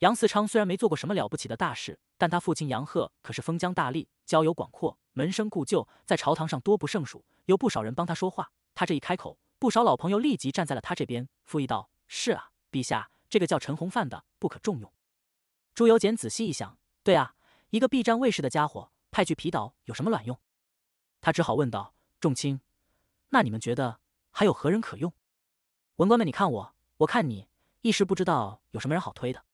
杨嗣昌虽然没做过什么了不起的大事，但他父亲杨鹤可是封疆大吏，交友广阔，门生故旧在朝堂上多不胜数，有不少人帮他说话。他这一开口，不少老朋友立即站在了他这边，附议道：“是啊，陛下，这个叫陈洪范的不可重用。”朱由检仔细一想，对啊，一个避战卫士的家伙派去皮岛有什么卵用？他只好问道：“众卿，那你们觉得还有何人可用？”文官们，你看我，我看你，一时不知道有什么人好推的。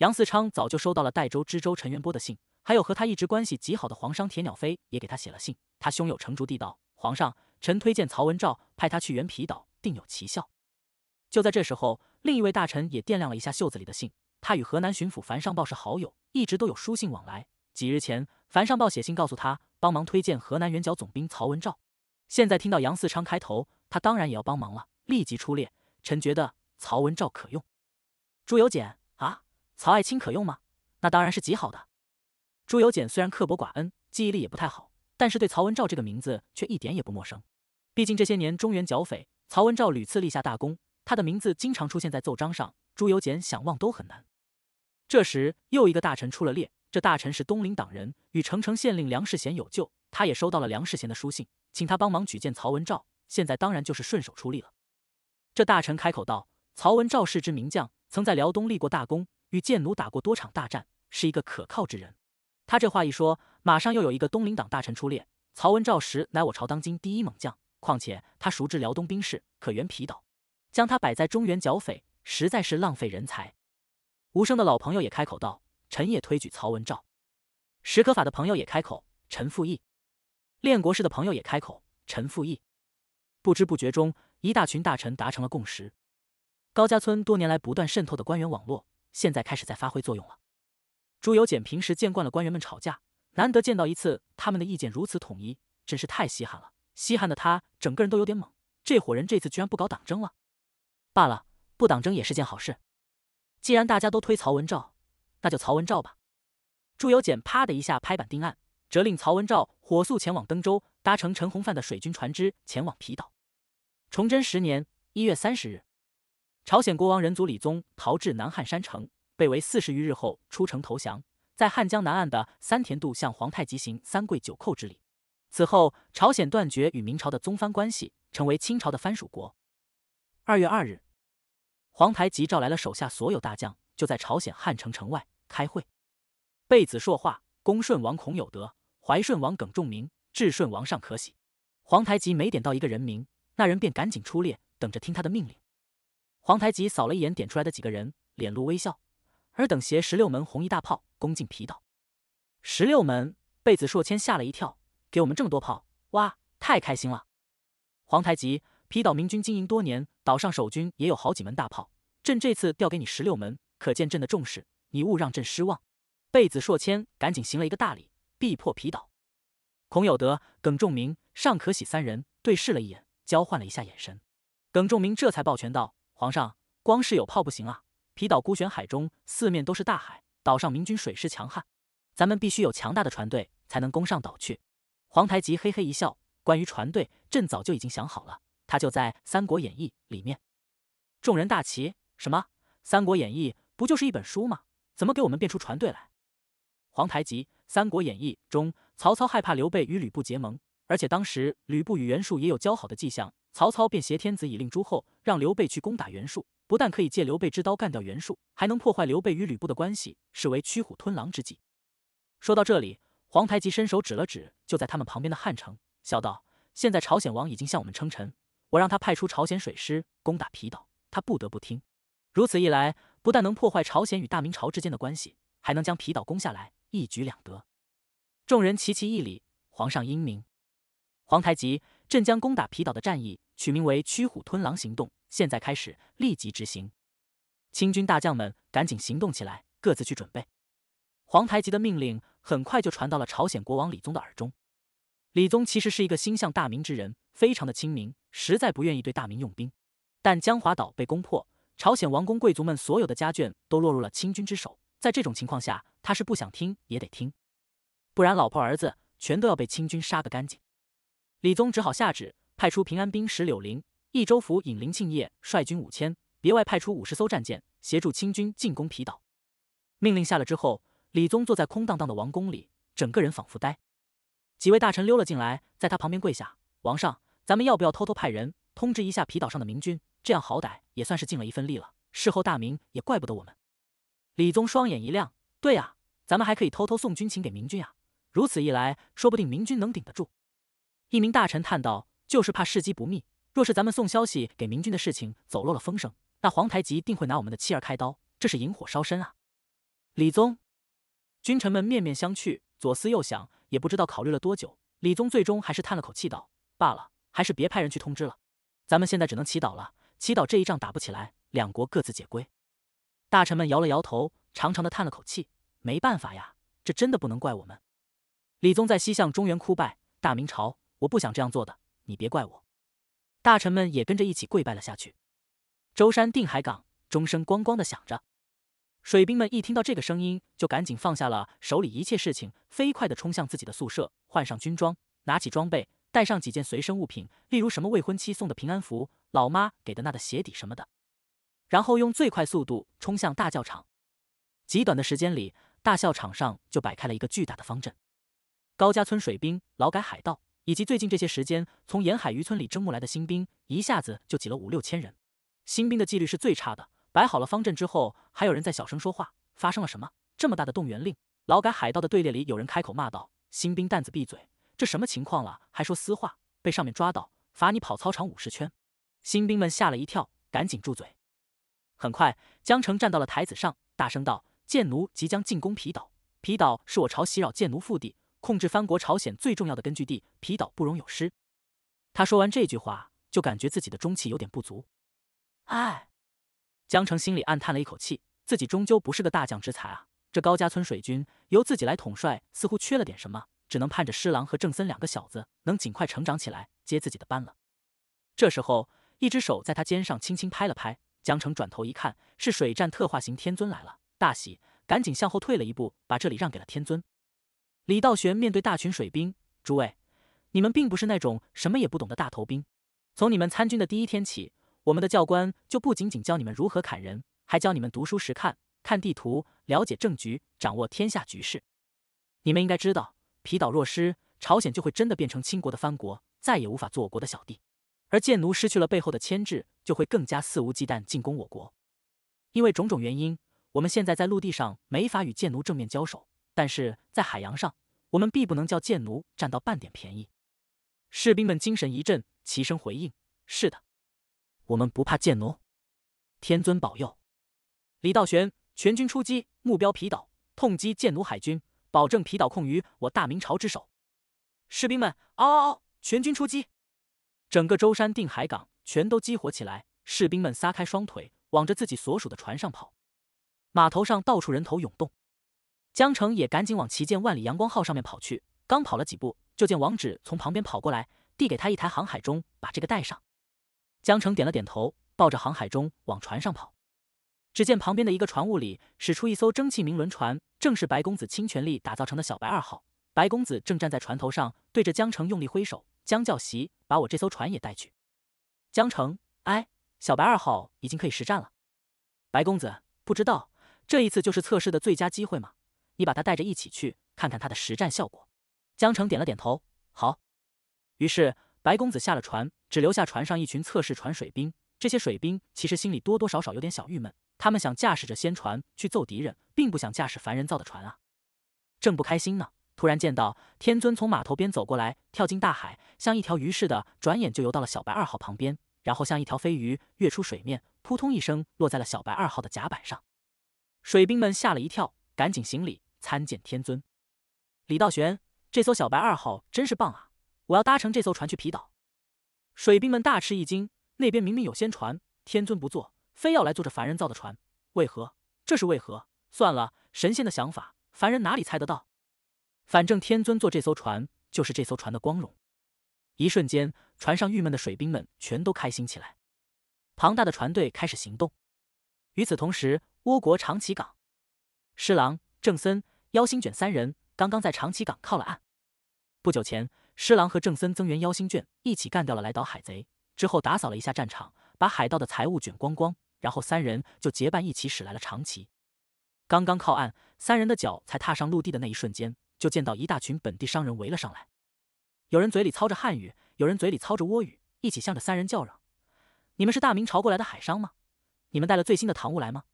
杨嗣昌早就收到了代州知州陈元波的信，还有和他一直关系极好的皇商铁鸟飞也给他写了信。他胸有成竹地道：“皇上，臣推荐曹文照，派他去原皮岛，定有奇效。”就在这时候，另一位大臣也掂量了一下袖子里的信。他与河南巡抚樊上报是好友，一直都有书信往来。几日前，樊上报写信告诉他，帮忙推荐河南元角总兵曹文照。现在听到杨嗣昌开头，他当然也要帮忙了，立即出列。臣觉得曹文照可用。朱由检。曹爱卿可用吗？那当然是极好的。朱由检虽然刻薄寡恩，记忆力也不太好，但是对曹文照这个名字却一点也不陌生。毕竟这些年中原剿匪，曹文照屡次立下大功，他的名字经常出现在奏章上，朱由检想忘都很难。这时又一个大臣出了列，这大臣是东林党人，与澄城县令梁世贤有旧，他也收到了梁世贤的书信，请他帮忙举荐曹文照。现在当然就是顺手出力了。这大臣开口道：“曹文照是之名将，曾在辽东立过大功。”与剑奴打过多场大战，是一个可靠之人。他这话一说，马上又有一个东林党大臣出列：“曹文照时乃我朝当今第一猛将，况且他熟知辽东兵事，可援皮岛，将他摆在中原剿匪，实在是浪费人才。”无声的老朋友也开口道：“臣也推举曹文照。”史可法的朋友也开口：“臣附议。”练国师的朋友也开口：“臣附议。”不知不觉中，一大群大臣达成了共识。高家村多年来不断渗透的官员网络。现在开始在发挥作用了。朱由检平时见惯了官员们吵架，难得见到一次他们的意见如此统一，真是太稀罕了。稀罕的他整个人都有点懵。这伙人这次居然不搞党争了。罢了，不党争也是件好事。既然大家都推曹文照，那就曹文照吧。朱由检啪的一下拍板定案，责令曹文照火速前往登州，搭乘陈洪范的水军船只前往皮岛。崇祯十年一月三十日。朝鲜国王仁祖李宗逃至南汉山城，被围四十余日后出城投降，在汉江南岸的三田渡向皇太极行三跪九叩之礼。此后，朝鲜断绝与明朝的宗藩关系，成为清朝的藩属国。二月二日，皇太极召来了手下所有大将，就在朝鲜汉城城外开会。贝子硕化、恭顺王孔有德、怀顺王耿仲明、智顺王尚可喜，皇太极每点到一个人名，那人便赶紧出列，等着听他的命令。皇太极扫了一眼点出来的几个人，脸露微笑。尔等携十六门红衣大炮攻进皮岛。十六门，贝子硕谦吓了一跳。给我们这么多炮，哇，太开心了！皇太极，皮岛明军经营多年，岛上守军也有好几门大炮。朕这次调给你十六门，可见朕的重视。你勿让朕失望。贝子硕谦赶紧行了一个大礼，必破皮岛。孔有德、耿仲明、尚可喜三人对视了一眼，交换了一下眼神。耿仲明这才抱拳道。皇上，光是有炮不行啊！皮岛孤悬海中，四面都是大海，岛上明军水势强悍，咱们必须有强大的船队才能攻上岛去。皇太极嘿嘿一笑，关于船队，朕早就已经想好了，他就在《三国演义》里面。众人大奇，什么《三国演义》不就是一本书吗？怎么给我们变出船队来？皇太极，《三国演义》中曹操害怕刘备与吕布结盟，而且当时吕布与袁术也有交好的迹象。曹操便挟天子以令诸侯，让刘备去攻打袁术，不但可以借刘备之刀干掉袁术，还能破坏刘备与吕布的关系，视为驱虎吞狼之计。说到这里，皇太极伸手指了指就在他们旁边的汉城，笑道：“现在朝鲜王已经向我们称臣，我让他派出朝鲜水师攻打皮岛，他不得不听。如此一来，不但能破坏朝鲜与大明朝之间的关系，还能将皮岛攻下来，一举两得。”众人齐齐一礼：“皇上英明。”皇太极朕将攻打皮岛的战役取名为“驱虎吞狼”行动，现在开始，立即执行。清军大将们，赶紧行动起来，各自去准备。皇太极的命令很快就传到了朝鲜国王李宗的耳中。李宗其实是一个心向大明之人，非常的亲民，实在不愿意对大明用兵。但江华岛被攻破，朝鲜王公贵族们所有的家眷都落入了清军之手，在这种情况下，他是不想听也得听，不然老婆儿子全都要被清军杀个干净。李宗只好下旨，派出平安兵石柳林、益州府尹林庆业率军五千，别外派出五十艘战舰，协助清军进攻皮岛。命令下了之后，李宗坐在空荡荡的王宫里，整个人仿佛呆。几位大臣溜了进来，在他旁边跪下：“王上，咱们要不要偷偷派人通知一下皮岛上的明军？这样好歹也算是尽了一份力了。事后大明也怪不得我们。”李宗双眼一亮：“对呀，咱们还可以偷偷送军情给明军啊！如此一来，说不定明军能顶得住。”一名大臣叹道：“就是怕事机不密，若是咱们送消息给明军的事情走漏了风声，那皇太极定会拿我们的妻儿开刀，这是引火烧身啊！”李宗，君臣们面面相觑，左思右想，也不知道考虑了多久。李宗最终还是叹了口气道：“罢了，还是别派人去通知了。咱们现在只能祈祷了，祈祷这一仗打不起来，两国各自解归。”大臣们摇了摇头，长长的叹了口气：“没办法呀，这真的不能怪我们。”李宗在西向中原哭败，大明朝。我不想这样做的，你别怪我。大臣们也跟着一起跪拜了下去。舟山定海港，钟声咣咣的响着。水兵们一听到这个声音，就赶紧放下了手里一切事情，飞快的冲向自己的宿舍，换上军装，拿起装备，带上几件随身物品，例如什么未婚妻送的平安符、老妈给的那的鞋底什么的，然后用最快速度冲向大校场。极短的时间里，大校场上就摆开了一个巨大的方阵：高家村水兵劳改海盗。以及最近这些时间，从沿海渔村里征募来的新兵一下子就挤了五六千人。新兵的纪律是最差的，摆好了方阵之后，还有人在小声说话。发生了什么？这么大的动员令！劳改海盗的队列里有人开口骂道：“新兵蛋子，闭嘴！这什么情况了？还说私话，被上面抓到，罚你跑操场五十圈！”新兵们吓了一跳，赶紧住嘴。很快，江城站到了台子上，大声道：“贱奴即将进攻皮岛，皮岛是我朝袭扰贱奴腹地。”控制藩国朝鲜最重要的根据地皮岛不容有失。他说完这句话，就感觉自己的中气有点不足。唉，江城心里暗叹了一口气，自己终究不是个大将之才啊！这高家村水军由自己来统帅，似乎缺了点什么，只能盼着施琅和郑森两个小子能尽快成长起来，接自己的班了。这时候，一只手在他肩上轻轻拍了拍，江城转头一看，是水战特化型天尊来了，大喜，赶紧向后退了一步，把这里让给了天尊。李道玄面对大群水兵，诸位，你们并不是那种什么也不懂的大头兵。从你们参军的第一天起，我们的教官就不仅仅教你们如何砍人，还教你们读书识看，看地图，了解政局，掌握天下局势。你们应该知道，皮岛若失，朝鲜就会真的变成倾国的藩国，再也无法做我国的小弟。而贱奴失去了背后的牵制，就会更加肆无忌惮进攻我国。因为种种原因，我们现在在陆地上没法与贱奴正面交手。但是在海洋上，我们必不能叫贱奴占到半点便宜。士兵们精神一振，齐声回应：“是的，我们不怕贱奴，天尊保佑！”李道玄，全军出击，目标皮岛，痛击贱奴海军，保证皮岛空于我大明朝之手。士兵们，嗷嗷，全军出击！整个舟山定海港全都激活起来，士兵们撒开双腿，往着自己所属的船上跑。码头上到处人头涌动。江城也赶紧往旗舰“万里阳光号”上面跑去，刚跑了几步，就见王芷从旁边跑过来，递给他一台航海钟，把这个带上。江城点了点头，抱着航海钟往船上跑。只见旁边的一个船坞里驶出一艘蒸汽明轮船，正是白公子倾全力打造成的小白二号。白公子正站在船头上，对着江城用力挥手：“江教习，把我这艘船也带去。”江城：“哎，小白二号已经可以实战了。”白公子：“不知道，这一次就是测试的最佳机会吗？”你把他带着一起去看看他的实战效果。江城点了点头，好。于是白公子下了船，只留下船上一群测试船水兵。这些水兵其实心里多多少少有点小郁闷，他们想驾驶着仙船去揍敌人，并不想驾驶凡人造的船啊。正不开心呢，突然见到天尊从码头边走过来，跳进大海，像一条鱼似的，转眼就游到了小白二号旁边，然后像一条飞鱼跃出水面，扑通一声落在了小白二号的甲板上。水兵们吓了一跳，赶紧行礼。参见天尊，李道玄，这艘小白二号真是棒啊！我要搭乘这艘船去皮岛。水兵们大吃一惊，那边明明有仙船，天尊不坐，非要来坐这凡人造的船，为何？这是为何？算了，神仙的想法，凡人哪里猜得到？反正天尊坐这艘船，就是这艘船的光荣。一瞬间，船上郁闷的水兵们全都开心起来。庞大的船队开始行动。与此同时，倭国长崎港，师郎。郑森、妖星卷三人刚刚在长崎港靠了岸。不久前，施琅和郑森增援妖星卷，一起干掉了来岛海贼，之后打扫了一下战场，把海盗的财物卷光光，然后三人就结伴一起驶来了长崎。刚刚靠岸，三人的脚才踏上陆地的那一瞬间，就见到一大群本地商人围了上来，有人嘴里操着汉语，有人嘴里操着倭语，一起向着三人叫嚷：“你们是大明朝过来的海商吗？你们带了最新的唐物来吗？”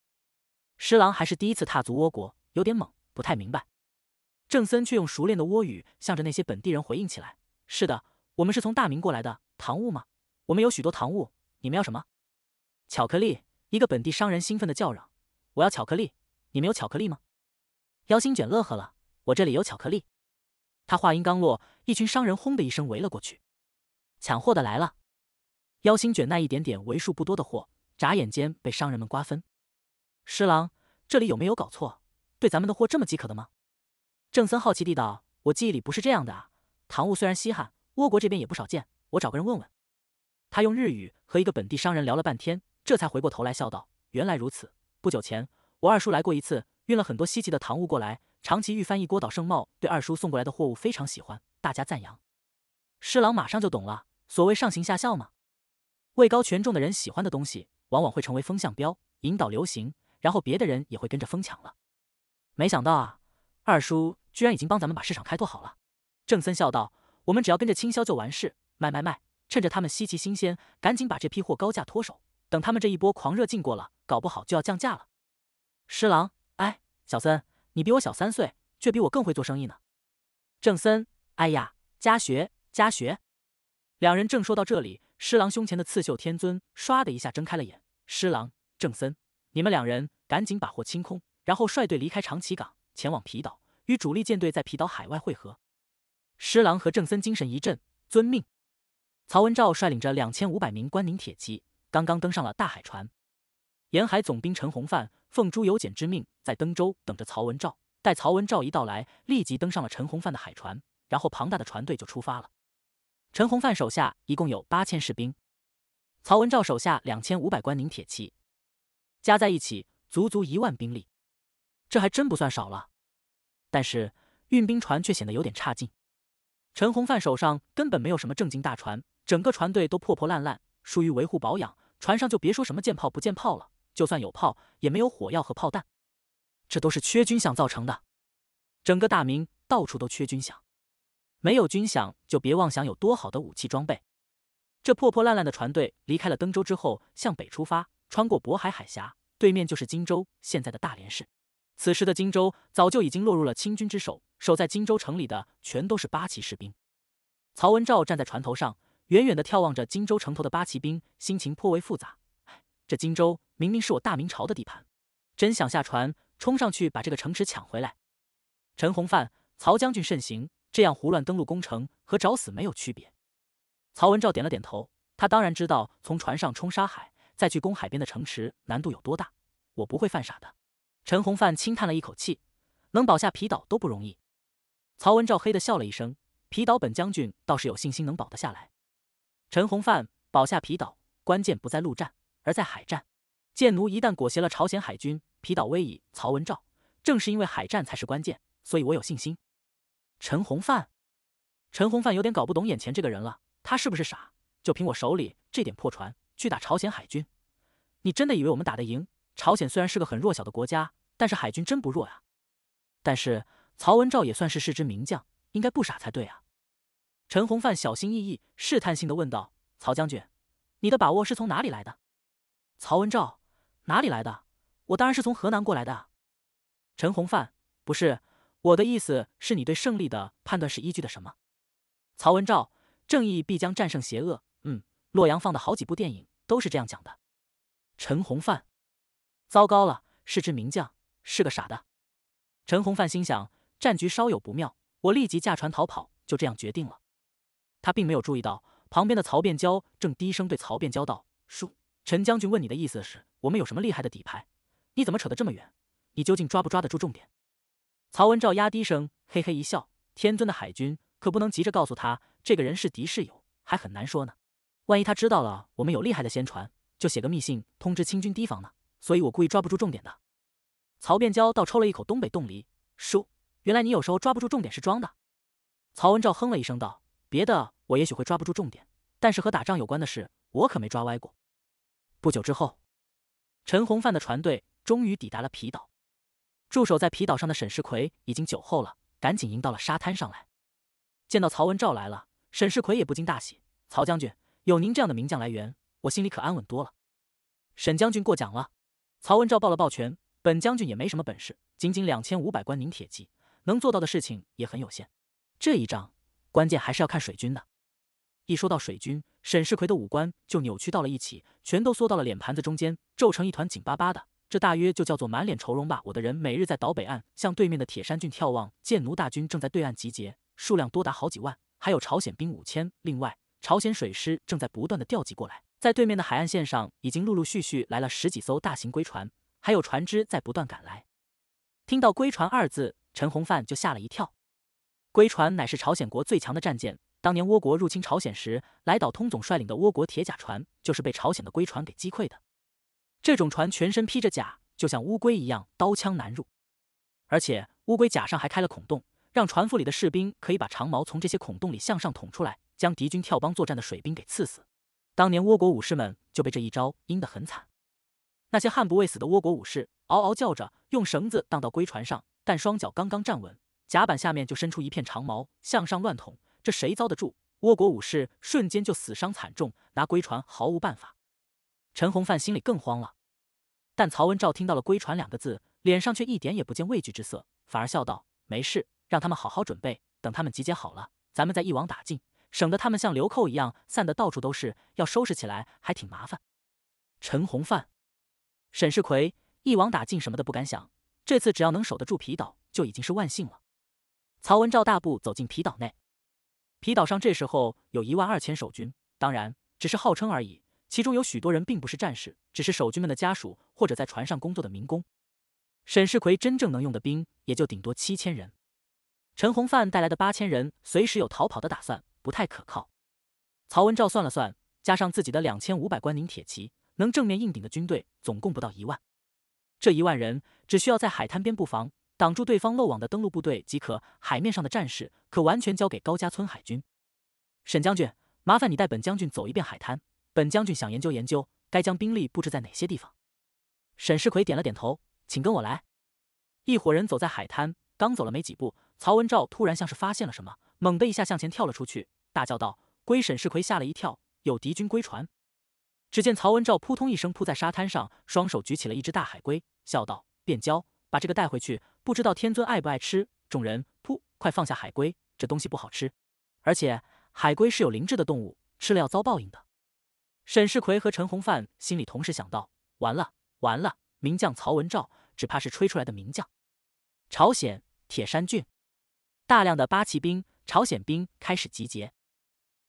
施琅还是第一次踏足倭国。有点懵，不太明白。郑森却用熟练的倭语，向着那些本地人回应起来：“是的，我们是从大明过来的糖物吗？我们有许多糖物，你们要什么？巧克力！”一个本地商人兴奋地叫嚷：“我要巧克力！你们有巧克力吗？”妖星卷乐呵了：“我这里有巧克力。”他话音刚落，一群商人轰的一声围了过去，抢货的来了。妖星卷那一点点为数不多的货，眨眼间被商人们瓜分。十郎，这里有没有搞错？对咱们的货这么饥渴的吗？郑森好奇地道：“我记忆里不是这样的啊。唐物虽然稀罕，倭国这边也不少见。我找个人问问。”他用日语和一个本地商人聊了半天，这才回过头来笑道：“原来如此。不久前，我二叔来过一次，运了很多稀奇的唐物过来。长崎御翻译郭岛盛茂对二叔送过来的货物非常喜欢，大家赞扬。”师郎马上就懂了，所谓上行下效嘛。位高权重的人喜欢的东西，往往会成为风向标，引导流行，然后别的人也会跟着疯抢了。没想到啊，二叔居然已经帮咱们把市场开拓好了。郑森笑道：“我们只要跟着清销就完事，卖卖卖，趁着他们稀奇新鲜，赶紧把这批货高价脱手。等他们这一波狂热进过了，搞不好就要降价了。”施琅，哎，小森，你比我小三岁，却比我更会做生意呢。郑森，哎呀，家学家学。两人正说到这里，施琅胸前的刺绣天尊唰的一下睁开了眼。施琅，郑森，你们两人赶紧把货清空。然后率队离开长崎港，前往皮岛，与主力舰队在皮岛海外汇合。施琅和郑森精神一振，遵命。曹文照率领着两千五百名关宁铁骑，刚刚登上了大海船。沿海总兵陈洪范奉朱由检之命，在登州等着曹文照。待曹文照一到来，立即登上了陈洪范的海船，然后庞大的船队就出发了。陈洪范手下一共有八千士兵，曹文照手下两千五百关宁铁骑，加在一起足足一万兵力。这还真不算少了，但是运兵船却显得有点差劲。陈洪范手上根本没有什么正经大船，整个船队都破破烂烂，疏于维护保养。船上就别说什么舰炮不见炮了，就算有炮，也没有火药和炮弹。这都是缺军饷造成的。整个大明到处都缺军饷，没有军饷就别妄想有多好的武器装备。这破破烂烂的船队离开了登州之后，向北出发，穿过渤海海峡，对面就是荆州，现在的大连市。此时的荆州早就已经落入了清军之手，守在荆州城里的全都是八旗士兵。曹文照站在船头上，远远的眺望着荆州城头的八旗兵，心情颇为复杂。这荆州明明是我大明朝的地盘，真想下船冲上去把这个城池抢回来。陈洪范，曹将军慎行，这样胡乱登陆攻城和找死没有区别。曹文照点了点头，他当然知道从船上冲沙海再去攻海边的城池难度有多大，我不会犯傻的。陈洪范轻叹了一口气，能保下皮岛都不容易。曹文照嘿的笑了一声：“皮岛本将军倒是有信心能保得下来。”陈洪范保下皮岛，关键不在陆战，而在海战。贱奴一旦裹挟了朝鲜海军，皮岛危矣。曹文照正是因为海战才是关键，所以我有信心。陈洪范，陈洪范有点搞不懂眼前这个人了，他是不是傻？就凭我手里这点破船去打朝鲜海军，你真的以为我们打得赢？朝鲜虽然是个很弱小的国家，但是海军真不弱呀。但是曹文照也算是世之名将，应该不傻才对啊。陈洪范小心翼翼、试探性的问道：“曹将军，你的把握是从哪里来的？”曹文照：“哪里来的？我当然是从河南过来的。”陈洪范：“不是，我的意思是你对胜利的判断是依据的什么？”曹文照：“正义必将战胜邪恶。”嗯，洛阳放的好几部电影都是这样讲的。陈洪范。糟糕了，是支名将，是个傻的。陈洪范心想，战局稍有不妙，我立即驾船逃跑。就这样决定了。他并没有注意到旁边的曹变娇正低声对曹变娇道：“叔，陈将军问你的意思是我们有什么厉害的底牌？你怎么扯得这么远？你究竟抓不抓得住重点？”曹文照压低声，嘿嘿一笑：“天尊的海军可不能急着告诉他，这个人是敌是友还很难说呢。万一他知道了我们有厉害的先船，就写个密信通知清军提防呢。”所以我故意抓不住重点的，曹变娇倒抽了一口东北冻梨，叔，原来你有时候抓不住重点是装的。”曹文照哼了一声道：“别的我也许会抓不住重点，但是和打仗有关的事，我可没抓歪过。”不久之后，陈洪范的船队终于抵达了皮岛，驻守在皮岛上的沈世奎已经酒后了，赶紧迎到了沙滩上来。见到曹文照来了，沈世奎也不禁大喜：“曹将军，有您这样的名将来源，我心里可安稳多了。”沈将军过奖了。曹文照抱了抱拳，本将军也没什么本事，仅仅两千五百关宁铁骑能做到的事情也很有限。这一仗关键还是要看水军的。一说到水军，沈世奎的五官就扭曲到了一起，全都缩到了脸盘子中间，皱成一团，紧巴巴的。这大约就叫做满脸愁容吧。我的人每日在岛北岸向对面的铁山郡眺望，箭奴大军正在对岸集结，数量多达好几万，还有朝鲜兵五千，另外朝鲜水师正在不断的调集过来。在对面的海岸线上，已经陆陆续续来了十几艘大型龟船，还有船只在不断赶来。听到“龟船”二字，陈洪范就吓了一跳。龟船乃是朝鲜国最强的战舰，当年倭国入侵朝鲜时，来岛通总率领的倭国铁甲船就是被朝鲜的龟船给击溃的。这种船全身披着甲，就像乌龟一样，刀枪难入。而且乌龟甲上还开了孔洞，让船腹里的士兵可以把长矛从这些孔洞里向上捅出来，将敌军跳帮作战的水兵给刺死。当年倭国武士们就被这一招阴得很惨，那些悍不畏死的倭国武士嗷嗷叫着，用绳子荡到龟船上，但双脚刚刚站稳，甲板下面就伸出一片长矛，向上乱捅，这谁遭得住？倭国武士瞬间就死伤惨重，拿龟船毫无办法。陈洪范心里更慌了，但曹文照听到了“龟船”两个字，脸上却一点也不见畏惧之色，反而笑道：“没事，让他们好好准备，等他们集结好了，咱们再一网打尽。”省得他们像流寇一样散的到处都是，要收拾起来还挺麻烦。陈洪范、沈世奎一网打尽什么的不敢想，这次只要能守得住皮岛，就已经是万幸了。曹文照大步走进皮岛内，皮岛上这时候有一万二千守军，当然只是号称而已，其中有许多人并不是战士，只是守军们的家属或者在船上工作的民工。沈世奎真正能用的兵也就顶多七千人，陈洪范带来的八千人随时有逃跑的打算。不太可靠。曹文照算了算，加上自己的两千五百关宁铁骑，能正面硬顶的军队总共不到一万。这一万人只需要在海滩边布防，挡住对方漏网的登陆部队即可。海面上的战士可完全交给高家村海军。沈将军，麻烦你带本将军走一遍海滩，本将军想研究研究，该将兵力布置在哪些地方。沈世奎点了点头，请跟我来。一伙人走在海滩，刚走了没几步，曹文照突然像是发现了什么，猛的一下向前跳了出去。大叫道：“龟沈世奎吓了一跳，有敌军龟船。”只见曹文照扑通一声扑在沙滩上，双手举起了一只大海龟，笑道：“变焦，把这个带回去，不知道天尊爱不爱吃。”众人：“噗！快放下海龟，这东西不好吃，而且海龟是有灵智的动物，吃了要遭报应的。”沈世奎和陈洪范心里同时想到：“完了，完了！名将曹文照，只怕是吹出来的名将。”朝鲜铁山郡，大量的八旗兵、朝鲜兵开始集结。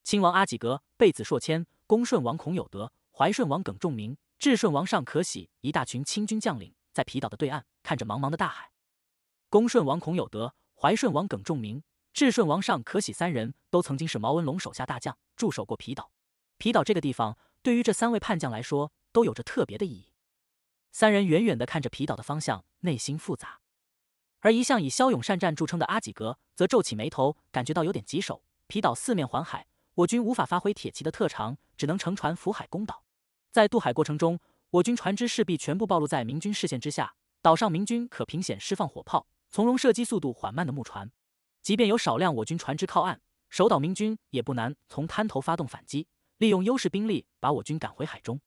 亲王阿济格贝子硕谦、恭顺王孔有德、怀顺王耿仲明、智顺王尚可喜一大群清军将领在皮岛的对岸看着茫茫的大海。恭顺王孔有德、怀顺王耿仲明、智顺王尚可喜三人都曾经是毛文龙手下大将，驻守过皮岛。皮岛这个地方对于这三位叛将来说都有着特别的意义。三人远远的看着皮岛的方向，内心复杂。而一向以骁勇善战著称的阿济格则皱起眉头，感觉到有点棘手。皮岛四面环海。我军无法发挥铁骑的特长，只能乘船浮海攻岛。在渡海过程中，我军船只势必全部暴露在明军视线之下，岛上明军可凭险释放火炮，从容射击速度缓慢的木船。即便有少量我军船只靠岸，守岛明军也不难从滩头发动反击，利用优势兵力把我军赶回海中。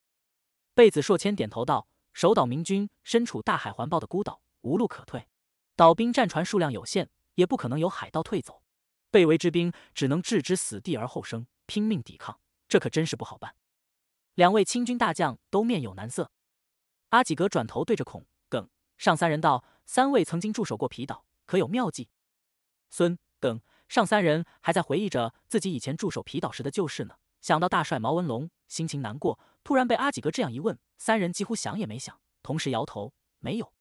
贝子硕谦点头道：“守岛明军身处大海环抱的孤岛，无路可退，岛兵战船数量有限，也不可能有海盗退走。”被围之兵只能置之死地而后生，拼命抵抗，这可真是不好办。两位清军大将都面有难色。阿济格转头对着孔耿上三人道：“三位曾经驻守过皮岛，可有妙计？”孙耿上三人还在回忆着自己以前驻守皮岛时的旧事呢，想到大帅毛文龙，心情难过。突然被阿济格这样一问，三人几乎想也没想，同时摇头：“没有。”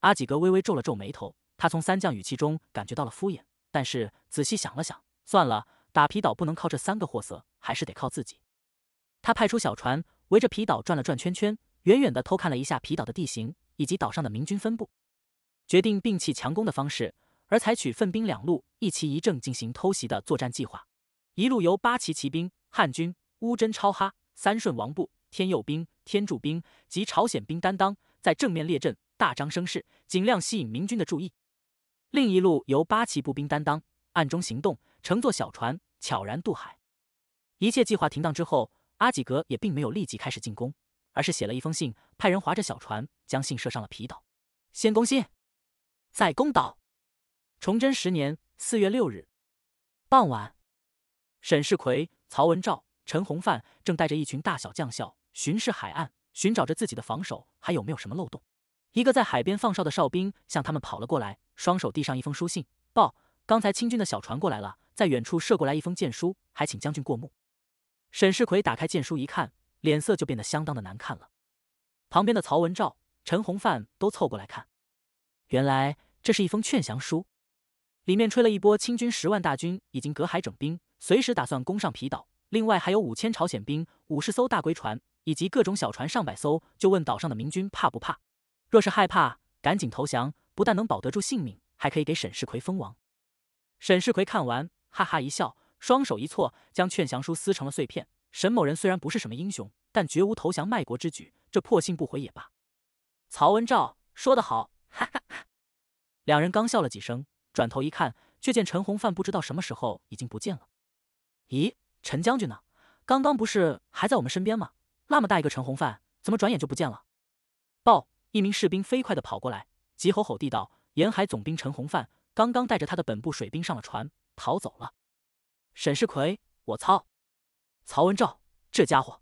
阿济格微微皱了皱眉头，他从三将语气中感觉到了敷衍。但是仔细想了想，算了，打皮岛不能靠这三个货色，还是得靠自己。他派出小船围着皮岛转了转圈圈，远远的偷看了一下皮岛的地形以及岛上的明军分布，决定摒弃强攻的方式，而采取分兵两路，一旗一正进行偷袭的作战计划。一路由八旗骑兵、汉军、乌珍、超哈、三顺王部、天佑兵、天柱兵及朝鲜兵担当，在正面列阵，大张声势，尽量吸引明军的注意。另一路由八旗步兵担当，暗中行动，乘坐小船悄然渡海。一切计划停当之后，阿济格也并没有立即开始进攻，而是写了一封信，派人划着小船将信射上了皮岛。先攻信，再攻岛。崇祯十年四月六日傍晚，沈世魁、曹文照、陈洪范正带着一群大小将校巡视海岸，寻找着自己的防守还有没有什么漏洞。一个在海边放哨的哨兵向他们跑了过来。双手递上一封书信，报：刚才清军的小船过来了，在远处射过来一封箭书，还请将军过目。沈世奎打开箭书一看，脸色就变得相当的难看了。旁边的曹文照、陈洪范都凑过来看，原来这是一封劝降书，里面吹了一波清军十万大军已经隔海整兵，随时打算攻上皮岛，另外还有五千朝鲜兵、五十艘大龟船以及各种小船上百艘，就问岛上的明军怕不怕？若是害怕，赶紧投降。不但能保得住性命，还可以给沈世奎封王。沈世奎看完，哈哈一笑，双手一错，将劝降书撕成了碎片。沈某人虽然不是什么英雄，但绝无投降卖国之举，这破信不回也罢。曹文照说得好，哈哈哈！两人刚笑了几声，转头一看，却见陈洪范不知道什么时候已经不见了。咦，陈将军呢？刚刚不是还在我们身边吗？那么大一个陈洪范，怎么转眼就不见了？报！一名士兵飞快地跑过来。急吼吼地道：“沿海总兵陈洪范刚刚带着他的本部水兵上了船，逃走了。”沈世奎，我操！曹文照，这家伙！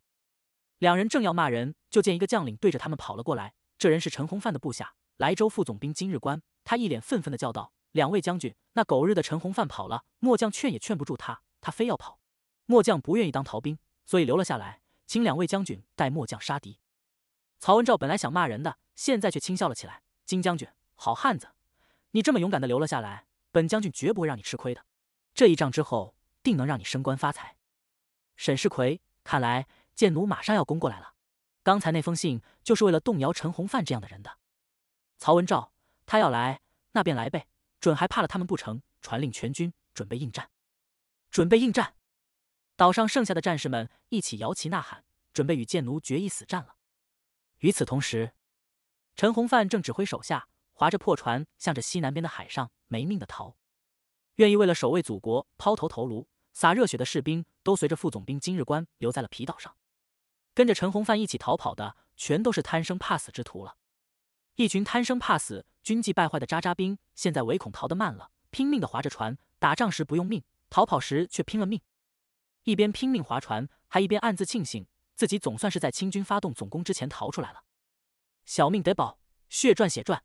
两人正要骂人，就见一个将领对着他们跑了过来。这人是陈洪范的部下，莱州副总兵金日官。他一脸愤愤的叫道：“两位将军，那狗日的陈洪范跑了，末将劝也劝不住他，他非要跑。末将不愿意当逃兵，所以留了下来，请两位将军带末将杀敌。”曹文照本来想骂人的，现在却轻笑了起来。金将军，好汉子，你这么勇敢的留了下来，本将军绝不会让你吃亏的。这一仗之后，定能让你升官发财。沈世奎，看来贱奴马上要攻过来了。刚才那封信就是为了动摇陈洪范这样的人的。曹文照，他要来，那便来呗，准还怕了他们不成？传令全军，准备应战，准备应战！岛上剩下的战士们一起摇旗呐喊，准备与贱奴决一死战了。与此同时。陈洪范正指挥手下划着破船，向着西南边的海上没命的逃。愿意为了守卫祖国抛头头颅、洒热血的士兵，都随着副总兵金日关留在了皮岛上。跟着陈洪范一起逃跑的，全都是贪生怕死之徒了。一群贪生怕死、军纪败坏的渣渣兵，现在唯恐逃得慢了，拼命的划着船。打仗时不用命，逃跑时却拼了命。一边拼命划船，还一边暗自庆幸自己总算是在清军发动总攻之前逃出来了。小命得保，血赚血赚！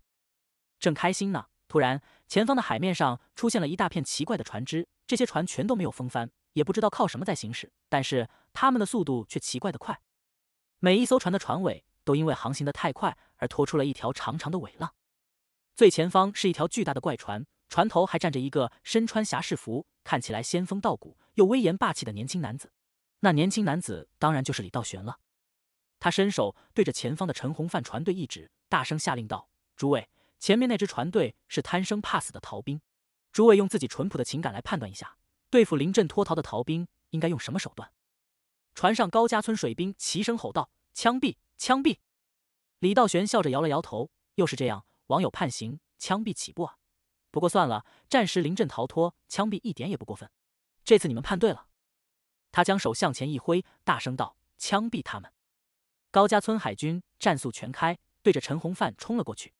正开心呢，突然前方的海面上出现了一大片奇怪的船只，这些船全都没有风帆，也不知道靠什么在行驶，但是他们的速度却奇怪的快。每一艘船的船尾都因为航行的太快而拖出了一条长长的尾浪。最前方是一条巨大的怪船，船头还站着一个身穿侠士服，看起来仙风道骨又威严霸气的年轻男子。那年轻男子当然就是李道玄了。他伸手对着前方的陈洪范船队一指，大声下令道：“诸位，前面那支船队是贪生怕死的逃兵。诸位用自己淳朴的情感来判断一下，对付临阵脱逃的逃兵，应该用什么手段？”船上高家村水兵齐声吼道：“枪毙！枪毙！”李道玄笑着摇了摇头：“又是这样，网友判刑，枪毙起步啊。不过算了，战时临阵逃脱，枪毙一点也不过分。这次你们判对了。”他将手向前一挥，大声道：“枪毙他们！”高家村海军战速全开，对着陈洪范冲了过去。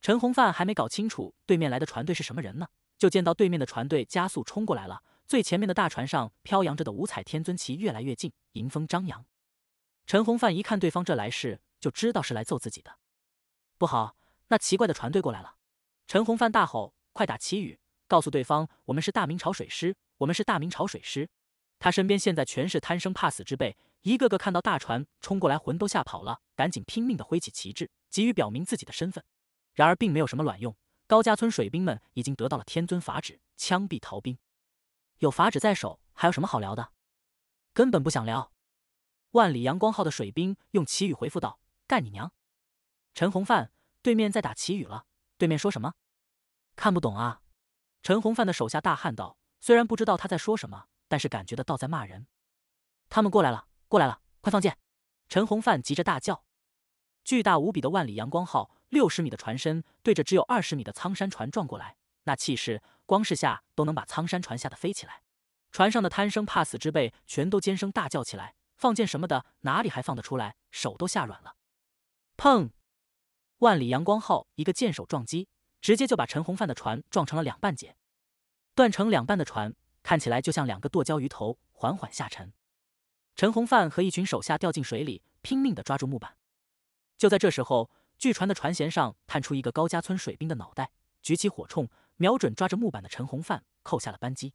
陈洪范还没搞清楚对面来的船队是什么人呢，就见到对面的船队加速冲过来了。最前面的大船上飘扬着的五彩天尊旗越来越近，迎风张扬。陈洪范一看对方这来势，就知道是来揍自己的。不好，那奇怪的船队过来了！陈洪范大吼：“快打旗语，告诉对方，我们是大明朝水师，我们是大明朝水师。”他身边现在全是贪生怕死之辈。一个个看到大船冲过来，魂都吓跑了，赶紧拼命的挥起旗帜，急于表明自己的身份。然而并没有什么卵用，高家村水兵们已经得到了天尊法旨，枪毙逃兵。有法旨在手，还有什么好聊的？根本不想聊。万里阳光号的水兵用旗语回复道：“干你娘！”陈洪范对面在打旗语了，对面说什么？看不懂啊！陈洪范的手下大汉道：“虽然不知道他在说什么，但是感觉得到在骂人。”他们过来了。过来了，快放箭！陈红范急着大叫。巨大无比的万里阳光号，六十米的船身对着只有二十米的苍山船撞过来，那气势，光是下都能把苍山船吓得飞起来。船上的贪生怕死之辈全都尖声大叫起来，放箭什么的哪里还放得出来，手都吓软了。砰！万里阳光号一个箭手撞击，直接就把陈红范的船撞成了两半截，断成两半的船看起来就像两个剁椒鱼头，缓缓下沉。陈洪范和一群手下掉进水里，拼命地抓住木板。就在这时候，巨船的船舷上探出一个高家村水兵的脑袋，举起火铳，瞄准抓着木板的陈洪范，扣下了扳机。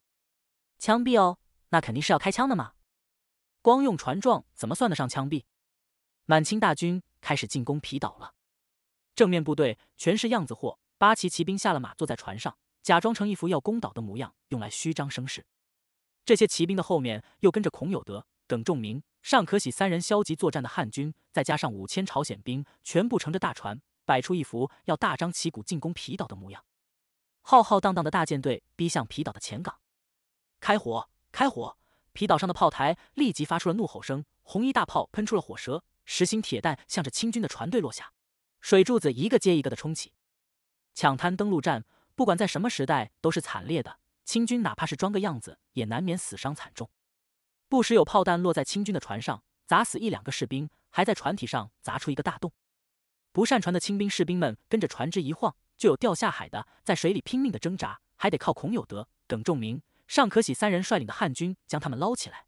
枪毙哦，那肯定是要开枪的嘛。光用船撞怎么算得上枪毙？满清大军开始进攻皮岛了。正面部队全是样子货，八旗骑兵下了马，坐在船上，假装成一副要攻岛的模样，用来虚张声势。这些骑兵的后面又跟着孔有德。等仲明、尚可喜三人消极作战的汉军，再加上五千朝鲜兵，全部乘着大船，摆出一副要大张旗鼓进攻皮岛的模样。浩浩荡荡的大舰队逼向皮岛的前港，开火！开火！皮岛上的炮台立即发出了怒吼声，红衣大炮喷出了火舌，实心铁弹向着清军的船队落下，水柱子一个接一个的冲起。抢滩登陆战，不管在什么时代都是惨烈的。清军哪怕是装个样子，也难免死伤惨重。不时有炮弹落在清军的船上，砸死一两个士兵，还在船体上砸出一个大洞。不善船的清兵士兵们跟着船只一晃，就有掉下海的，在水里拼命的挣扎，还得靠孔有德、耿仲明、尚可喜三人率领的汉军将他们捞起来。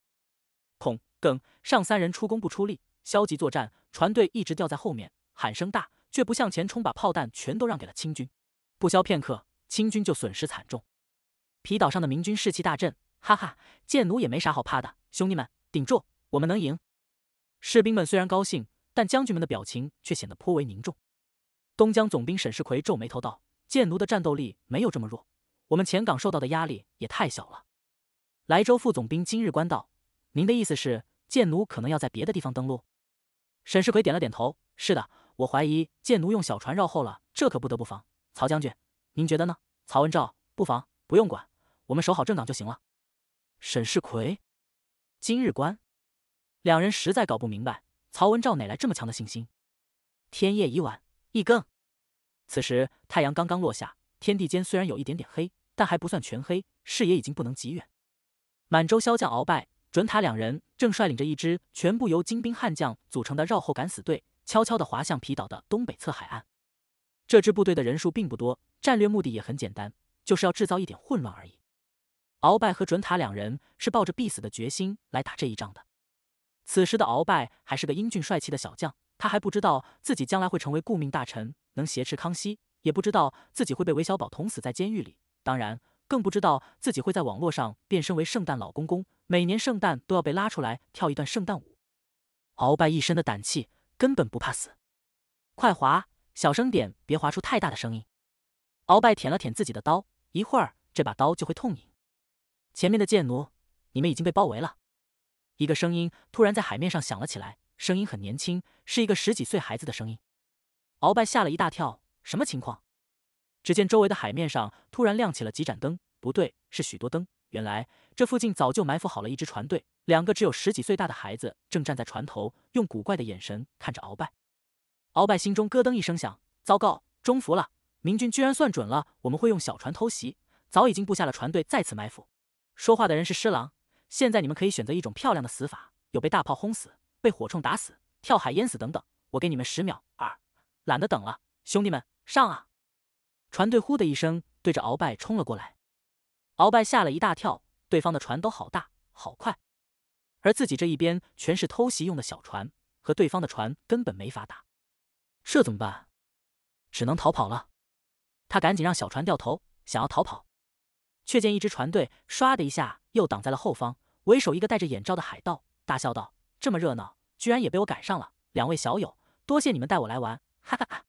孔、耿、尚三人出工不出力，消极作战，船队一直掉在后面，喊声大却不向前冲，把炮弹全都让给了清军。不消片刻，清军就损失惨重。皮岛上的明军士气大振，哈哈，贱奴也没啥好怕的。兄弟们，顶住！我们能赢。士兵们虽然高兴，但将军们的表情却显得颇为凝重。东江总兵沈世奎皱眉头道：“剑奴的战斗力没有这么弱，我们前港受到的压力也太小了。”莱州副总兵今日官道：“您的意思是，剑奴可能要在别的地方登陆？”沈世奎点了点头：“是的，我怀疑剑奴用小船绕后了，这可不得不防。”曹将军，您觉得呢？曹文照：“不防，不用管，我们守好正港就行了。”沈世奎。今日关，两人实在搞不明白，曹文照哪来这么强的信心？天夜已晚，一更。此时太阳刚刚落下，天地间虽然有一点点黑，但还不算全黑，视野已经不能极远。满洲骁将鳌拜、准塔两人正率领着一支全部由精兵悍将组成的绕后敢死队，悄悄地滑向皮岛的东北侧海岸。这支部队的人数并不多，战略目的也很简单，就是要制造一点混乱而已。鳌拜和准塔两人是抱着必死的决心来打这一仗的。此时的鳌拜还是个英俊帅气的小将，他还不知道自己将来会成为顾命大臣，能挟持康熙，也不知道自己会被韦小宝捅死在监狱里，当然更不知道自己会在网络上变身为圣诞老公公，每年圣诞都要被拉出来跳一段圣诞舞。鳌拜一身的胆气，根本不怕死。快划，小声点，别划出太大的声音。鳌拜舔了舔自己的刀，一会儿这把刀就会痛前面的贱奴，你们已经被包围了！一个声音突然在海面上响了起来，声音很年轻，是一个十几岁孩子的声音。鳌拜吓了一大跳，什么情况？只见周围的海面上突然亮起了几盏灯，不对，是许多灯。原来这附近早就埋伏好了一支船队，两个只有十几岁大的孩子正站在船头，用古怪的眼神看着鳌拜。鳌拜心中咯噔一声响，糟糕，中伏了！明军居然算准了我们会用小船偷袭，早已经布下了船队再次埋伏。说话的人是施琅。现在你们可以选择一种漂亮的死法，有被大炮轰死、被火铳打死、跳海淹死等等。我给你们十秒。二，懒得等了，兄弟们上啊！船队呼的一声对着鳌拜冲了过来。鳌拜吓了一大跳，对方的船都好大好快，而自己这一边全是偷袭用的小船，和对方的船根本没法打。这怎么办？只能逃跑了。他赶紧让小船掉头，想要逃跑。却见一支船队唰的一下又挡在了后方，为首一个戴着眼罩的海盗大笑道：“这么热闹，居然也被我赶上了！两位小友，多谢你们带我来玩！”哈哈哈，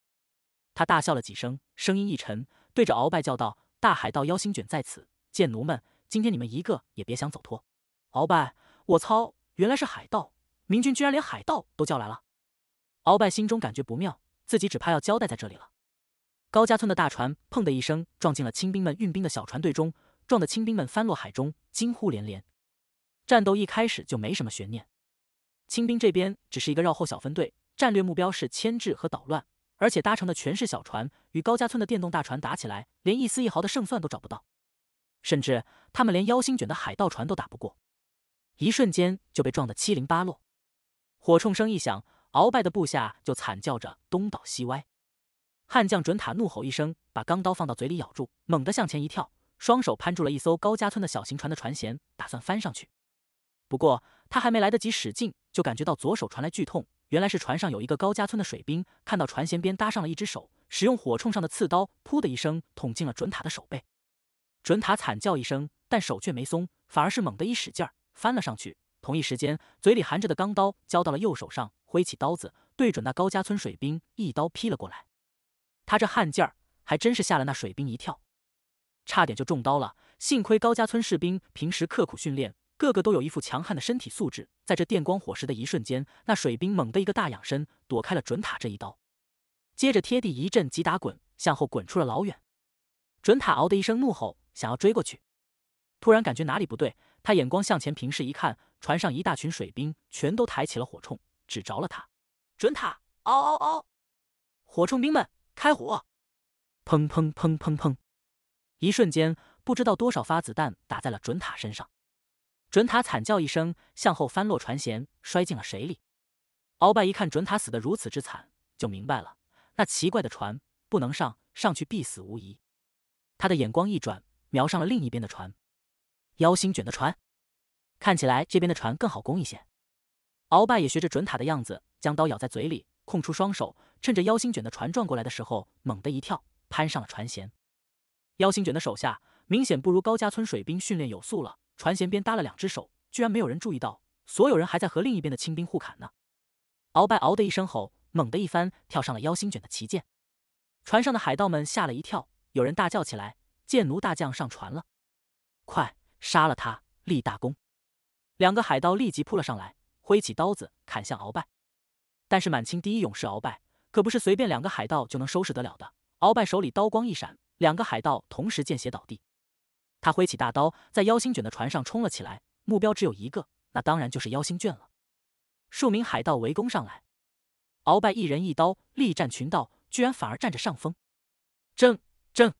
他大笑了几声，声音一沉，对着鳌拜叫道：“大海盗妖星卷在此，贱奴们，今天你们一个也别想走脱！”鳌拜，我操！原来是海盗，明君居然连海盗都叫来了！鳌拜心中感觉不妙，自己只怕要交代在这里了。高家村的大船砰的一声撞进了清兵们运兵的小船队中。撞得清兵们翻落海中，惊呼连连。战斗一开始就没什么悬念，清兵这边只是一个绕后小分队，战略目标是牵制和捣乱，而且搭乘的全是小船，与高家村的电动大船打起来，连一丝一毫的胜算都找不到，甚至他们连妖星卷的海盗船都打不过，一瞬间就被撞得七零八落。火铳声一响，鳌拜的部下就惨叫着东倒西歪。悍将准塔怒吼一声，把钢刀放到嘴里咬住，猛地向前一跳。双手攀住了一艘高家村的小型船的船舷，打算翻上去。不过他还没来得及使劲，就感觉到左手传来剧痛。原来是船上有一个高家村的水兵，看到船舷边搭上了一只手，使用火铳上的刺刀，噗的一声捅进了准塔的手背。准塔惨叫一声，但手却没松，反而是猛地一使劲儿翻了上去。同一时间，嘴里含着的钢刀交到了右手上，挥起刀子对准那高家村水兵一刀劈了过来。他这悍劲儿还真是吓了那水兵一跳。差点就中刀了，幸亏高家村士兵平时刻苦训练，个个都有一副强悍的身体素质。在这电光火石的一瞬间，那水兵猛的一个大仰身，躲开了准塔这一刀。接着贴地一阵急打滚，向后滚出了老远。准塔嗷的一声怒吼，想要追过去，突然感觉哪里不对，他眼光向前平视一看，船上一大群水兵全都抬起了火铳，指着了他。准塔嗷嗷嗷，火铳兵们开火！砰砰砰砰砰！一瞬间，不知道多少发子弹打在了准塔身上，准塔惨叫一声，向后翻落船舷，摔进了水里。鳌拜一看准塔死得如此之惨，就明白了，那奇怪的船不能上，上去必死无疑。他的眼光一转，瞄上了另一边的船，妖星卷的船，看起来这边的船更好攻一些。鳌拜也学着准塔的样子，将刀咬在嘴里，空出双手，趁着妖星卷的船转过来的时候，猛地一跳，攀上了船舷。妖星卷的手下明显不如高家村水兵训练有素了，船舷边搭了两只手，居然没有人注意到。所有人还在和另一边的清兵互砍呢。鳌拜嗷的一声吼，猛地一翻，跳上了妖星卷的旗舰。船上的海盗们吓了一跳，有人大叫起来：“贱奴大将上船了！快杀了他，立大功！”两个海盗立即扑了上来，挥起刀子砍向鳌拜。但是满清第一勇士鳌拜可不是随便两个海盗就能收拾得了的。鳌拜手里刀光一闪。两个海盗同时见血倒地，他挥起大刀，在妖星卷的船上冲了起来，目标只有一个，那当然就是妖星卷了。数名海盗围攻上来，鳌拜一人一刀力战群盗，居然反而占着上风。正正，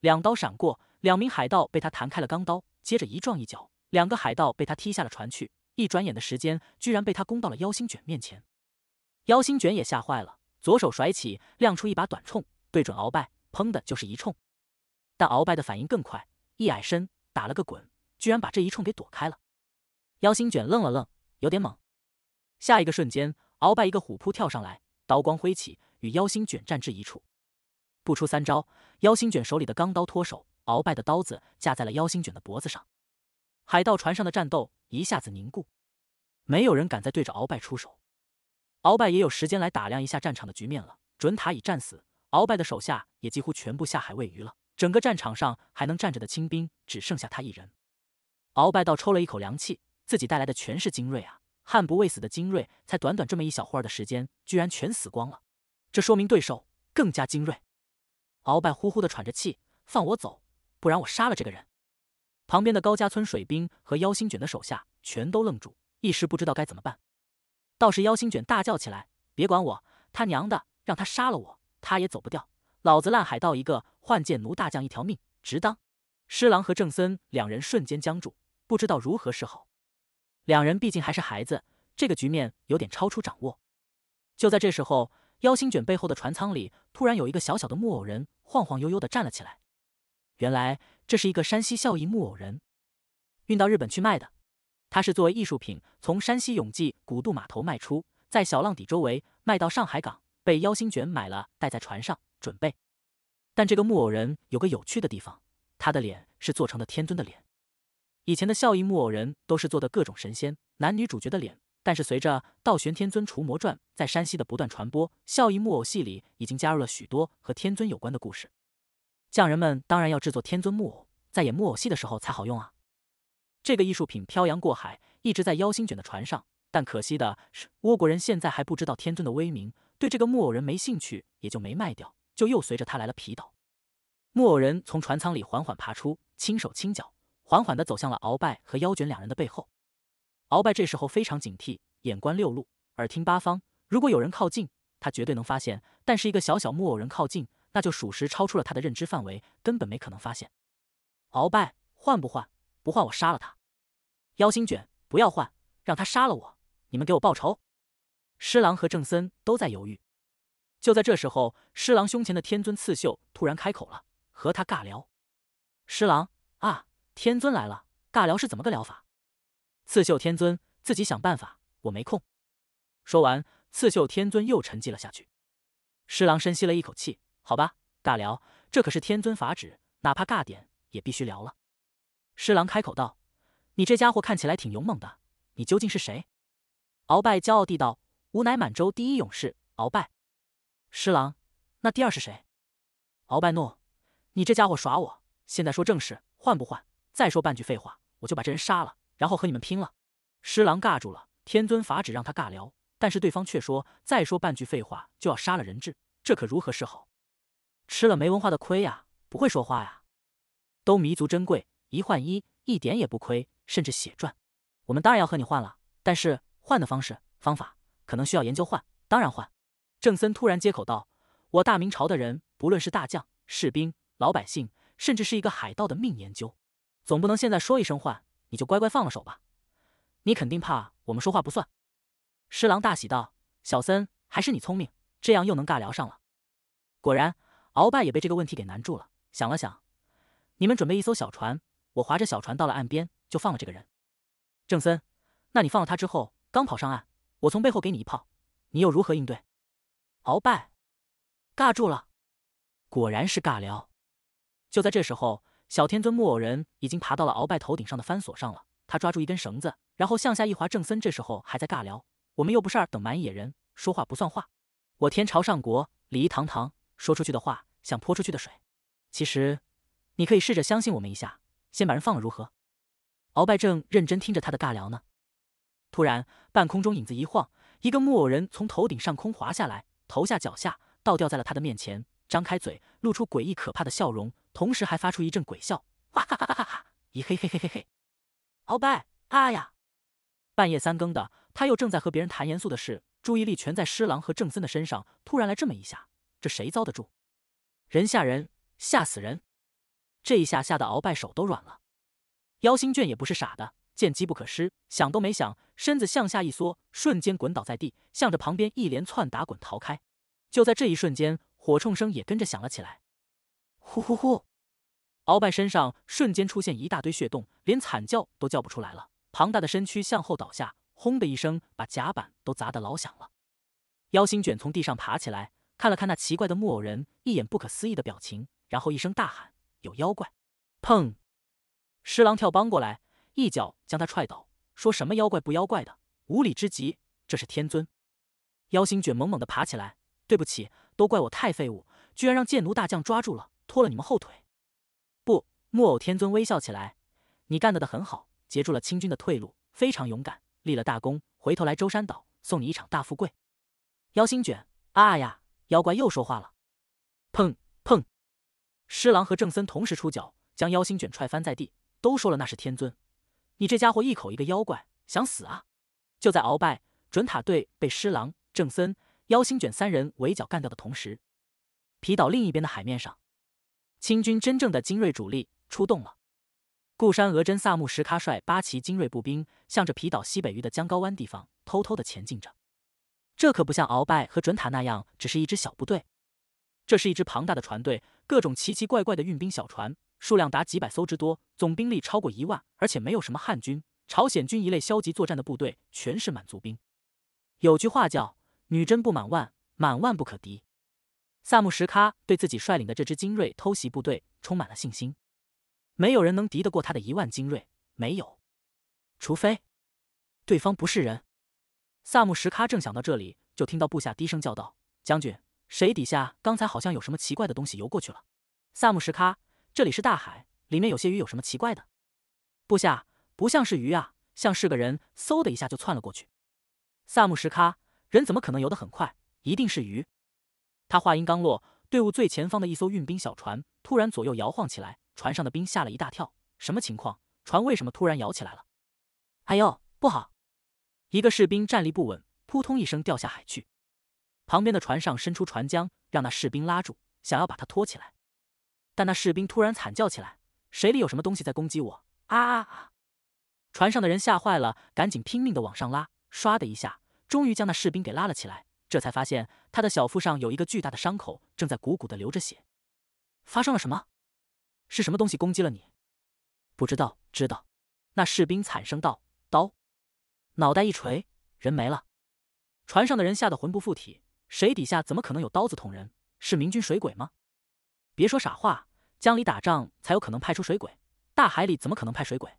两刀闪过，两名海盗被他弹开了钢刀，接着一撞一脚，两个海盗被他踢下了船去。一转眼的时间，居然被他攻到了妖星卷面前。妖星卷也吓坏了，左手甩起，亮出一把短冲，对准鳌拜。砰的，就是一冲，但鳌拜的反应更快，一矮身，打了个滚，居然把这一冲给躲开了。妖星卷愣了愣，有点懵。下一个瞬间，鳌拜一个虎扑跳上来，刀光挥起，与妖星卷战至一处。不出三招，妖星卷手里的钢刀脱手，鳌拜的刀子架在了妖星卷的脖子上。海盗船上的战斗一下子凝固，没有人敢再对着鳌拜出手。鳌拜也有时间来打量一下战场的局面了。准塔已战死。鳌拜的手下也几乎全部下海喂鱼了，整个战场上还能站着的清兵只剩下他一人。鳌拜倒抽了一口凉气，自己带来的全是精锐啊，悍不畏死的精锐，才短短这么一小会儿的时间，居然全死光了。这说明对手更加精锐。鳌拜呼呼的喘着气，放我走，不然我杀了这个人。旁边的高家村水兵和妖星卷的手下全都愣住，一时不知道该怎么办。倒是妖星卷大叫起来：“别管我，他娘的，让他杀了我！”他也走不掉，老子烂海盗一个，换贱奴大将一条命，值当。施琅和郑森两人瞬间僵住，不知道如何是好。两人毕竟还是孩子，这个局面有点超出掌握。就在这时候，妖星卷背后的船舱里，突然有一个小小的木偶人晃晃悠悠的站了起来。原来这是一个山西孝义木偶人，运到日本去卖的。他是作为艺术品从山西永济古渡码头卖出，在小浪底周围卖到上海港。被妖星卷买了，带在船上准备。但这个木偶人有个有趣的地方，他的脸是做成的天尊的脸。以前的孝义木偶人都是做的各种神仙男女主角的脸，但是随着《道玄天尊除魔传》在山西的不断传播，孝义木偶戏里已经加入了许多和天尊有关的故事。匠人们当然要制作天尊木偶，在演木偶戏的时候才好用啊。这个艺术品漂洋过海，一直在妖星卷的船上，但可惜的是，倭国人现在还不知道天尊的威名。对这个木偶人没兴趣，也就没卖掉，就又随着他来了皮岛。木偶人从船舱里缓缓爬出，轻手轻脚，缓缓地走向了鳌拜和腰卷两人的背后。鳌拜这时候非常警惕，眼观六路，耳听八方，如果有人靠近，他绝对能发现。但是一个小小木偶人靠近，那就属实超出了他的认知范围，根本没可能发现。鳌拜换不换？不换，我杀了他。妖星卷不要换，让他杀了我，你们给我报仇。施琅和正森都在犹豫。就在这时候，施琅胸前的天尊刺绣突然开口了：“和他尬聊。”施琅啊，天尊来了，尬聊是怎么个聊法？刺绣天尊自己想办法，我没空。说完，刺绣天尊又沉寂了下去。施琅深吸了一口气：“好吧，尬聊，这可是天尊法旨，哪怕尬点也必须聊了。”施琅开口道：“你这家伙看起来挺勇猛的，你究竟是谁？”鳌拜骄傲地道。吾乃满洲第一勇士鳌拜，施琅，那第二是谁？鳌拜诺，你这家伙耍我！现在说正事，换不换？再说半句废话，我就把这人杀了，然后和你们拼了！施琅尬住了，天尊法旨让他尬聊，但是对方却说再说半句废话就要杀了人质，这可如何是好？吃了没文化的亏呀，不会说话呀！都弥足珍贵，一换一一点也不亏，甚至血赚。我们当然要和你换了，但是换的方式方法。可能需要研究换，当然换。郑森突然接口道：“我大明朝的人，不论是大将、士兵、老百姓，甚至是一个海盗的命，研究总不能现在说一声换，你就乖乖放了手吧？你肯定怕我们说话不算。”施琅大喜道：“小森还是你聪明，这样又能尬聊上了。”果然，鳌拜也被这个问题给难住了。想了想，你们准备一艘小船，我划着小船到了岸边，就放了这个人。郑森，那你放了他之后，刚跑上岸。我从背后给你一炮，你又如何应对？鳌拜，尬住了，果然是尬聊。就在这时候，小天尊木偶人已经爬到了鳌拜头顶上的翻索上了。他抓住一根绳子，然后向下一滑。正森这时候还在尬聊，我们又不是二等蛮野人，说话不算话。我天朝上国礼仪堂堂，说出去的话像泼出去的水。其实，你可以试着相信我们一下，先把人放了，如何？鳌拜正认真听着他的尬聊呢。突然，半空中影子一晃，一个木偶人从头顶上空滑下来，头下脚下倒掉在了他的面前，张开嘴，露出诡异可怕的笑容，同时还发出一阵鬼笑，哇哈哈哈哈哈哈，咦嘿嘿嘿嘿嘿。鳌拜，啊呀！半夜三更的，他又正在和别人谈严肃的事，注意力全在施琅和郑森的身上，突然来这么一下，这谁遭得住？人吓人，吓死人！这一下吓得鳌拜手都软了。妖星卷也不是傻的。见机不可失，想都没想，身子向下一缩，瞬间滚倒在地，向着旁边一连窜打滚逃开。就在这一瞬间，火铳声也跟着响了起来。呼呼呼！鳌拜身上瞬间出现一大堆血洞，连惨叫都叫不出来了，庞大的身躯向后倒下，轰的一声把甲板都砸得老响了。妖星卷从地上爬起来，看了看那奇怪的木偶人，一眼不可思议的表情，然后一声大喊：“有妖怪！”砰！施郎跳帮过来。一脚将他踹倒，说什么妖怪不妖怪的，无礼之极。这是天尊，妖星卷猛猛的爬起来，对不起，都怪我太废物，居然让剑奴大将抓住了，拖了你们后腿。不，木偶天尊微笑起来，你干的的很好，截住了清军的退路，非常勇敢，立了大功。回头来舟山岛，送你一场大富贵。妖星卷啊呀，妖怪又说话了。砰砰，施琅和郑森同时出脚，将妖星卷踹翻在地。都说了那是天尊。你这家伙一口一个妖怪，想死啊！就在鳌拜准塔队被施琅、郑森、妖星卷三人围剿干掉的同时，皮岛另一边的海面上，清军真正的精锐主力出动了。固山额真萨木什喀率八旗精锐步兵，向着皮岛西北隅的江高湾地方偷偷的前进着。这可不像鳌拜和准塔那样，只是一支小部队。这是一支庞大的船队，各种奇奇怪怪的运兵小船。数量达几百艘之多，总兵力超过一万，而且没有什么汉军、朝鲜军一类消极作战的部队，全是满族兵。有句话叫“女真不满万，满万不可敌”。萨木什卡对自己率领的这支精锐偷袭部队充满了信心，没有人能敌得过他的一万精锐，没有，除非对方不是人。萨木什卡正想到这里，就听到部下低声叫道：“将军，水底下刚才好像有什么奇怪的东西游过去了。”萨木什卡。这里是大海，里面有些鱼，有什么奇怪的？部下不像是鱼啊，像是个人，嗖的一下就窜了过去。萨木什卡，人怎么可能游得很快？一定是鱼。他话音刚落，队伍最前方的一艘运兵小船突然左右摇晃起来，船上的兵吓了一大跳。什么情况？船为什么突然摇起来了？哎呦，不好！一个士兵站立不稳，扑通一声掉下海去。旁边的船上伸出船浆，让那士兵拉住，想要把他拖起来。但那士兵突然惨叫起来，水里有什么东西在攻击我！啊啊啊！船上的人吓坏了，赶紧拼命的往上拉。唰的一下，终于将那士兵给拉了起来。这才发现他的小腹上有一个巨大的伤口，正在鼓鼓的流着血。发生了什么？是什么东西攻击了你？不知道。知道。那士兵惨声道：“刀，脑袋一锤，人没了。”船上的人吓得魂不附体。水底下怎么可能有刀子捅人？是明军水鬼吗？别说傻话，江里打仗才有可能派出水鬼，大海里怎么可能派水鬼？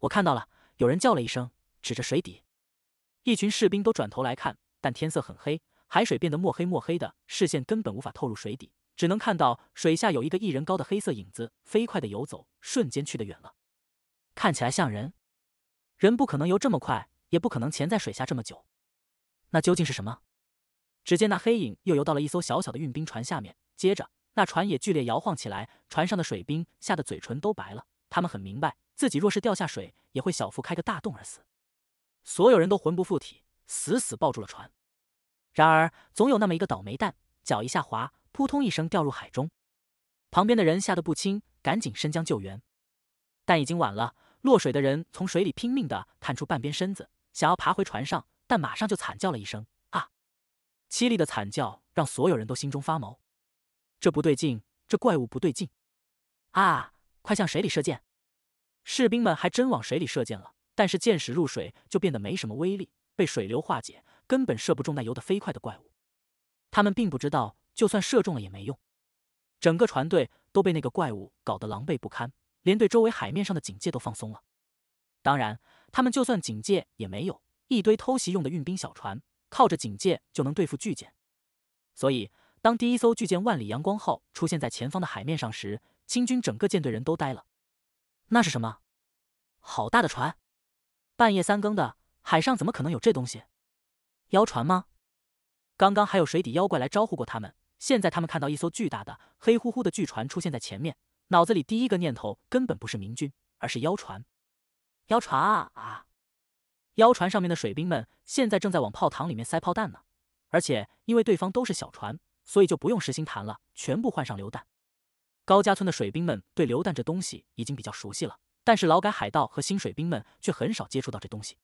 我看到了，有人叫了一声，指着水底，一群士兵都转头来看，但天色很黑，海水变得墨黑墨黑的，视线根本无法透入水底，只能看到水下有一个一人高的黑色影子，飞快的游走，瞬间去得远了，看起来像人，人不可能游这么快，也不可能潜在水下这么久，那究竟是什么？只见那黑影又游到了一艘小小的运兵船下面，接着。那船也剧烈摇晃起来，船上的水兵吓得嘴唇都白了。他们很明白，自己若是掉下水，也会小腹开个大洞而死。所有人都魂不附体，死死抱住了船。然而，总有那么一个倒霉蛋，脚一下滑，扑通一声掉入海中。旁边的人吓得不轻，赶紧伸江救援，但已经晚了。落水的人从水里拼命地探出半边身子，想要爬回船上，但马上就惨叫了一声啊！凄厉的惨叫让所有人都心中发毛。这不对劲，这怪物不对劲！啊，快向水里射箭！士兵们还真往水里射箭了，但是箭矢入水就变得没什么威力，被水流化解，根本射不中那游得飞快的怪物。他们并不知道，就算射中了也没用。整个船队都被那个怪物搞得狼狈不堪，连对周围海面上的警戒都放松了。当然，他们就算警戒也没有一堆偷袭用的运兵小船，靠着警戒就能对付巨舰，所以。当第一艘巨舰“万里阳光号”出现在前方的海面上时，清军整个舰队人都呆了。那是什么？好大的船！半夜三更的海上怎么可能有这东西？妖船吗？刚刚还有水底妖怪来招呼过他们。现在他们看到一艘巨大的黑乎乎的巨船出现在前面，脑子里第一个念头根本不是明军，而是妖船。妖船啊啊！妖船上面的水兵们现在正在往炮膛里面塞炮弹呢。而且因为对方都是小船。所以就不用实心弹了，全部换上榴弹。高家村的水兵们对榴弹这东西已经比较熟悉了，但是劳改海盗和新水兵们却很少接触到这东西。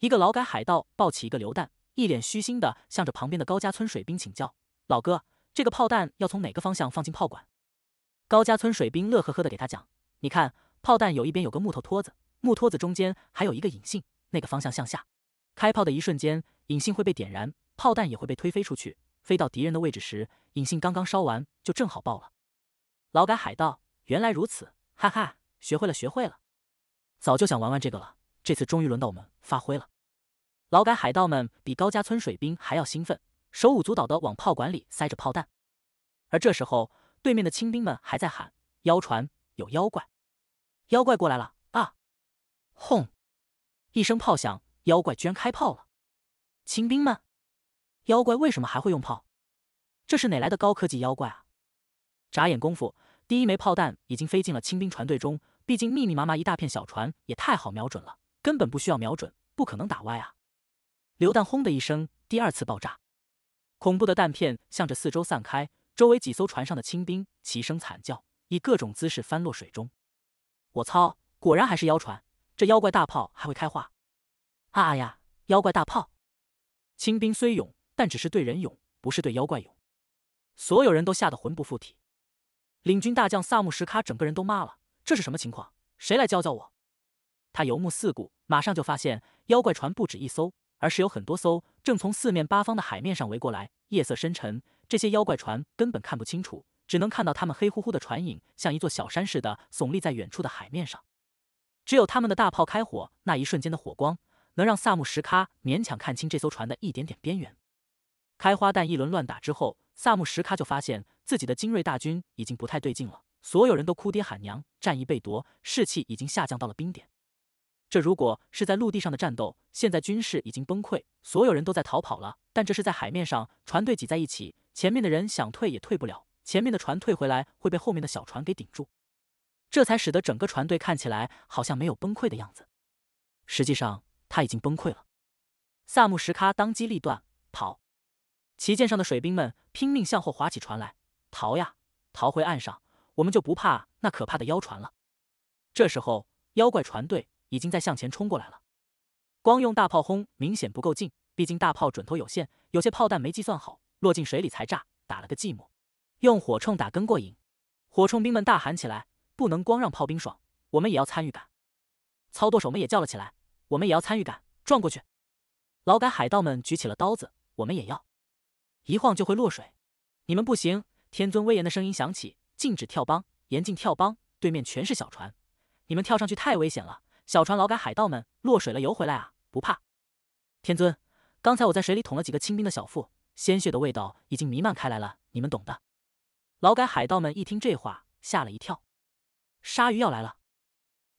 一个劳改海盗抱起一个榴弹，一脸虚心的向着旁边的高家村水兵请教：“老哥，这个炮弹要从哪个方向放进炮管？”高家村水兵乐呵呵的给他讲：“你看，炮弹有一边有个木头托子，木托子中间还有一个引信，那个方向向下。开炮的一瞬间，引信会被点燃，炮弹也会被推飞出去。”飞到敌人的位置时，引信刚刚烧完就正好爆了。劳改海盗，原来如此，哈哈，学会了，学会了，早就想玩玩这个了，这次终于轮到我们发挥了。劳改海盗们比高家村水兵还要兴奋，手舞足蹈的往炮管里塞着炮弹。而这时候，对面的清兵们还在喊：“妖船有妖怪，妖怪过来了！”啊，轰！一声炮响，妖怪居然开炮了。清兵们。妖怪为什么还会用炮？这是哪来的高科技妖怪啊！眨眼功夫，第一枚炮弹已经飞进了清兵船队中。毕竟密密麻麻一大片小船也太好瞄准了，根本不需要瞄准，不可能打歪啊！榴弹轰的一声，第二次爆炸，恐怖的弹片向着四周散开，周围几艘船上的清兵齐声惨叫，以各种姿势翻落水中。我操！果然还是妖船，这妖怪大炮还会开化！啊呀！妖怪大炮！清兵虽勇。但只是对人勇，不是对妖怪勇。所有人都吓得魂不附体。领军大将萨木什卡整个人都麻了，这是什么情况？谁来教教我？他游目四顾，马上就发现妖怪船不止一艘，而是有很多艘，正从四面八方的海面上围过来。夜色深沉，这些妖怪船根本看不清楚，只能看到他们黑乎乎的船影，像一座小山似的耸立在远处的海面上。只有他们的大炮开火那一瞬间的火光，能让萨木什卡勉强看清这艘船的一点点边缘。开花弹一轮乱打之后，萨姆什卡就发现自己的精锐大军已经不太对劲了。所有人都哭爹喊娘，战意被夺，士气已经下降到了冰点。这如果是在陆地上的战斗，现在军事已经崩溃，所有人都在逃跑了。但这是在海面上，船队挤在一起，前面的人想退也退不了，前面的船退回来会被后面的小船给顶住。这才使得整个船队看起来好像没有崩溃的样子，实际上他已经崩溃了。萨姆什卡当机立断，跑。旗舰上的水兵们拼命向后划起船来，逃呀，逃回岸上，我们就不怕那可怕的妖船了。这时候，妖怪船队已经在向前冲过来了。光用大炮轰明显不够劲，毕竟大炮准头有限，有些炮弹没计算好，落进水里才炸，打了个寂寞。用火铳打更过瘾，火铳兵们大喊起来：“不能光让炮兵爽，我们也要参与感！”操舵手们也叫了起来：“我们也要参与感，撞过去！”劳改海盗们举起了刀子：“我们也要！”一晃就会落水，你们不行！天尊威严的声音响起，禁止跳帮，严禁跳帮。对面全是小船，你们跳上去太危险了。小船劳改海盗们落水了，游回来啊，不怕！天尊，刚才我在水里捅了几个清兵的小腹，鲜血的味道已经弥漫开来了，你们懂的。劳改海盗们一听这话，吓了一跳，鲨鱼要来了！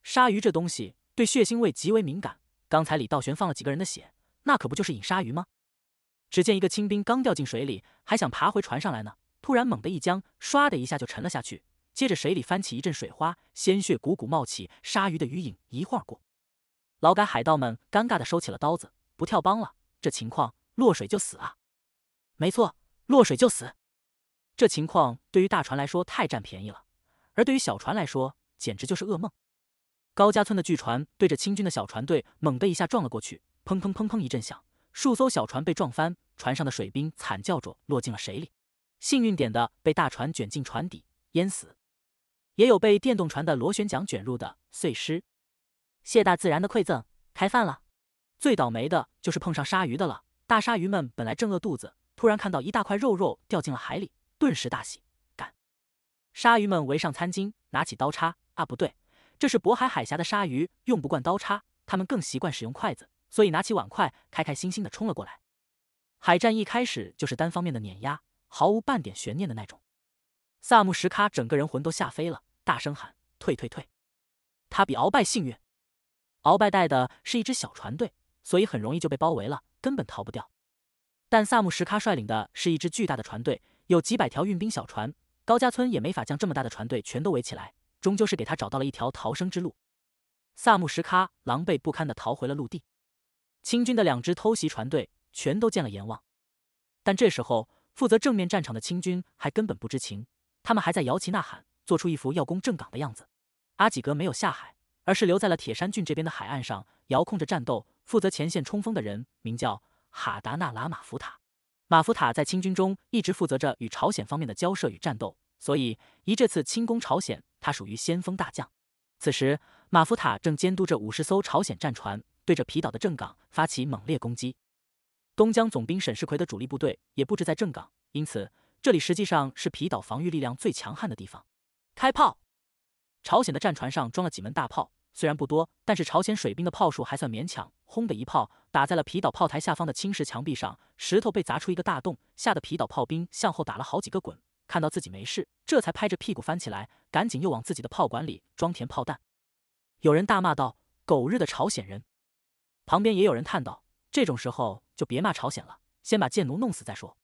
鲨鱼这东西对血腥味极为敏感，刚才李道玄放了几个人的血，那可不就是引鲨鱼吗？只见一个清兵刚掉进水里，还想爬回船上来呢，突然猛地一僵，唰的一下就沉了下去。接着水里翻起一阵水花，鲜血汩汩冒起，鲨鱼的鱼影一晃过。劳改海盗们尴尬的收起了刀子，不跳帮了。这情况落水就死啊！没错，落水就死。这情况对于大船来说太占便宜了，而对于小船来说简直就是噩梦。高家村的巨船对着清军的小船队猛地一下撞了过去，砰砰砰砰一阵响。数艘小船被撞翻，船上的水兵惨叫着落进了水里，幸运点的被大船卷进船底淹死，也有被电动船的螺旋桨卷入的碎尸。谢大自然的馈赠，开饭了。最倒霉的就是碰上鲨鱼的了。大鲨鱼们本来正饿肚子，突然看到一大块肉肉掉进了海里，顿时大喜，干！鲨鱼们围上餐巾，拿起刀叉。啊，不对，这是渤海海峡的鲨鱼，用不惯刀叉，他们更习惯使用筷子。所以拿起碗筷，开开心心的冲了过来。海战一开始就是单方面的碾压，毫无半点悬念的那种。萨姆什卡整个人魂都吓飞了，大声喊：“退退退！”他比鳌拜幸运，鳌拜带的是一支小船队，所以很容易就被包围了，根本逃不掉。但萨姆什卡率领的是一支巨大的船队，有几百条运兵小船，高家村也没法将这么大的船队全都围起来，终究是给他找到了一条逃生之路。萨姆什卡狼狈不堪的逃回了陆地。清军的两支偷袭船队全都见了阎王，但这时候负责正面战场的清军还根本不知情，他们还在摇旗呐喊，做出一副要攻正港的样子。阿吉格没有下海，而是留在了铁山郡这边的海岸上，遥控着战斗。负责前线冲锋的人名叫哈达那拉马福塔。马福塔在清军中一直负责着与朝鲜方面的交涉与战斗，所以一这次清攻朝鲜，他属于先锋大将。此时，马福塔正监督着五十艘朝鲜战船。对着皮岛的正港发起猛烈攻击，东江总兵沈世奎的主力部队也布置在正港，因此这里实际上是皮岛防御力量最强悍的地方。开炮！朝鲜的战船上装了几门大炮，虽然不多，但是朝鲜水兵的炮数还算勉强。轰的一炮打在了皮岛炮台下方的青石墙壁上，石头被砸出一个大洞，吓得皮岛炮兵向后打了好几个滚。看到自己没事，这才拍着屁股翻起来，赶紧又往自己的炮管里装填炮弹。有人大骂道：“狗日的朝鲜人！”旁边也有人叹道：“这种时候就别骂朝鲜了，先把贱奴弄死再说。”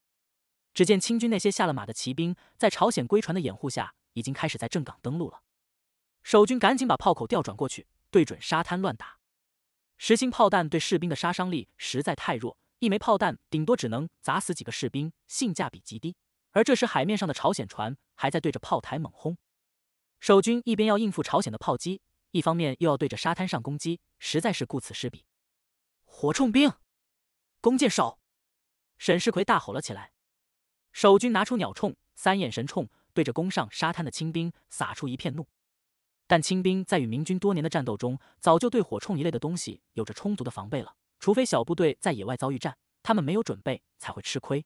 只见清军那些下了马的骑兵，在朝鲜龟船的掩护下，已经开始在镇港登陆了。守军赶紧把炮口调转过去，对准沙滩乱打。实心炮弹对士兵的杀伤力实在太弱，一枚炮弹顶多只能砸死几个士兵，性价比极低。而这时海面上的朝鲜船还在对着炮台猛轰，守军一边要应付朝鲜的炮击，一方面又要对着沙滩上攻击，实在是顾此失彼。火铳兵、弓箭手，沈世奎大吼了起来。守军拿出鸟铳、三眼神铳，对着攻上沙滩的清兵撒出一片怒。但清兵在与明军多年的战斗中，早就对火铳一类的东西有着充足的防备了。除非小部队在野外遭遇战，他们没有准备才会吃亏。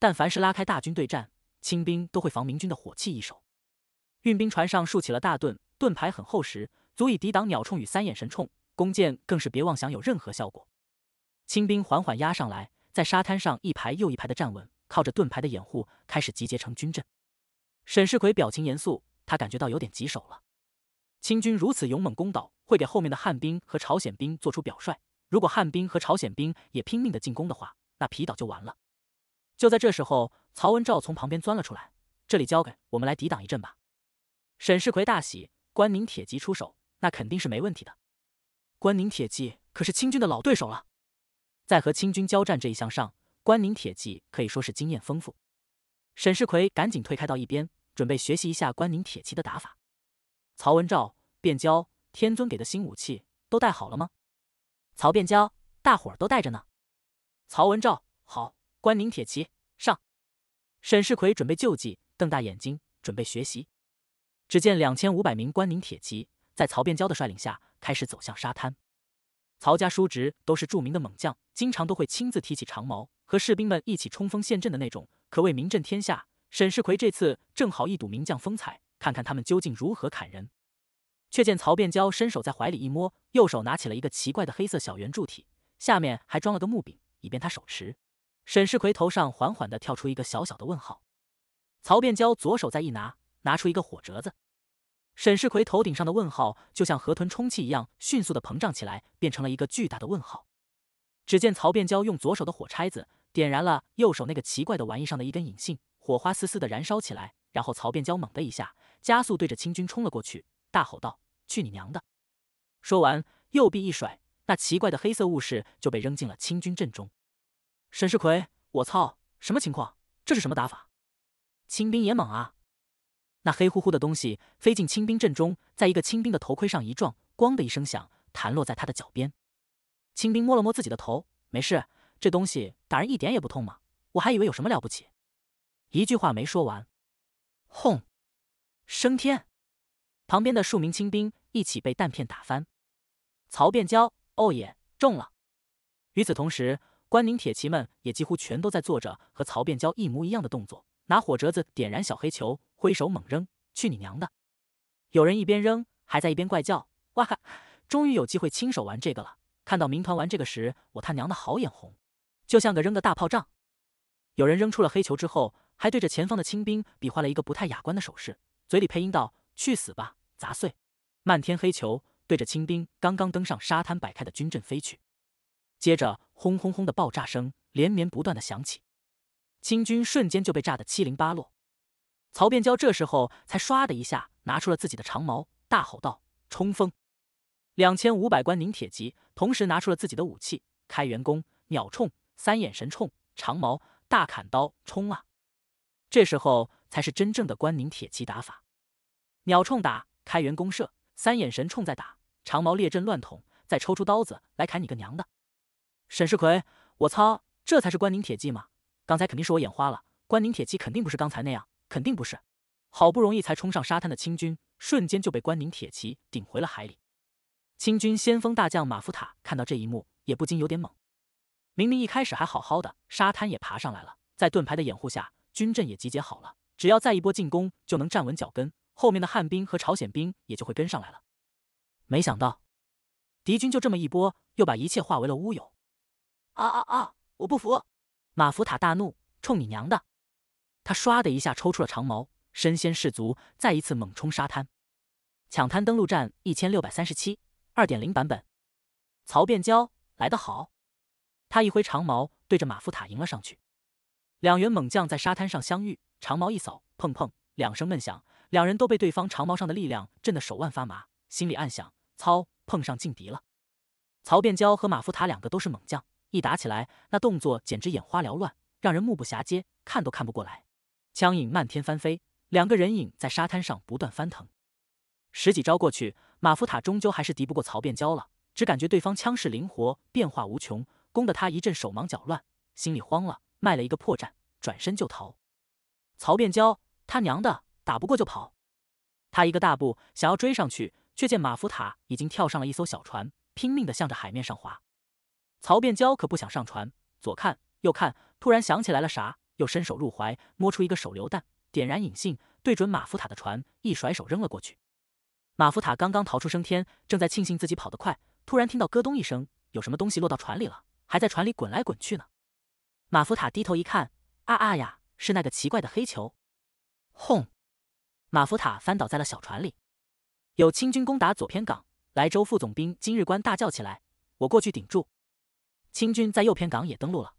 但凡是拉开大军对战，清兵都会防明军的火器一手。运兵船上竖起了大盾，盾牌很厚实，足以抵挡鸟铳与三眼神铳。弓箭更是别妄想有任何效果。清兵缓缓压上来，在沙滩上一排又一排的站稳，靠着盾牌的掩护开始集结成军阵。沈世奎表情严肃，他感觉到有点棘手了。清军如此勇猛攻岛，会给后面的汉兵和朝鲜兵做出表率。如果汉兵和朝鲜兵也拼命的进攻的话，那皮岛就完了。就在这时候，曹文照从旁边钻了出来：“这里交给我们来抵挡一阵吧。”沈世奎大喜：“关宁铁骑出手，那肯定是没问题的。关宁铁骑可是清军的老对手了。”在和清军交战这一项上，关宁铁骑可以说是经验丰富。沈世奎赶紧退开到一边，准备学习一下关宁铁骑的打法。曹文照，卞娇、天尊给的新武器都带好了吗？曹卞娇，大伙儿都带着呢。曹文照，好，关宁铁骑上。沈世奎准备就计，瞪大眼睛准备学习。只见两千五百名关宁铁骑在曹卞娇的率领下，开始走向沙滩。曹家叔侄都是著名的猛将，经常都会亲自提起长矛，和士兵们一起冲锋陷阵的那种，可谓名震天下。沈世奎这次正好一睹名将风采，看看他们究竟如何砍人。却见曹变娇伸手在怀里一摸，右手拿起了一个奇怪的黑色小圆柱体，下面还装了个木柄，以便他手持。沈世奎头上缓缓地跳出一个小小的问号。曹变娇左手再一拿，拿出一个火折子。沈世奎头顶上的问号就像河豚充气一样迅速的膨胀起来，变成了一个巨大的问号。只见曹变娇用左手的火柴子点燃了右手那个奇怪的玩意上的一根引信，火花丝丝的燃烧起来。然后曹变娇猛的一下加速，对着清军冲了过去，大吼道：“去你娘的！”说完，右臂一甩，那奇怪的黑色物事就被扔进了清军阵中。沈世奎，我操，什么情况？这是什么打法？清兵也猛啊！那黑乎乎的东西飞进清兵阵中，在一个清兵的头盔上一撞，咣的一声响，弹落在他的脚边。清兵摸了摸自己的头，没事，这东西打人一点也不痛吗？我还以为有什么了不起。一句话没说完，轰，升天！旁边的数名清兵一起被弹片打翻。曹变焦，哦也，中了。与此同时，关宁铁骑们也几乎全都在做着和曹变焦一模一样的动作。拿火折子点燃小黑球，挥手猛扔，去你娘的！有人一边扔，还在一边怪叫：“哇哈，终于有机会亲手玩这个了！”看到民团玩这个时，我他娘的好眼红，就像个扔个大炮仗。有人扔出了黑球之后，还对着前方的清兵比划了一个不太雅观的手势，嘴里配音道：“去死吧，砸碎！”漫天黑球对着清兵刚刚登上沙滩摆开的军阵飞去，接着轰轰轰的爆炸声连绵不断的响起。清军瞬间就被炸得七零八落，曹变娇这时候才唰的一下拿出了自己的长矛，大吼道：“冲锋！”两千五百关宁铁骑同时拿出了自己的武器：开元弓、鸟铳、三眼神铳、长矛、大砍刀，冲啊！这时候才是真正的关宁铁骑打法：鸟铳打，开元弓射，三眼神铳在打，长矛列阵乱捅，再抽出刀子来砍你个娘的！沈世奎，我操，这才是关宁铁骑吗？刚才肯定是我眼花了，关宁铁骑肯定不是刚才那样，肯定不是。好不容易才冲上沙滩的清军，瞬间就被关宁铁骑顶回了海里。清军先锋大将马福塔看到这一幕，也不禁有点懵。明明一开始还好好的，沙滩也爬上来了，在盾牌的掩护下，军阵也集结好了，只要再一波进攻，就能站稳脚跟，后面的汉兵和朝鲜兵也就会跟上来了。没想到，敌军就这么一波，又把一切化为了乌有。啊啊啊！我不服！马福塔大怒，冲你娘的！他唰的一下抽出了长矛，身先士卒，再一次猛冲沙滩，抢滩登陆战一千六百三十七二点零版本。曹变娇来得好，他一挥长矛，对着马福塔迎了上去。两员猛将在沙滩上相遇，长矛一扫，砰砰两声闷响，两人都被对方长矛上的力量震得手腕发麻，心里暗想：操，碰上劲敌了。曹变娇和马福塔两个都是猛将。一打起来，那动作简直眼花缭乱，让人目不暇接，看都看不过来。枪影漫天翻飞，两个人影在沙滩上不断翻腾。十几招过去，马福塔终究还是敌不过曹变焦了，只感觉对方枪势灵活，变化无穷，攻得他一阵手忙脚乱，心里慌了，卖了一个破绽，转身就逃。曹变焦，他娘的，打不过就跑！他一个大步想要追上去，却见马福塔已经跳上了一艘小船，拼命的向着海面上滑。曹变娇可不想上船，左看右看，突然想起来了啥，又伸手入怀，摸出一个手榴弹，点燃引信，对准马福塔的船，一甩手扔了过去。马福塔刚刚逃出升天，正在庆幸自己跑得快，突然听到咯咚一声，有什么东西落到船里了，还在船里滚来滚去呢。马福塔低头一看，啊呀，是那个奇怪的黑球！轰！马福塔翻倒在了小船里。有清军攻打左偏港，莱州副总兵金日官大叫起来：“我过去顶住！”清军在右偏港也登陆了，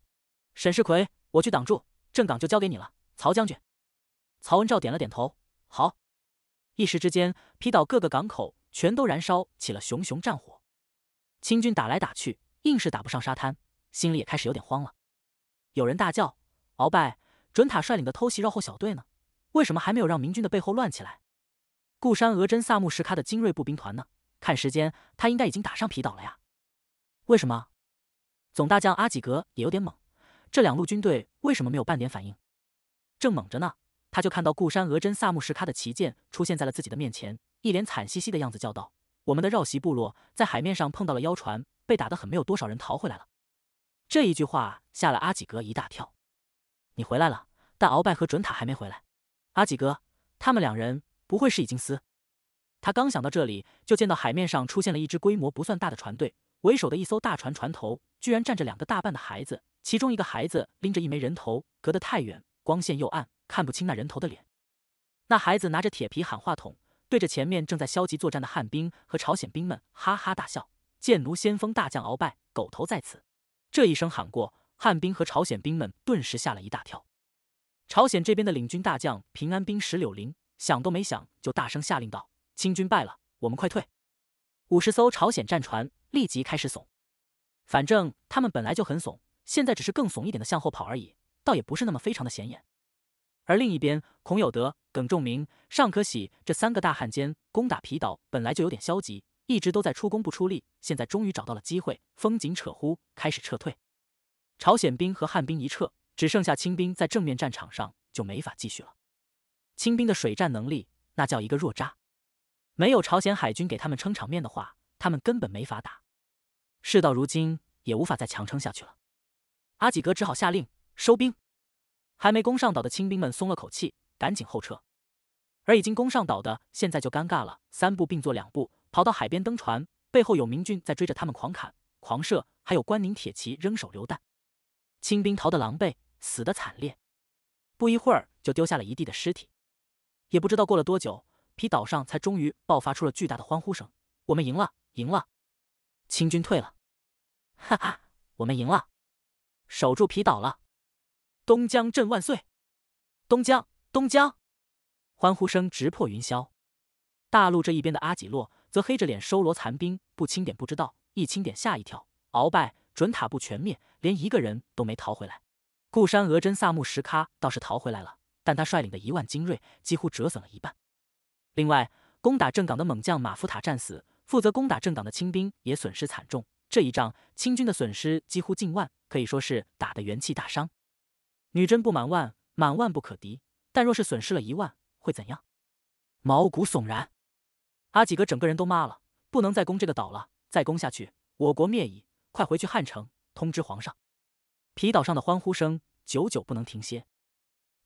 沈世奎，我去挡住，正港就交给你了。曹将军，曹文照点了点头，好。一时之间，皮岛各个港口全都燃烧起了熊熊战火，清军打来打去，硬是打不上沙滩，心里也开始有点慌了。有人大叫：“鳌拜准塔率领的偷袭绕后小队呢？为什么还没有让明军的背后乱起来？固山额真萨木什喀的精锐步兵团呢？看时间，他应该已经打上皮岛了呀？为什么？”总大将阿吉格也有点懵，这两路军队为什么没有半点反应？正懵着呢，他就看到固山额真萨木什喀的旗舰出现在了自己的面前，一脸惨兮兮的样子，叫道：“我们的绕袭部落在海面上碰到了妖船，被打得很，没有多少人逃回来了。”这一句话吓了阿吉格一大跳。你回来了，但鳌拜和准塔还没回来。阿吉格，他们两人不会是已经死？他刚想到这里，就见到海面上出现了一支规模不算大的船队。为首的一艘大船船头居然站着两个大半的孩子，其中一个孩子拎着一枚人头，隔得太远，光线又暗，看不清那人头的脸。那孩子拿着铁皮喊话筒，对着前面正在消极作战的汉兵和朝鲜兵们哈哈大笑：“贱奴先锋大将鳌拜，狗头在此！”这一声喊过，汉兵和朝鲜兵们顿时吓了一大跳。朝鲜这边的领军大将平安兵石柳林想都没想，就大声下令道：“清军败了，我们快退！”五十艘朝鲜战船。立即开始怂，反正他们本来就很怂，现在只是更怂一点的向后跑而已，倒也不是那么非常的显眼。而另一边，孔有德、耿仲明、尚可喜这三个大汉奸攻打皮岛本来就有点消极，一直都在出工不出力，现在终于找到了机会，风景扯呼开始撤退。朝鲜兵和汉兵一撤，只剩下清兵在正面战场上就没法继续了。清兵的水战能力那叫一个弱渣，没有朝鲜海军给他们撑场面的话，他们根本没法打。事到如今，也无法再强撑下去了。阿济格只好下令收兵。还没攻上岛的清兵们松了口气，赶紧后撤。而已经攻上岛的，现在就尴尬了。三步并作两步，跑到海边登船，背后有明军在追着他们狂砍狂射，还有关宁铁骑扔手榴弹。清兵逃得狼狈，死得惨烈，不一会儿就丢下了一地的尸体。也不知道过了多久，皮岛上才终于爆发出了巨大的欢呼声：“我们赢了，赢了！”清军退了，哈哈，我们赢了！守住皮岛了，东江镇万岁！东江，东江！欢呼声直破云霄。大陆这一边的阿吉洛则黑着脸收罗残兵，不清点不知道，一清点吓一跳。鳌拜准塔部全灭，连一个人都没逃回来。固山额真萨木什喀倒是逃回来了，但他率领的一万精锐几乎折损了一半。另外，攻打正港的猛将马福塔战死。负责攻打政党的清兵也损失惨重，这一仗清军的损失几乎近万，可以说是打得元气大伤。女真不满万，满万不可敌，但若是损失了一万，会怎样？毛骨悚然！阿济格整个人都麻了，不能再攻这个岛了，再攻下去，我国灭矣！快回去汉城，通知皇上！皮岛上的欢呼声久久不能停歇。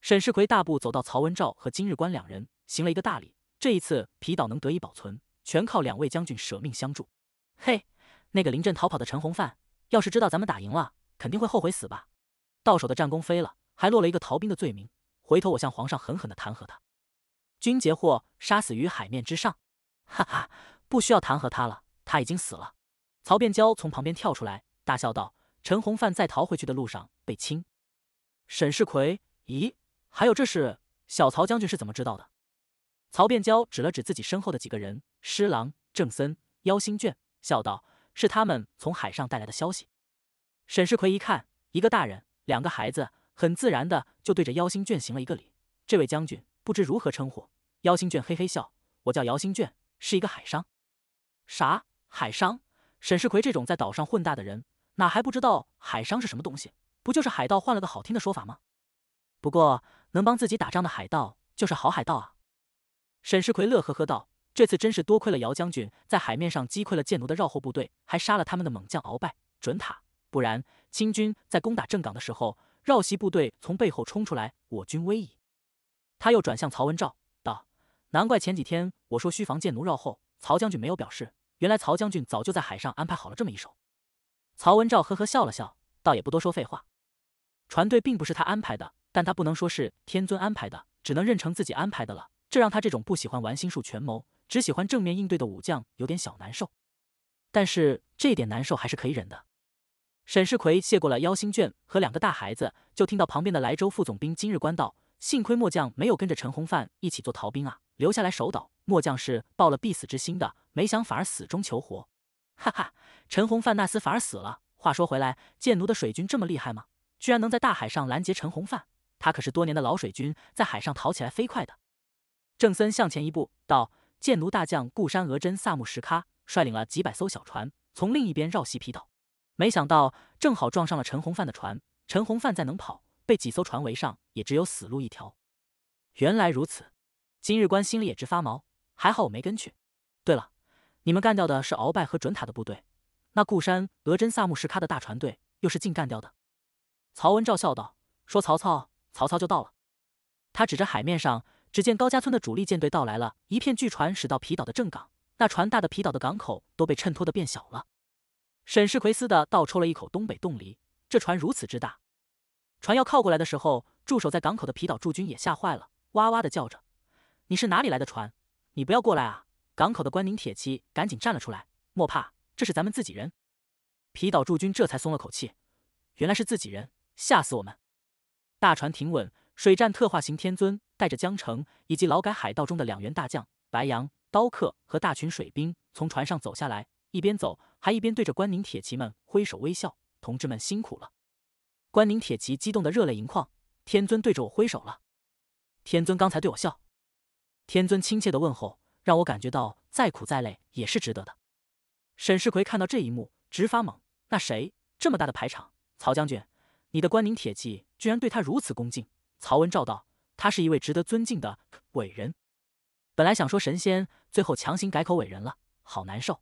沈世奎大步走到曹文照和金日官两人，行了一个大礼。这一次，皮岛能得以保存。全靠两位将军舍命相助。嘿，那个临阵逃跑的陈洪范，要是知道咱们打赢了，肯定会后悔死吧？到手的战功飞了，还落了一个逃兵的罪名。回头我向皇上狠狠的弹劾他。军杰祸杀死于海面之上。哈哈，不需要弹劾他了，他已经死了。曹变娇从旁边跳出来，大笑道：“陈洪范在逃回去的路上被亲。”沈世奎，咦，还有这事？小曹将军是怎么知道的？曹变娇指了指自己身后的几个人，施琅、郑森、妖星卷，笑道：“是他们从海上带来的消息。”沈世奎一看，一个大人，两个孩子，很自然的就对着妖星卷行了一个礼：“这位将军，不知如何称呼？”妖星卷嘿嘿笑：“我叫姚星卷，是一个海商。”啥海商？沈世奎这种在岛上混大的人，哪还不知道海商是什么东西？不就是海盗换了个好听的说法吗？不过能帮自己打仗的海盗，就是好海盗啊！沈世奎乐呵呵道：“这次真是多亏了姚将军在海面上击溃了剑奴的绕后部队，还杀了他们的猛将鳌拜准塔，不然清军在攻打正港的时候，绕袭部队从背后冲出来，我军危矣。”他又转向曹文照道：“难怪前几天我说虚防剑奴绕后，曹将军没有表示，原来曹将军早就在海上安排好了这么一手。”曹文照呵呵笑了笑，倒也不多说废话。船队并不是他安排的，但他不能说是天尊安排的，只能认成自己安排的了。这让他这种不喜欢玩心术权谋，只喜欢正面应对的武将有点小难受，但是这点难受还是可以忍的。沈世奎谢过了妖星卷和两个大孩子，就听到旁边的莱州副总兵今日官道：“幸亏末将没有跟着陈洪范一起做逃兵啊，留下来守岛。末将是抱了必死之心的，没想反而死中求活。”哈哈，陈洪范那厮反而死了。话说回来，剑奴的水军这么厉害吗？居然能在大海上拦截陈洪范？他可是多年的老水军，在海上逃起来飞快的。郑森向前一步，道：“剑奴大将固山额真萨木什喀率领了几百艘小船，从另一边绕西皮岛，没想到正好撞上了陈洪范的船。陈洪范再能跑，被几艘船围上，也只有死路一条。”原来如此，金日官心里也直发毛，还好我没跟去。对了，你们干掉的是鳌拜和准塔的部队，那固山额真萨木什喀的大船队又是净干掉的？曹文照笑道：“说曹操，曹操就到了。”他指着海面上。只见高家村的主力舰队到来了，一片巨船驶到皮岛的正港，那船大的皮岛的港口都被衬托的变小了。沈世奎斯的倒抽了一口东北冻梨，这船如此之大。船要靠过来的时候，驻守在港口的皮岛驻军也吓坏了，哇哇的叫着：“你是哪里来的船？你不要过来啊！”港口的关宁铁骑赶紧站了出来：“莫怕，这是咱们自己人。”皮岛驻军这才松了口气，原来是自己人，吓死我们！大船停稳。水战特化型天尊带着江城以及劳改海盗中的两员大将白杨刀客和大群水兵从船上走下来，一边走还一边对着关宁铁骑们挥手微笑：“同志们辛苦了！”关宁铁骑激动的热泪盈眶。天尊对着我挥手了，天尊刚才对我笑，天尊亲切的问候让我感觉到再苦再累也是值得的。沈世奎看到这一幕直发懵：“那谁这么大的排场？曹将军，你的关宁铁骑居然对他如此恭敬？”曹文照道：“他是一位值得尊敬的伟人。”本来想说神仙，最后强行改口伟人了，好难受。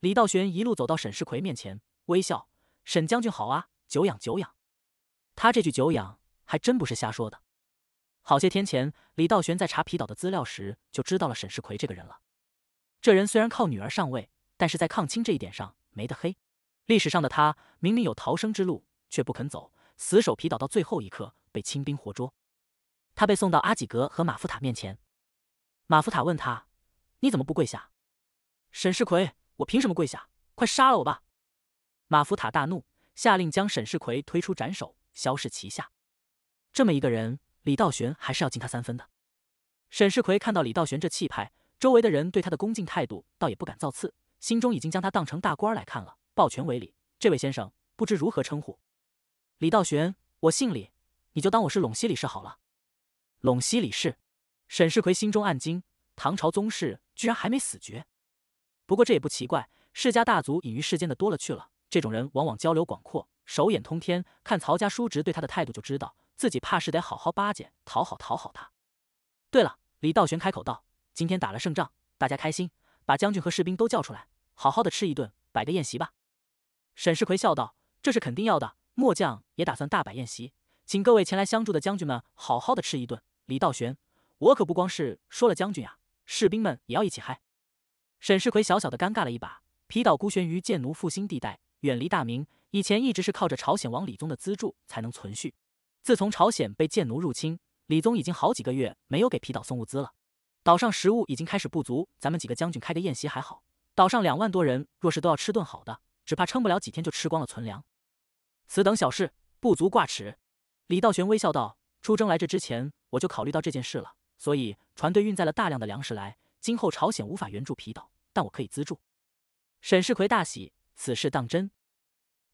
李道玄一路走到沈世奎面前，微笑：“沈将军好啊，久仰久仰。”他这句“久仰”还真不是瞎说的。好些天前，李道玄在查皮岛的资料时，就知道了沈世奎这个人了。这人虽然靠女儿上位，但是在抗清这一点上没得黑。历史上的他明明有逃生之路，却不肯走，死守皮岛到最后一刻。被清兵活捉，他被送到阿济格和马福塔面前。马福塔问他：“你怎么不跪下？”沈世奎：“我凭什么跪下？快杀了我吧！”马福塔大怒，下令将沈世奎推出斩首，削势旗下。这么一个人，李道玄还是要敬他三分的。沈世奎看到李道玄这气派，周围的人对他的恭敬态度，倒也不敢造次，心中已经将他当成大官来看了，抱拳为礼：“这位先生，不知如何称呼？”李道玄：“我姓李。”你就当我是陇西李氏好了。陇西李氏，沈世奎心中暗惊，唐朝宗室居然还没死绝。不过这也不奇怪，世家大族隐于世间的多了去了。这种人往往交流广阔，手眼通天。看曹家叔侄对他的态度就知道，自己怕是得好好巴结，讨好讨好他。对了，李道玄开口道：“今天打了胜仗，大家开心，把将军和士兵都叫出来，好好的吃一顿，摆个宴席吧。”沈世奎笑道：“这是肯定要的，末将也打算大摆宴席。”请各位前来相助的将军们好好的吃一顿。李道玄，我可不光是说了将军啊，士兵们也要一起嗨。沈世奎小小的尴尬了一把。皮岛孤悬于贱奴复兴地带，远离大明，以前一直是靠着朝鲜王李宗的资助才能存续。自从朝鲜被贱奴入侵，李宗已经好几个月没有给皮岛送物资了，岛上食物已经开始不足。咱们几个将军开个宴席还好，岛上两万多人，若是都要吃顿好的，只怕撑不了几天就吃光了存粮。此等小事不足挂齿。李道玄微笑道：“出征来这之前，我就考虑到这件事了，所以船队运载了大量的粮食来。今后朝鲜无法援助皮岛，但我可以资助。”沈世奎大喜：“此事当真？”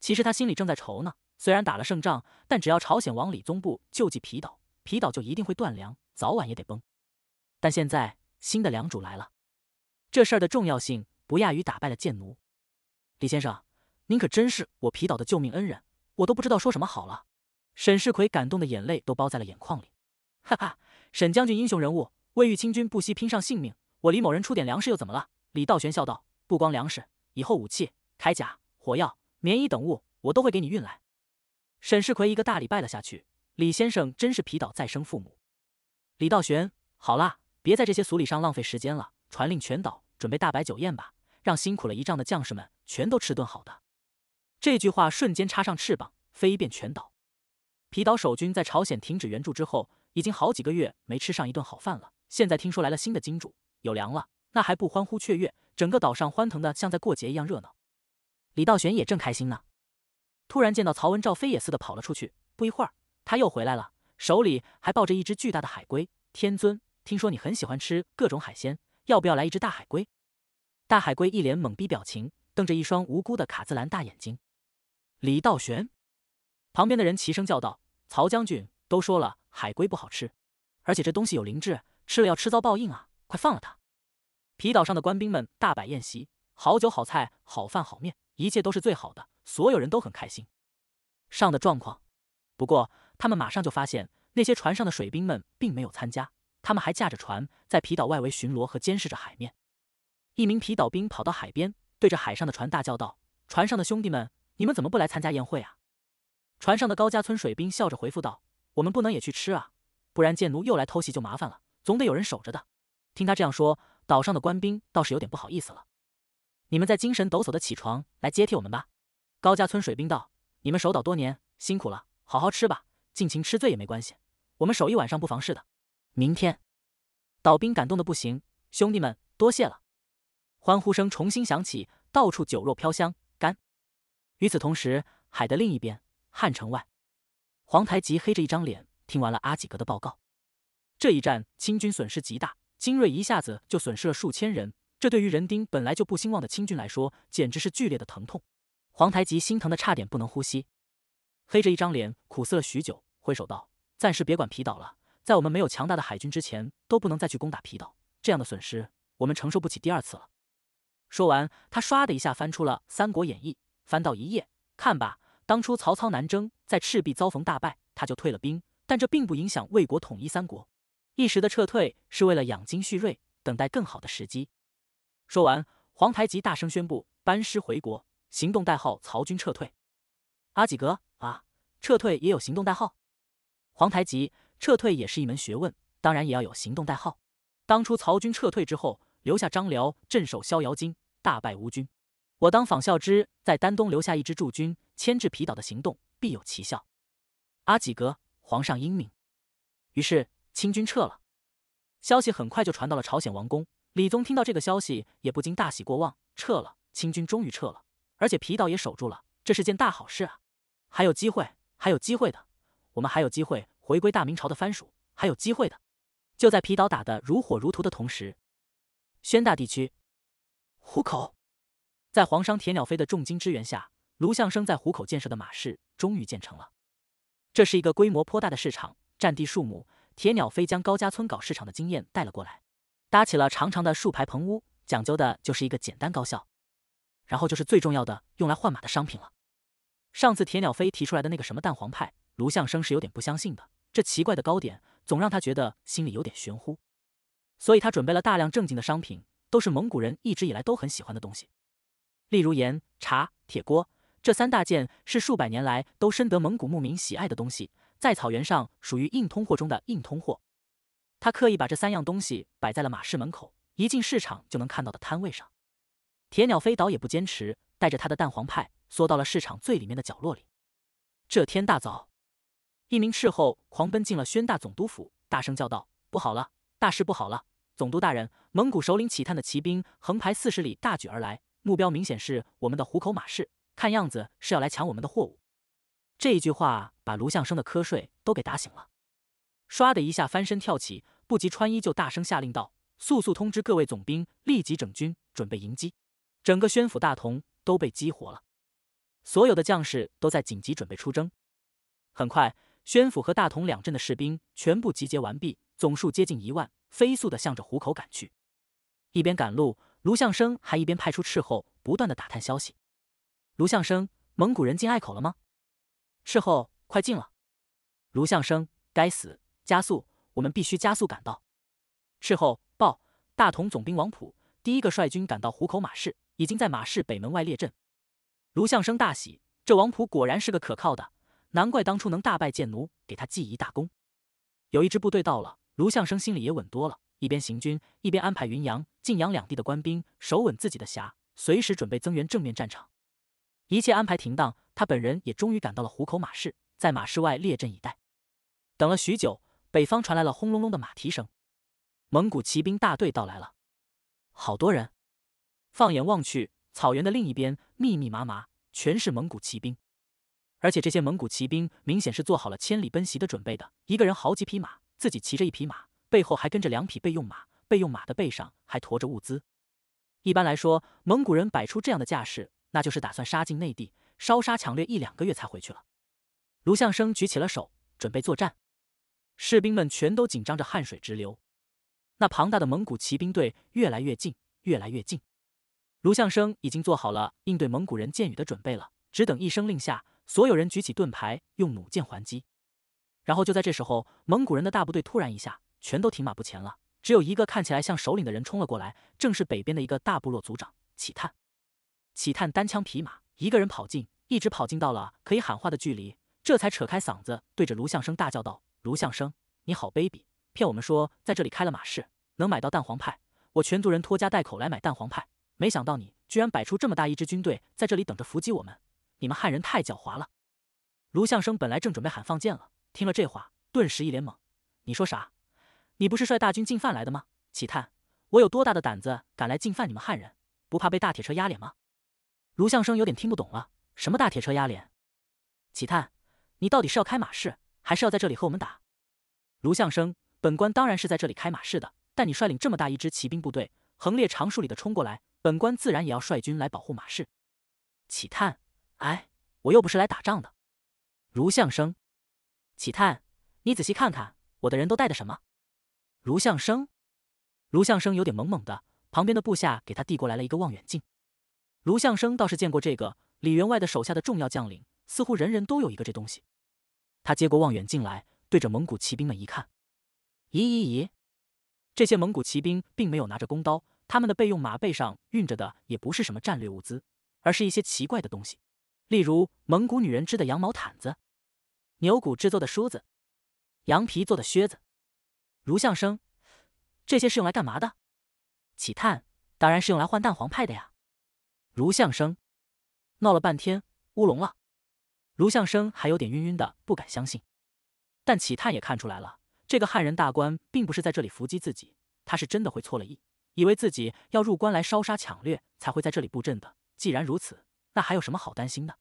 其实他心里正在愁呢。虽然打了胜仗，但只要朝鲜往李宗部救济皮岛，皮岛就一定会断粮，早晚也得崩。但现在新的粮主来了，这事儿的重要性不亚于打败了贱奴。李先生，您可真是我皮岛的救命恩人，我都不知道说什么好了。沈世奎感动的眼泪都包在了眼眶里，哈哈，沈将军英雄人物，为御清军不惜拼上性命，我李某人出点粮食又怎么了？李道玄笑道：“不光粮食，以后武器、铠甲、火药、棉衣等物，我都会给你运来。”沈世奎一个大礼拜了下去，李先生真是皮倒再生父母。李道玄，好啦，别在这些俗礼上浪费时间了，传令全岛准备大摆酒宴吧，让辛苦了一仗的将士们全都吃顿好的。这句话瞬间插上翅膀，飞遍全岛。皮岛守军在朝鲜停止援助之后，已经好几个月没吃上一顿好饭了。现在听说来了新的金主，有粮了，那还不欢呼雀跃？整个岛上欢腾的像在过节一样热闹。李道玄也正开心呢，突然见到曹文照，飞也似的跑了出去。不一会儿，他又回来了，手里还抱着一只巨大的海龟。天尊，听说你很喜欢吃各种海鲜，要不要来一只大海龟？大海龟一脸懵逼表情，瞪着一双无辜的卡姿兰大眼睛。李道玄，旁边的人齐声叫道。曹将军都说了，海龟不好吃，而且这东西有灵智，吃了要吃遭报应啊！快放了他！皮岛上的官兵们大摆宴席，好酒好菜好饭好面，一切都是最好的，所有人都很开心。上的状况，不过他们马上就发现，那些船上的水兵们并没有参加，他们还驾着船在皮岛外围巡逻和监视着海面。一名皮岛兵跑到海边，对着海上的船大叫道：“船上的兄弟们，你们怎么不来参加宴会啊？”船上的高家村水兵笑着回复道：“我们不能也去吃啊，不然贱奴又来偷袭就麻烦了。总得有人守着的。”听他这样说，岛上的官兵倒是有点不好意思了。“你们再精神抖擞的起床来接替我们吧。”高家村水兵道：“你们守岛多年，辛苦了，好好吃吧，尽情吃醉也没关系。我们守一晚上不妨事的。”明天，岛兵感动的不行：“兄弟们，多谢了！”欢呼声重新响起，到处酒肉飘香。干！与此同时，海的另一边。汉城外，皇太极黑着一张脸，听完了阿济格的报告。这一战，清军损失极大，精锐一下子就损失了数千人。这对于人丁本来就不兴旺的清军来说，简直是剧烈的疼痛。皇太极心疼的差点不能呼吸，黑着一张脸苦思了许久，挥手道：“暂时别管皮岛了，在我们没有强大的海军之前，都不能再去攻打皮岛。这样的损失，我们承受不起第二次了。”说完，他唰的一下翻出了《三国演义》，翻到一页，看吧。当初曹操南征，在赤壁遭逢大败，他就退了兵。但这并不影响魏国统一三国，一时的撤退是为了养精蓄锐，等待更好的时机。说完，皇太极大声宣布，班师回国，行动代号“曹军撤退”。阿济格啊，撤退也有行动代号？皇太极撤退也是一门学问，当然也要有行动代号。当初曹军撤退之后，留下张辽镇守逍遥津，大败吴军。我当仿效之，在丹东留下一支驻军，牵制皮岛的行动，必有奇效。阿济格，皇上英明。于是清军撤了，消息很快就传到了朝鲜王宫。李宗听到这个消息，也不禁大喜过望。撤了，清军终于撤了，而且皮岛也守住了，这是件大好事啊！还有机会，还有机会的，我们还有机会回归大明朝的藩属，还有机会的。就在皮岛打得如火如荼的同时，宣大地区，虎口。在皇商铁鸟飞的重金支援下，卢相生在湖口建设的马市终于建成了。这是一个规模颇大的市场，占地数亩。铁鸟飞将高家村搞市场的经验带了过来，搭起了长长的竖排棚屋，讲究的就是一个简单高效。然后就是最重要的，用来换马的商品了。上次铁鸟飞提出来的那个什么蛋黄派，卢相生是有点不相信的。这奇怪的糕点总让他觉得心里有点玄乎，所以他准备了大量正经的商品，都是蒙古人一直以来都很喜欢的东西。例如盐、茶、铁锅这三大件是数百年来都深得蒙古牧民喜爱的东西，在草原上属于硬通货中的硬通货。他刻意把这三样东西摆在了马市门口，一进市场就能看到的摊位上。铁鸟飞倒也不坚持，带着他的蛋黄派缩到了市场最里面的角落里。这天大早，一名斥候狂奔进了宣大总督府，大声叫道：“不好了，大事不好了！总督大人，蒙古首领乞探的骑兵横排四十里，大举而来。”目标明显是我们的虎口马市，看样子是要来抢我们的货物。这一句话把卢向生的瞌睡都给打醒了，唰的一下翻身跳起，不及穿衣就大声下令道：“速速通知各位总兵，立即整军准备迎击！”整个宣府大同都被激活了，所有的将士都在紧急准备出征。很快，宣府和大同两镇的士兵全部集结完毕，总数接近一万，飞速的向着虎口赶去。一边赶路。卢相生还一边派出斥候，不断的打探消息。卢相生，蒙古人进隘口了吗？斥候，快进了。卢相生，该死，加速，我们必须加速赶到。斥候报，大同总兵王普第一个率军赶到虎口马市，已经在马市北门外列阵。卢相生大喜，这王普果然是个可靠的，难怪当初能大败贱奴，给他记一大功。有一支部队到了，卢相生心里也稳多了。一边行军，一边安排云阳、晋阳两地的官兵守稳自己的辖，随时准备增援正面战场。一切安排停当，他本人也终于赶到了虎口马市，在马市外列阵以待。等了许久，北方传来了轰隆隆的马蹄声，蒙古骑兵大队到来了。好多人，放眼望去，草原的另一边密密麻麻，全是蒙古骑兵，而且这些蒙古骑兵明显是做好了千里奔袭的准备的。一个人好几匹马，自己骑着一匹马。背后还跟着两匹备用马，备用马的背上还驮着物资。一般来说，蒙古人摆出这样的架势，那就是打算杀进内地，烧杀抢掠一两个月才回去了。卢相生举起了手，准备作战。士兵们全都紧张着，汗水直流。那庞大的蒙古骑兵队越来越近，越来越近。卢相生已经做好了应对蒙古人箭雨的准备了，只等一声令下，所有人举起盾牌，用弩箭还击。然后就在这时候，蒙古人的大部队突然一下。全都停马不前了，只有一个看起来像首领的人冲了过来，正是北边的一个大部落族长启探。启探单枪匹马，一个人跑进，一直跑进到了可以喊话的距离，这才扯开嗓子对着卢相生大叫道：“卢相生，你好卑鄙，骗我们说在这里开了马市，能买到蛋黄派。我全族人拖家带口来买蛋黄派，没想到你居然摆出这么大一支军队在这里等着伏击我们，你们汉人太狡猾了。”卢相生本来正准备喊放箭了，听了这话，顿时一脸懵：“你说啥？”你不是率大军进犯来的吗？启探，我有多大的胆子敢来进犯你们汉人？不怕被大铁车压脸吗？卢相生有点听不懂了，什么大铁车压脸？启探，你到底是要开马市，还是要在这里和我们打？卢相生，本官当然是在这里开马市的，但你率领这么大一支骑兵部队，横列长竖里的冲过来，本官自然也要率军来保护马市。启探，哎，我又不是来打仗的。卢相生，启探，你仔细看看，我的人都带的什么？卢相生，卢相生有点懵懵的。旁边的部下给他递过来了一个望远镜。卢相生倒是见过这个。李员外的手下的重要将领，似乎人人都有一个这东西。他接过望远镜来，对着蒙古骑兵们一看，咦咦咦！这些蒙古骑兵并没有拿着弓刀，他们的备用马背上运着的也不是什么战略物资，而是一些奇怪的东西，例如蒙古女人织的羊毛毯子、牛骨制作的梳子、羊皮做的靴子。如相生，这些是用来干嘛的？启探，当然是用来换蛋黄派的呀。如相生，闹了半天乌龙了。如相生还有点晕晕的，不敢相信。但启探也看出来了，这个汉人大官并不是在这里伏击自己，他是真的会错了意，以为自己要入关来烧杀抢掠才会在这里布阵的。既然如此，那还有什么好担心的？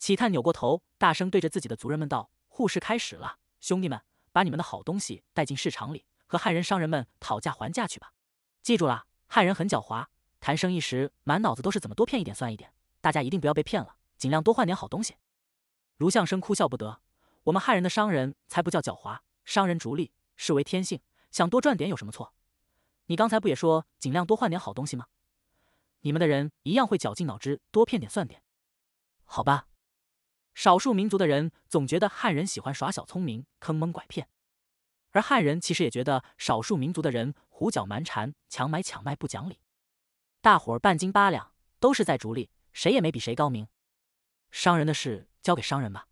启探扭过头，大声对着自己的族人们道：“护士开始了，兄弟们！”把你们的好东西带进市场里，和汉人商人们讨价还价去吧。记住了，汉人很狡猾，谈生意时满脑子都是怎么多骗一点算一点。大家一定不要被骗了，尽量多换点好东西。卢相生哭笑不得，我们汉人的商人才不叫狡猾，商人逐利视为天性，想多赚点有什么错？你刚才不也说尽量多换点好东西吗？你们的人一样会绞尽脑汁多骗点算点，好吧？少数民族的人总觉得汉人喜欢耍小聪明、坑蒙拐骗，而汉人其实也觉得少数民族的人胡搅蛮缠、强买强卖、不讲理。大伙儿半斤八两，都是在逐利，谁也没比谁高明。商人的事交给商人吧。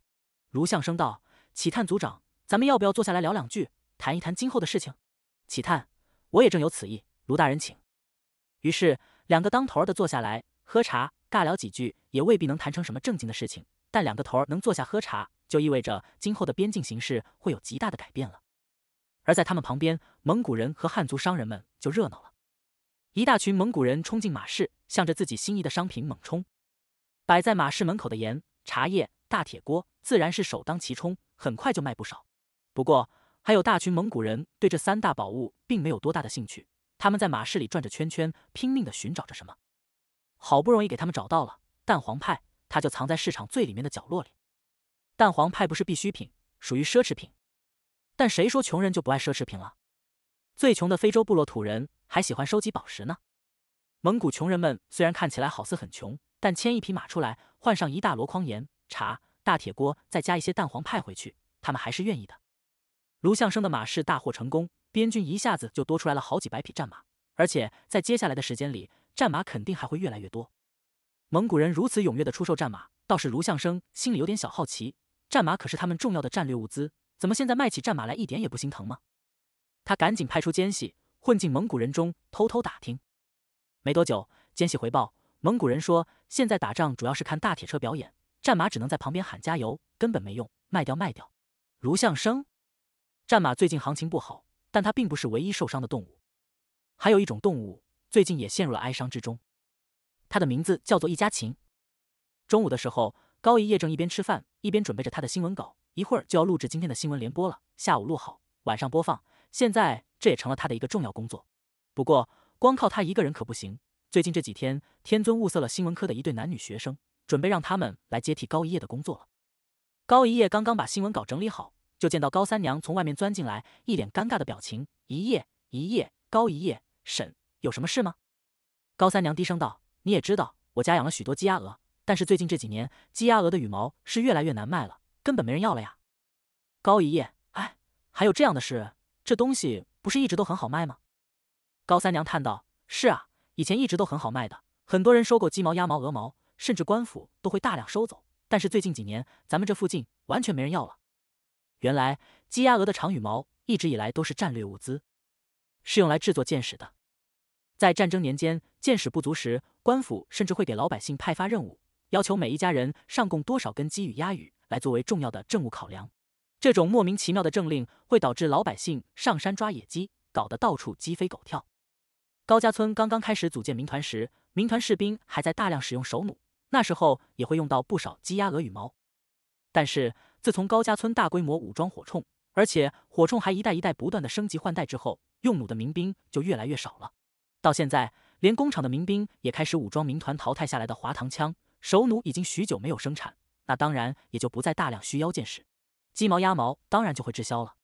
卢相生道：“启探族长，咱们要不要坐下来聊两句，谈一谈今后的事情？”启探，我也正有此意。卢大人，请。于是两个当头的坐下来喝茶，尬聊几句，也未必能谈成什么正经的事情。但两个头儿能坐下喝茶，就意味着今后的边境形势会有极大的改变了。而在他们旁边，蒙古人和汉族商人们就热闹了。一大群蒙古人冲进马市，向着自己心仪的商品猛冲。摆在马市门口的盐、茶叶、大铁锅自然是首当其冲，很快就卖不少。不过，还有大群蒙古人对这三大宝物并没有多大的兴趣，他们在马市里转着圈圈，拼命的寻找着什么。好不容易给他们找到了蛋黄派。它就藏在市场最里面的角落里。蛋黄派不是必需品，属于奢侈品。但谁说穷人就不爱奢侈品了？最穷的非洲部落土人还喜欢收集宝石呢。蒙古穷人们虽然看起来好似很穷，但牵一匹马出来，换上一大箩筐盐、茶、大铁锅，再加一些蛋黄派回去，他们还是愿意的。卢相生的马市大获成功，边军一下子就多出来了好几百匹战马，而且在接下来的时间里，战马肯定还会越来越多。蒙古人如此踊跃地出售战马，倒是卢相生心里有点小好奇。战马可是他们重要的战略物资，怎么现在卖起战马来一点也不心疼吗？他赶紧派出奸细混进蒙古人中，偷偷打听。没多久，奸细回报，蒙古人说现在打仗主要是看大铁车表演，战马只能在旁边喊加油，根本没用。卖掉卖掉。卢相生，战马最近行情不好，但它并不是唯一受伤的动物。还有一种动物最近也陷入了哀伤之中。他的名字叫做易家琴。中午的时候，高一叶正一边吃饭一边准备着他的新闻稿，一会儿就要录制今天的新闻联播了。下午录好，晚上播放。现在这也成了他的一个重要工作。不过光靠他一个人可不行。最近这几天，天尊物色了新闻科的一对男女学生，准备让他们来接替高一叶的工作了。高一叶刚刚把新闻稿整理好，就见到高三娘从外面钻进来，一脸尴尬的表情。一叶，一叶，高一叶，婶，有什么事吗？高三娘低声道。你也知道，我家养了许多鸡、鸭、鹅，但是最近这几年，鸡、鸭、鹅的羽毛是越来越难卖了，根本没人要了呀。高爷爷，哎，还有这样的事？这东西不是一直都很好卖吗？高三娘叹道：“是啊，以前一直都很好卖的，很多人收购鸡毛、鸭毛、鹅毛，甚至官府都会大量收走。但是最近几年，咱们这附近完全没人要了。原来，鸡、鸭、鹅的长羽毛一直以来都是战略物资，是用来制作箭矢的。”在战争年间，见识不足时，官府甚至会给老百姓派发任务，要求每一家人上供多少根鸡与鸭羽来作为重要的政务考量。这种莫名其妙的政令会导致老百姓上山抓野鸡，搞得到处鸡飞狗跳。高家村刚刚开始组建民团时，民团士兵还在大量使用手弩，那时候也会用到不少鸡、鸭、鹅羽毛。但是自从高家村大规模武装火铳，而且火铳还一代一代不断的升级换代之后，用弩的民兵就越来越少了。到现在，连工厂的民兵也开始武装民团淘汰下来的滑膛枪、手弩，已经许久没有生产，那当然也就不再大量需腰箭矢，鸡毛鸭毛当然就会滞销了。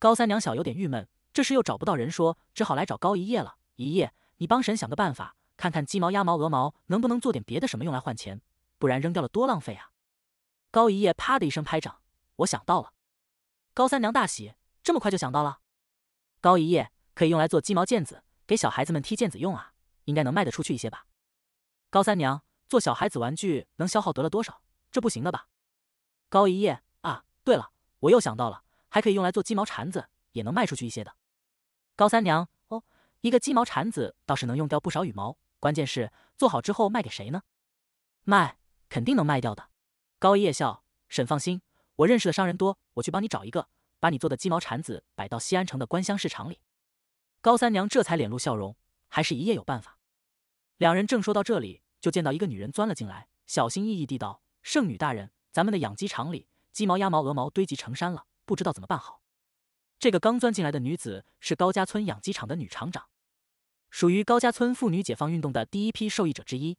高三娘小有点郁闷，这时又找不到人说，只好来找高一叶了。一叶，你帮神想个办法，看看鸡毛鸭毛鹅毛能不能做点别的什么用来换钱，不然扔掉了多浪费啊！高一叶啪的一声拍掌，我想到了。高三娘大喜，这么快就想到了？高一叶可以用来做鸡毛毽子。给小孩子们踢毽子用啊，应该能卖得出去一些吧？高三娘，做小孩子玩具能消耗得了多少？这不行的吧？高一叶啊，对了，我又想到了，还可以用来做鸡毛铲子，也能卖出去一些的。高三娘，哦，一个鸡毛铲子倒是能用掉不少羽毛，关键是做好之后卖给谁呢？卖，肯定能卖掉的。高一叶笑，沈放心，我认识的商人多，我去帮你找一个，把你做的鸡毛铲子摆到西安城的官香市场里。高三娘这才脸露笑容，还是一夜有办法。两人正说到这里，就见到一个女人钻了进来，小心翼翼地道：“圣女大人，咱们的养鸡场里鸡毛、鸭毛、鹅毛堆积成山了，不知道怎么办好。”这个刚钻进来的女子是高家村养鸡场的女厂长，属于高家村妇女解放运动的第一批受益者之一。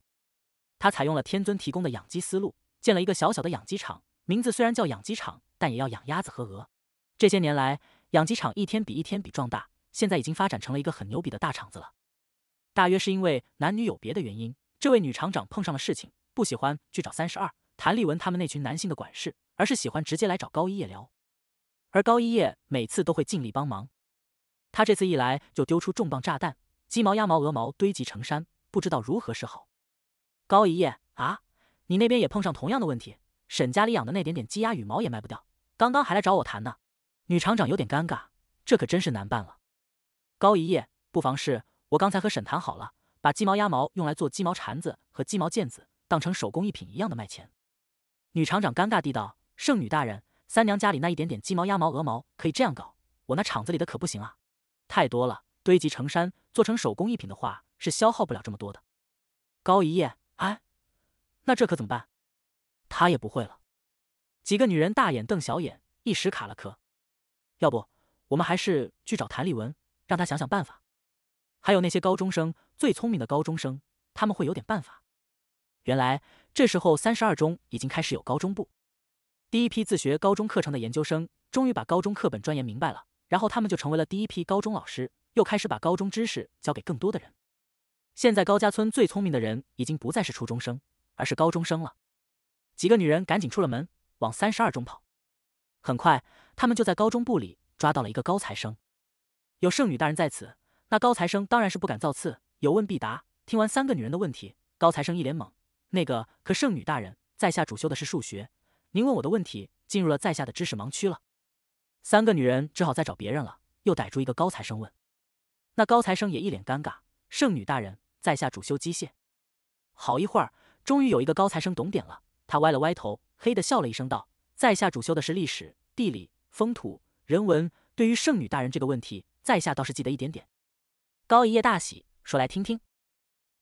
她采用了天尊提供的养鸡思路，建了一个小小的养鸡场。名字虽然叫养鸡场，但也要养鸭子和鹅。这些年来，养鸡场一天比一天比壮大。现在已经发展成了一个很牛逼的大厂子了。大约是因为男女有别的原因，这位女厂长碰上了事情，不喜欢去找三十二、谭立文他们那群男性的管事，而是喜欢直接来找高一叶聊。而高一叶每次都会尽力帮忙。他这次一来就丢出重磅炸弹，鸡毛鸭毛鹅毛堆积成山，不知道如何是好。高一叶啊，你那边也碰上同样的问题，沈家里养的那点点鸡鸭羽毛也卖不掉。刚刚还来找我谈呢。女厂长有点尴尬，这可真是难办了。高一叶，不妨事。我刚才和沈谈好了，把鸡毛鸭毛用来做鸡毛掸子和鸡毛毽子，当成手工艺品一样的卖钱。女厂长尴尬地道：“圣女大人，三娘家里那一点点鸡毛鸭毛鹅毛可以这样搞，我那厂子里的可不行啊，太多了，堆积成山，做成手工艺品的话是消耗不了这么多的。”高一叶，哎，那这可怎么办？他也不会了。几个女人大眼瞪小眼，一时卡了壳。要不，我们还是去找谭立文。让他想想办法，还有那些高中生，最聪明的高中生，他们会有点办法。原来这时候三十二中已经开始有高中部，第一批自学高中课程的研究生终于把高中课本钻研明白了，然后他们就成为了第一批高中老师，又开始把高中知识教给更多的人。现在高家村最聪明的人已经不再是初中生，而是高中生了。几个女人赶紧出了门，往三十二中跑。很快，他们就在高中部里抓到了一个高材生。有圣女大人在此，那高材生当然是不敢造次，有问必答。听完三个女人的问题，高材生一脸懵：“那个，可圣女大人，在下主修的是数学，您问我的问题进入了在下的知识盲区了。”三个女人只好再找别人了，又逮住一个高材生问。那高材生也一脸尴尬：“圣女大人，在下主修机械。”好一会儿，终于有一个高材生懂点了，他歪了歪头，嘿的笑了一声，道：“在下主修的是历史、地理、风土、人文。对于圣女大人这个问题。”在下倒是记得一点点。高一夜大喜，说来听听。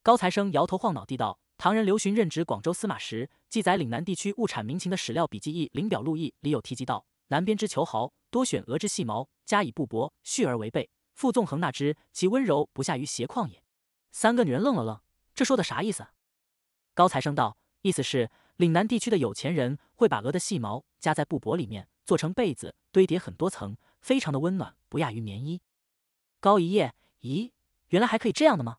高才生摇头晃脑地道：“唐人刘询任职广州司马时，记载岭南地区物产民情的史料笔记《忆林表录》意里有提及到，南边之裘豪多选鹅之细毛，加以布帛，蓄而为被，复纵横纳之，其温柔不下于斜旷也。”三个女人愣了愣，这说的啥意思？高才生道：“意思是岭南地区的有钱人会把鹅的细毛夹在布帛里面，做成被子，堆叠很多层，非常的温暖，不亚于棉衣。”高一夜，咦，原来还可以这样的吗？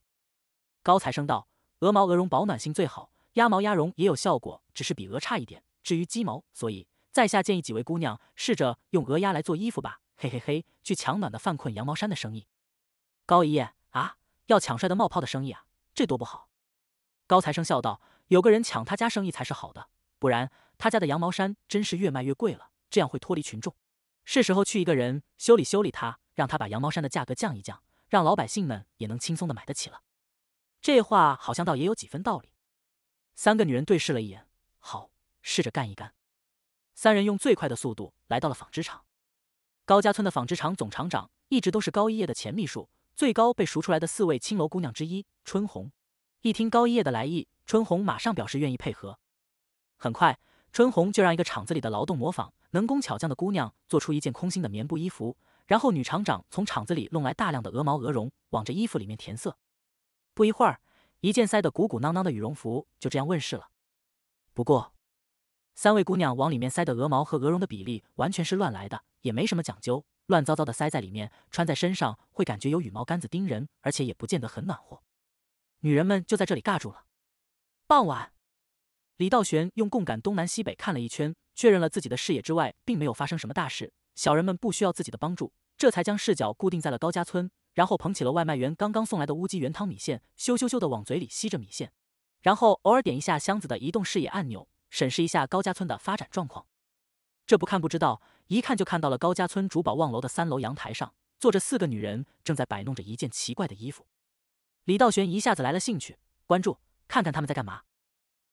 高才生道：“鹅毛鹅绒保暖性最好，鸭毛鸭绒也有效果，只是比鹅差一点。至于鸡毛，所以在下建议几位姑娘试着用鹅鸭来做衣服吧。嘿嘿嘿，去抢暖的犯困羊毛衫的生意。”高一夜啊，要抢帅的冒泡的生意啊，这多不好！高才生笑道：“有个人抢他家生意才是好的，不然他家的羊毛衫真是越卖越贵了，这样会脱离群众。是时候去一个人修理修理他。”让他把羊毛衫的价格降一降，让老百姓们也能轻松的买得起了。这话好像倒也有几分道理。三个女人对视了一眼，好，试着干一干。三人用最快的速度来到了纺织厂。高家村的纺织厂总厂长一直都是高一叶的前秘书，最高被赎出来的四位青楼姑娘之一春红。一听高一叶的来意，春红马上表示愿意配合。很快，春红就让一个厂子里的劳动模仿能工巧匠的姑娘做出一件空心的棉布衣服。然后，女厂长从厂子里弄来大量的鹅毛、鹅绒，往这衣服里面填色。不一会儿，一件塞得鼓鼓囊囊的羽绒服就这样问世了。不过，三位姑娘往里面塞的鹅毛和鹅绒的比例完全是乱来的，也没什么讲究，乱糟糟的塞在里面，穿在身上会感觉有羽毛杆子叮人，而且也不见得很暖和。女人们就在这里尬住了。傍晚，李道玄用共感东南西北看了一圈，确认了自己的视野之外并没有发生什么大事。小人们不需要自己的帮助，这才将视角固定在了高家村，然后捧起了外卖员刚刚送来的乌鸡原汤米线，咻咻咻的往嘴里吸着米线，然后偶尔点一下箱子的移动视野按钮，审视一下高家村的发展状况。这不看不知道，一看就看到了高家村珠宝望楼的三楼阳台上，坐着四个女人正在摆弄着一件奇怪的衣服。李道玄一下子来了兴趣，关注看看他们在干嘛。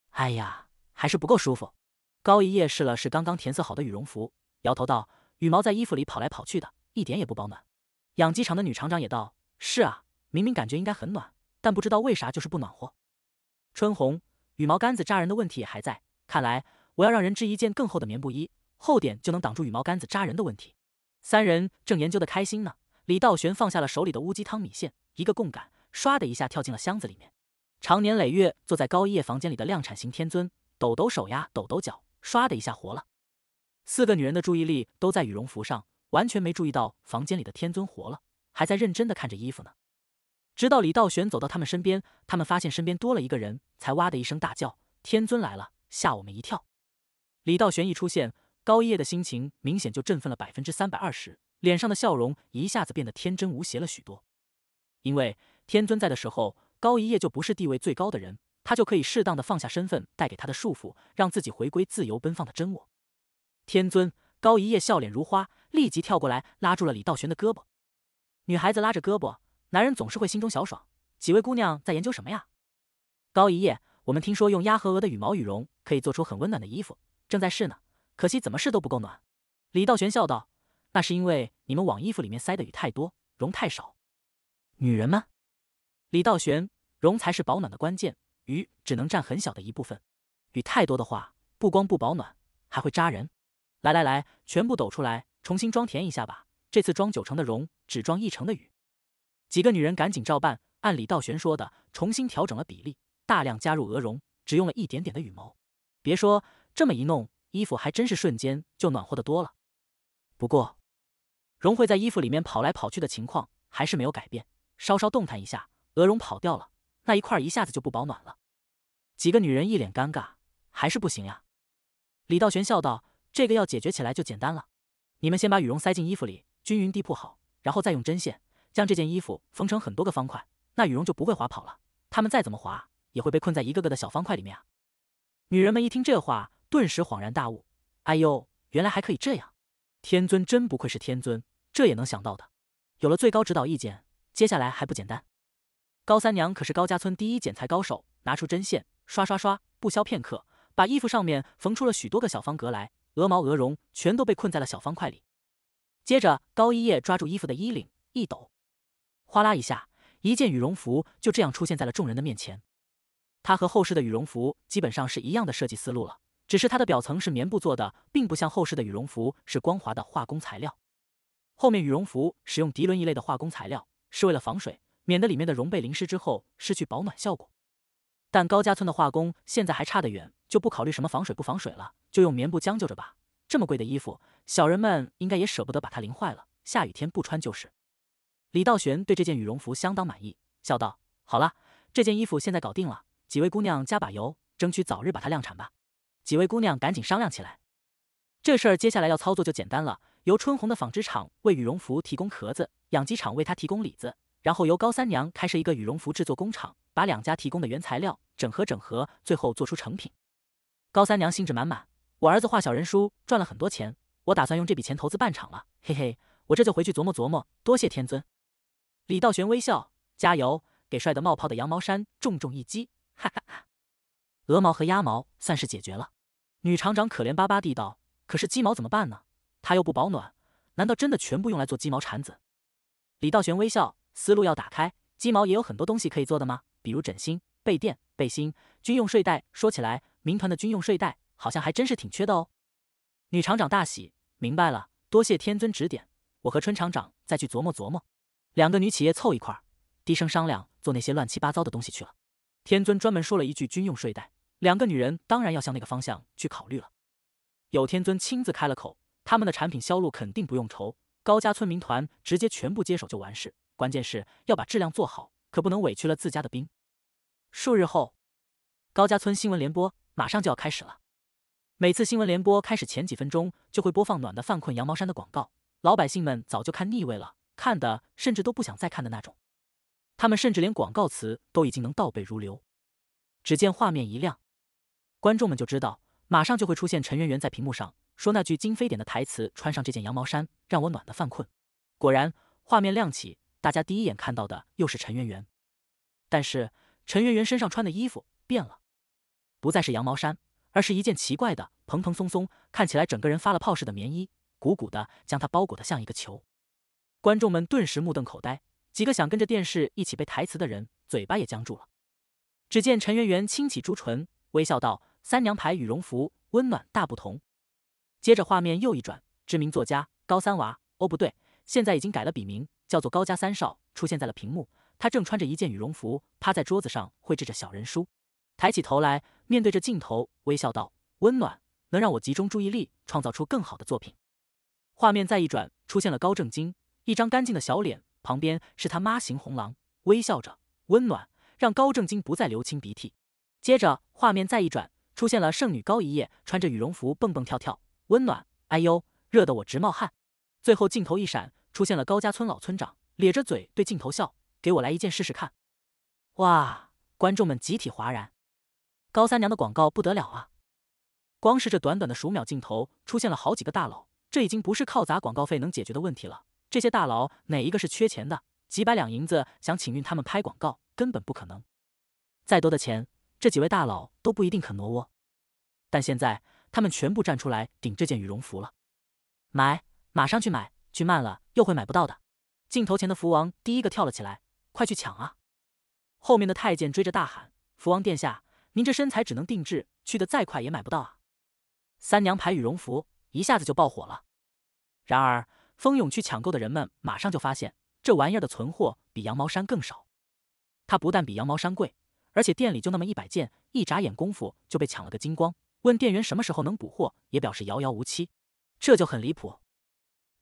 哎呀，还是不够舒服。高一夜试了试刚刚填色好的羽绒服，摇头道。羽毛在衣服里跑来跑去的，一点也不保暖。养鸡场的女厂长也道：“是啊，明明感觉应该很暖，但不知道为啥就是不暖和。”春红，羽毛杆子扎人的问题也还在。看来我要让人织一件更厚的棉布衣，厚点就能挡住羽毛杆子扎人的问题。三人正研究的开心呢，李道玄放下了手里的乌鸡汤米线，一个共感，唰的一下跳进了箱子里面。常年累月坐在高一叶房间里的量产型天尊，抖抖手呀，抖抖脚，唰的一下活了。四个女人的注意力都在羽绒服上，完全没注意到房间里的天尊活了，还在认真的看着衣服呢。直到李道玄走到他们身边，他们发现身边多了一个人，才哇的一声大叫：“天尊来了，吓我们一跳！”李道玄一出现，高一叶的心情明显就振奋了百分之三百二十，脸上的笑容一下子变得天真无邪了许多。因为天尊在的时候，高一叶就不是地位最高的人，他就可以适当的放下身份带给他的束缚，让自己回归自由奔放的真我。天尊高一叶笑脸如花，立即跳过来拉住了李道玄的胳膊。女孩子拉着胳膊，男人总是会心中小爽。几位姑娘在研究什么呀？高一夜，我们听说用鸭和鹅的羽毛羽绒可以做出很温暖的衣服，正在试呢。可惜怎么试都不够暖。李道玄笑道：“那是因为你们往衣服里面塞的羽太多，绒太少。女人吗？李道玄，绒才是保暖的关键，羽只能占很小的一部分。羽太多的话，不光不保暖，还会扎人。”来来来，全部抖出来，重新装填一下吧。这次装九成的绒，只装一成的羽。几个女人赶紧照办，按李道玄说的重新调整了比例，大量加入鹅绒，只用了一点点的羽毛。别说这么一弄，衣服还真是瞬间就暖和的多了。不过，绒会在衣服里面跑来跑去的情况还是没有改变。稍稍动弹一下，鹅绒跑掉了，那一块一下子就不保暖了。几个女人一脸尴尬，还是不行呀。李道玄笑道。这个要解决起来就简单了，你们先把羽绒塞进衣服里，均匀地铺好，然后再用针线将这件衣服缝成很多个方块，那羽绒就不会滑跑了。他们再怎么滑，也会被困在一个个的小方块里面啊！女人们一听这话，顿时恍然大悟：“哎呦，原来还可以这样！天尊真不愧是天尊，这也能想到的。”有了最高指导意见，接下来还不简单？高三娘可是高家村第一剪裁高手，拿出针线，刷刷刷，不消片刻，把衣服上面缝出了许多个小方格来。鹅毛、鹅绒全都被困在了小方块里。接着，高一叶抓住衣服的衣领一抖，哗啦一下，一件羽绒服就这样出现在了众人的面前。它和后世的羽绒服基本上是一样的设计思路了，只是它的表层是棉布做的，并不像后世的羽绒服是光滑的化工材料。后面羽绒服使用涤纶一类的化工材料，是为了防水，免得里面的绒被淋湿之后失去保暖效果。但高家村的化工现在还差得远，就不考虑什么防水不防水了，就用棉布将就着吧。这么贵的衣服，小人们应该也舍不得把它淋坏了。下雨天不穿就是。李道玄对这件羽绒服相当满意，笑道：“好了，这件衣服现在搞定了，几位姑娘加把油，争取早日把它量产吧。”几位姑娘赶紧商量起来。这事儿接下来要操作就简单了，由春红的纺织厂为羽绒服提供壳子，养鸡场为它提供里子。然后由高三娘开设一个羽绒服制作工厂，把两家提供的原材料整合整合，最后做出成品。高三娘兴致满满：“我儿子画小人书赚了很多钱，我打算用这笔钱投资办厂了。嘿嘿，我这就回去琢磨琢磨。”多谢天尊。李道玄微笑：“加油！”给帅得冒泡的羊毛衫重重一击，哈哈哈。鹅毛和鸭毛算是解决了。女厂长可怜巴巴地道：“可是鸡毛怎么办呢？它又不保暖，难道真的全部用来做鸡毛铲子？”李道玄微笑。思路要打开，鸡毛也有很多东西可以做的吗？比如枕芯、被垫、背心、军用睡袋。说起来，民团的军用睡袋好像还真是挺缺的哦。女厂长大喜，明白了，多谢天尊指点，我和春厂长再去琢磨琢磨。两个女企业凑一块，低声商量做那些乱七八糟的东西去了。天尊专门说了一句军用睡袋，两个女人当然要向那个方向去考虑了。有天尊亲自开了口，他们的产品销路肯定不用愁，高家村民团直接全部接手就完事。关键是要把质量做好，可不能委屈了自家的兵。数日后，高家村新闻联播马上就要开始了。每次新闻联播开始前几分钟，就会播放暖的犯困羊毛衫的广告，老百姓们早就看腻味了，看的甚至都不想再看的那种。他们甚至连广告词都已经能倒背如流。只见画面一亮，观众们就知道马上就会出现陈圆圆在屏幕上说那句金非典的台词：“穿上这件羊毛衫，让我暖的犯困。”果然，画面亮起。大家第一眼看到的又是陈圆圆，但是陈圆圆身上穿的衣服变了，不再是羊毛衫，而是一件奇怪的蓬蓬松松、看起来整个人发了泡似的棉衣，鼓鼓的将她包裹的像一个球。观众们顿时目瞪口呆，几个想跟着电视一起背台词的人嘴巴也僵住了。只见陈圆圆轻启朱唇，微笑道：“三娘牌羽绒服，温暖大不同。”接着画面又一转，知名作家高三娃，哦不对，现在已经改了笔名。叫做高家三少出现在了屏幕，他正穿着一件羽绒服趴在桌子上绘制着小人书，抬起头来面对着镜头微笑道：“温暖能让我集中注意力，创造出更好的作品。”画面再一转，出现了高正金一张干净的小脸，旁边是他妈型红狼微笑着，温暖让高正金不再流清鼻涕。接着画面再一转，出现了剩女高一夜，穿着羽绒服蹦蹦跳跳，温暖，哎呦，热得我直冒汗。最后镜头一闪，出现了高家村老村长咧着嘴对镜头笑：“给我来一件试试看。”哇！观众们集体哗然。高三娘的广告不得了啊！光是这短短的数秒镜头，出现了好几个大佬，这已经不是靠砸广告费能解决的问题了。这些大佬哪一个是缺钱的？几百两银子想请运他们拍广告，根本不可能。再多的钱，这几位大佬都不一定肯挪窝。但现在他们全部站出来顶这件羽绒服了，买。马上去买，去慢了又会买不到的。镜头前的福王第一个跳了起来，快去抢啊！后面的太监追着大喊：“福王殿下，您这身材只能定制，去的再快也买不到啊！”三娘牌羽绒服一下子就爆火了。然而，蜂拥去抢购的人们马上就发现，这玩意儿的存货比羊毛衫更少。它不但比羊毛衫贵，而且店里就那么一百件，一眨眼功夫就被抢了个精光。问店员什么时候能补货，也表示遥遥无期。这就很离谱。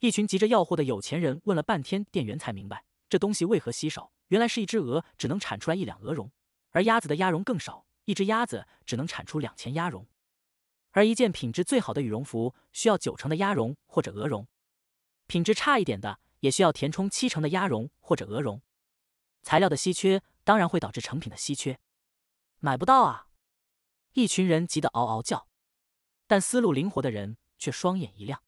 一群急着要货的有钱人问了半天，店员才明白这东西为何稀少。原来是一只鹅只能产出来一两鹅绒，而鸭子的鸭绒更少，一只鸭子只能产出两钱鸭绒。而一件品质最好的羽绒服需要九成的鸭绒或者鹅绒，品质差一点的也需要填充七成的鸭绒或者鹅绒。材料的稀缺当然会导致成品的稀缺，买不到啊！一群人急得嗷嗷叫，但思路灵活的人却双眼一亮。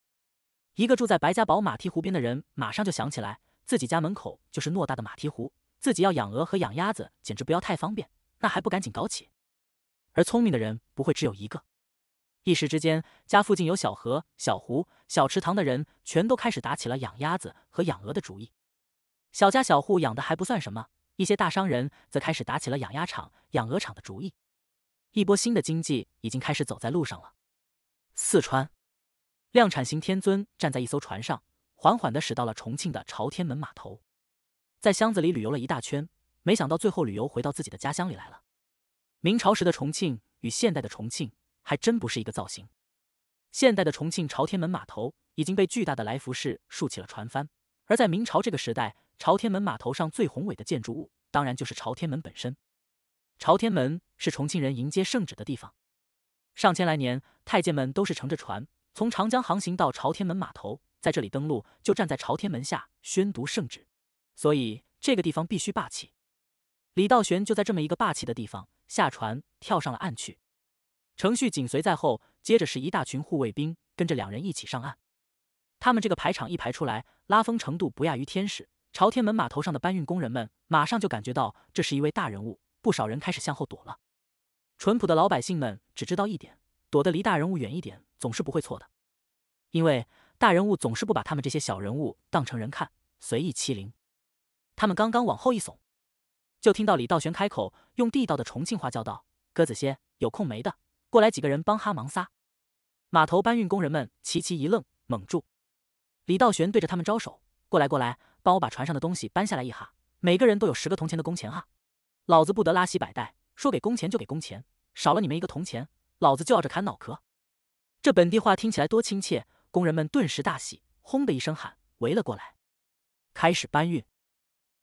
一个住在白家堡马蹄湖边的人，马上就想起来，自己家门口就是偌大的马蹄湖，自己要养鹅和养鸭子，简直不要太方便，那还不赶紧搞起？而聪明的人不会只有一个，一时之间，家附近有小河、小湖、小池塘的人，全都开始打起了养鸭子和养鹅的主意。小家小户养的还不算什么，一些大商人则开始打起了养鸭场、养鹅场的主意。一波新的经济已经开始走在路上了，四川。量产型天尊站在一艘船上，缓缓地驶到了重庆的朝天门码头，在箱子里旅游了一大圈，没想到最后旅游回到自己的家乡里来了。明朝时的重庆与现代的重庆还真不是一个造型。现代的重庆朝天门码头已经被巨大的来福士竖起了船帆，而在明朝这个时代，朝天门码头上最宏伟的建筑物当然就是朝天门本身。朝天门是重庆人迎接圣旨的地方，上千来年太监们都是乘着船。从长江航行到朝天门码头，在这里登陆，就站在朝天门下宣读圣旨，所以这个地方必须霸气。李道玄就在这么一个霸气的地方下船，跳上了岸去。程旭紧随在后，接着是一大群护卫兵跟着两人一起上岸。他们这个排场一排出来，拉风程度不亚于天使。朝天门码头上的搬运工人们马上就感觉到这是一位大人物，不少人开始向后躲了。淳朴的老百姓们只知道一点。躲得离大人物远一点，总是不会错的，因为大人物总是不把他们这些小人物当成人看，随意欺凌。他们刚刚往后一耸，就听到李道玄开口，用地道的重庆话叫道：“鸽子些，有空没的，过来几个人帮哈忙撒。”码头搬运工人们齐齐一愣，猛住。李道玄对着他们招手：“过来，过来，帮我把船上的东西搬下来一哈。每个人都有十个铜钱的工钱哈，老子不得拉稀摆带，说给工钱就给工钱，少了你们一个铜钱。”老子就要着砍脑壳，这本地话听起来多亲切，工人们顿时大喜，轰的一声喊，围了过来，开始搬运。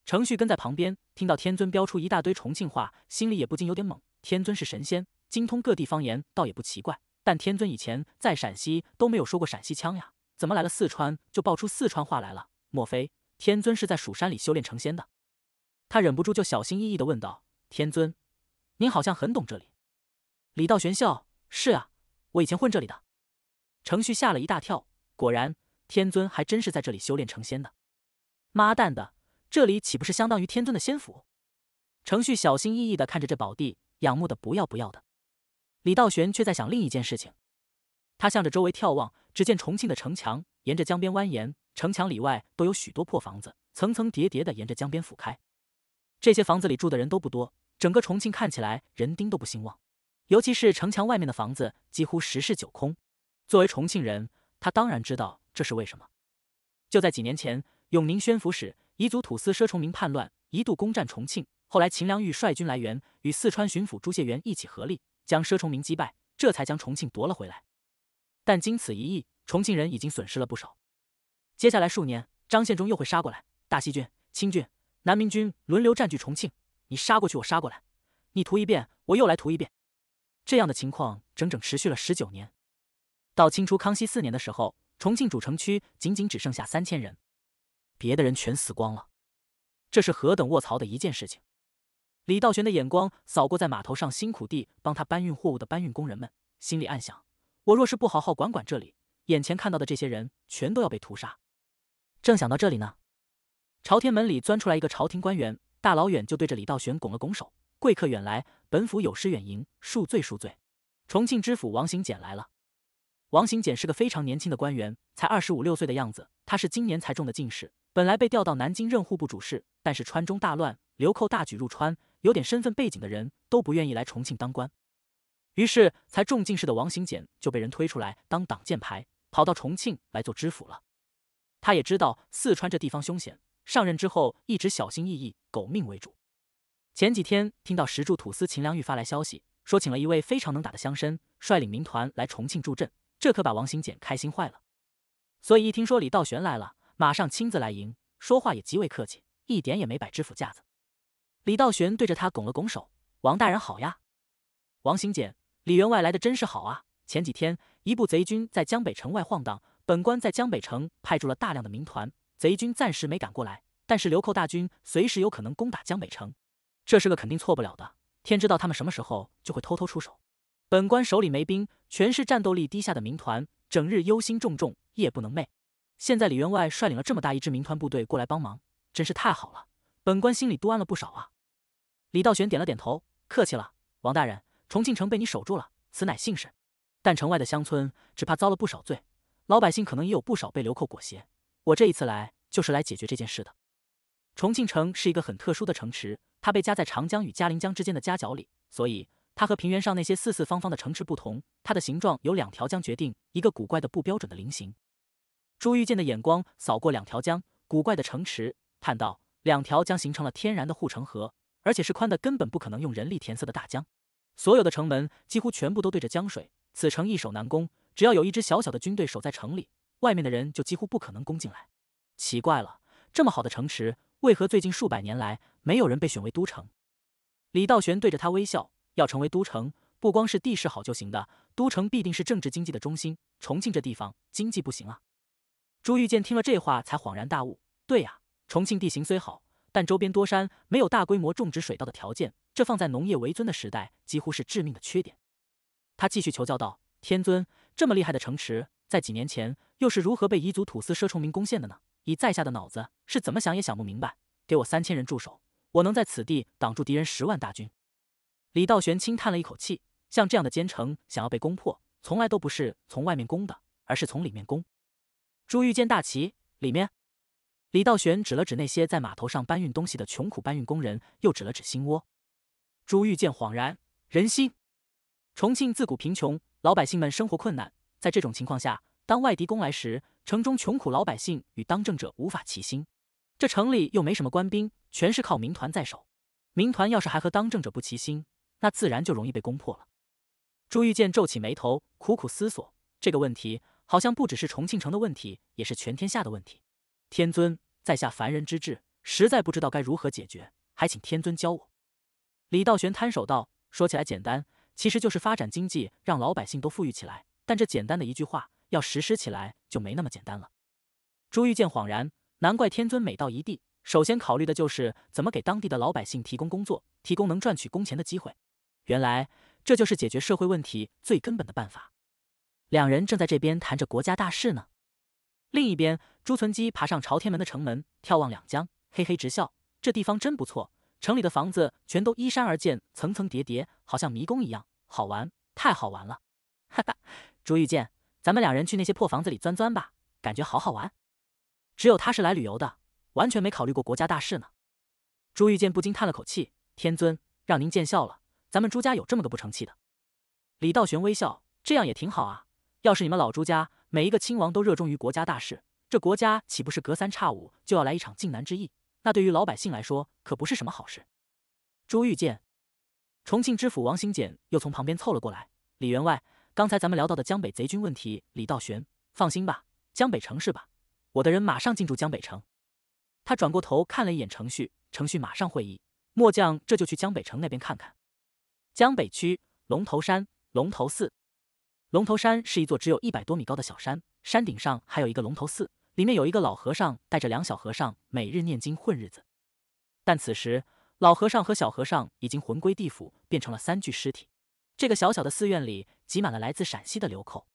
程旭跟在旁边，听到天尊飙出一大堆重庆话，心里也不禁有点懵。天尊是神仙，精通各地方言，倒也不奇怪。但天尊以前在陕西都没有说过陕西腔呀，怎么来了四川就爆出四川话来了？莫非天尊是在蜀山里修炼成仙的？他忍不住就小心翼翼地问道：“天尊，您好像很懂这里。”李道玄笑。是啊，我以前混这里的。程旭吓了一大跳，果然天尊还真是在这里修炼成仙的。妈蛋的，这里岂不是相当于天尊的仙府？程旭小心翼翼的看着这宝地，仰慕的不要不要的。李道玄却在想另一件事情，他向着周围眺望，只见重庆的城墙沿着江边蜿蜒，城墙里外都有许多破房子，层层叠叠的沿着江边俯开。这些房子里住的人都不多，整个重庆看起来人丁都不兴旺。尤其是城墙外面的房子几乎十室九空。作为重庆人，他当然知道这是为什么。就在几年前，永宁宣抚使彝族土司奢崇明叛乱，一度攻占重庆。后来秦良玉率军来援，与四川巡抚朱燮元一起合力将奢崇明击败，这才将重庆夺了回来。但经此一役，重庆人已经损失了不少。接下来数年，张献忠又会杀过来，大西军、清军、南明军轮流占据重庆。你杀过去，我杀过来，你屠一遍，我又来屠一遍。这样的情况整整持续了十九年，到清初康熙四年的时候，重庆主城区仅仅只剩下三千人，别的人全死光了，这是何等卧槽的一件事情！李道玄的眼光扫过在码头上辛苦地帮他搬运货物的搬运工人们，心里暗想：我若是不好好管管这里，眼前看到的这些人全都要被屠杀。正想到这里呢，朝天门里钻出来一个朝廷官员，大老远就对着李道玄拱了拱手：“贵客远来。”本府有失远迎，恕罪恕罪。重庆知府王行简来了。王行简是个非常年轻的官员，才二十五六岁的样子。他是今年才中的进士，本来被调到南京任户部主事，但是川中大乱，流寇大举入川，有点身份背景的人都不愿意来重庆当官，于是才中进士的王行简就被人推出来当挡箭牌，跑到重庆来做知府了。他也知道四川这地方凶险，上任之后一直小心翼翼，狗命为主。前几天听到石柱土司秦良玉发来消息，说请了一位非常能打的乡绅率领民团来重庆助阵，这可把王行简开心坏了。所以一听说李道玄来了，马上亲自来迎，说话也极为客气，一点也没摆知府架子。李道玄对着他拱了拱手：“王大人好呀！”王行简：“李员外来的真是好啊！前几天一部贼军在江北城外晃荡，本官在江北城派驻了大量的民团，贼军暂时没赶过来，但是流寇大军随时有可能攻打江北城。”这是个肯定错不了的，天知道他们什么时候就会偷偷出手。本官手里没兵，全是战斗力低下的民团，整日忧心忡忡，夜不能寐。现在李员外率领了这么大一支民团部队过来帮忙，真是太好了，本官心里多安了不少啊。李道玄点了点头，客气了，王大人，重庆城被你守住了，此乃幸事。但城外的乡村只怕遭了不少罪，老百姓可能也有不少被流寇裹挟。我这一次来，就是来解决这件事的。重庆城是一个很特殊的城池，它被夹在长江与嘉陵江之间的夹角里，所以它和平原上那些四四方方的城池不同，它的形状由两条江决定，一个古怪的不标准的菱形。朱玉建的眼光扫过两条江，古怪的城池，叹道：“两条江形成了天然的护城河，而且是宽的，根本不可能用人力填塞的大江。所有的城门几乎全部都对着江水，此城易守难攻。只要有一支小小的军队守在城里，外面的人就几乎不可能攻进来。”奇怪了，这么好的城池。为何最近数百年来没有人被选为都城？李道玄对着他微笑，要成为都城，不光是地势好就行的，都城必定是政治经济的中心。重庆这地方经济不行啊！朱玉建听了这话才恍然大悟，对呀，重庆地形虽好，但周边多山，没有大规模种植水稻的条件，这放在农业为尊的时代，几乎是致命的缺点。他继续求教道：“天尊，这么厉害的城池，在几年前又是如何被彝族土司奢崇明攻陷的呢？”以在下的脑子是怎么想也想不明白。给我三千人驻守，我能在此地挡住敌人十万大军。李道玄轻叹了一口气，像这样的奸臣想要被攻破，从来都不是从外面攻的，而是从里面攻。朱玉见大旗里面？李道玄指了指那些在码头上搬运东西的穷苦搬运工人，又指了指心窝。朱玉见恍然，人心。重庆自古贫穷，老百姓们生活困难，在这种情况下。当外敌攻来时，城中穷苦老百姓与当政者无法齐心，这城里又没什么官兵，全是靠民团在守。民团要是还和当政者不齐心，那自然就容易被攻破了。朱玉剑皱起眉头，苦苦思索这个问题，好像不只是重庆城的问题，也是全天下的问题。天尊，在下凡人之志，实在不知道该如何解决，还请天尊教我。李道玄摊手道：“说起来简单，其实就是发展经济，让老百姓都富裕起来。但这简单的一句话。”要实施起来就没那么简单了。朱玉见恍然，难怪天尊每到一地，首先考虑的就是怎么给当地的老百姓提供工作，提供能赚取工钱的机会。原来这就是解决社会问题最根本的办法。两人正在这边谈着国家大事呢，另一边，朱存基爬上朝天门的城门，眺望两江，嘿嘿直笑。这地方真不错，城里的房子全都依山而建，层层叠叠，好像迷宫一样，好玩，太好玩了！哈哈，朱玉见。咱们两人去那些破房子里钻钻吧，感觉好好玩。只有他是来旅游的，完全没考虑过国家大事呢。朱玉剑不禁叹了口气：“天尊，让您见笑了。咱们朱家有这么个不成器的。”李道玄微笑：“这样也挺好啊。要是你们老朱家每一个亲王都热衷于国家大事，这国家岂不是隔三差五就要来一场靖难之役？那对于老百姓来说可不是什么好事。”朱玉剑，重庆知府王兴简又从旁边凑了过来：“李员外。”刚才咱们聊到的江北贼军问题，李道玄，放心吧，江北城是吧？我的人马上进驻江北城。他转过头看了一眼程旭，程旭马上会议，末将这就去江北城那边看看。江北区龙头山龙头寺，龙头山是一座只有一百多米高的小山，山顶上还有一个龙头寺，里面有一个老和尚带着两小和尚每日念经混日子。但此时，老和尚和小和尚已经魂归地府，变成了三具尸体。这个小小的寺院里。挤满了来自陕西的流寇，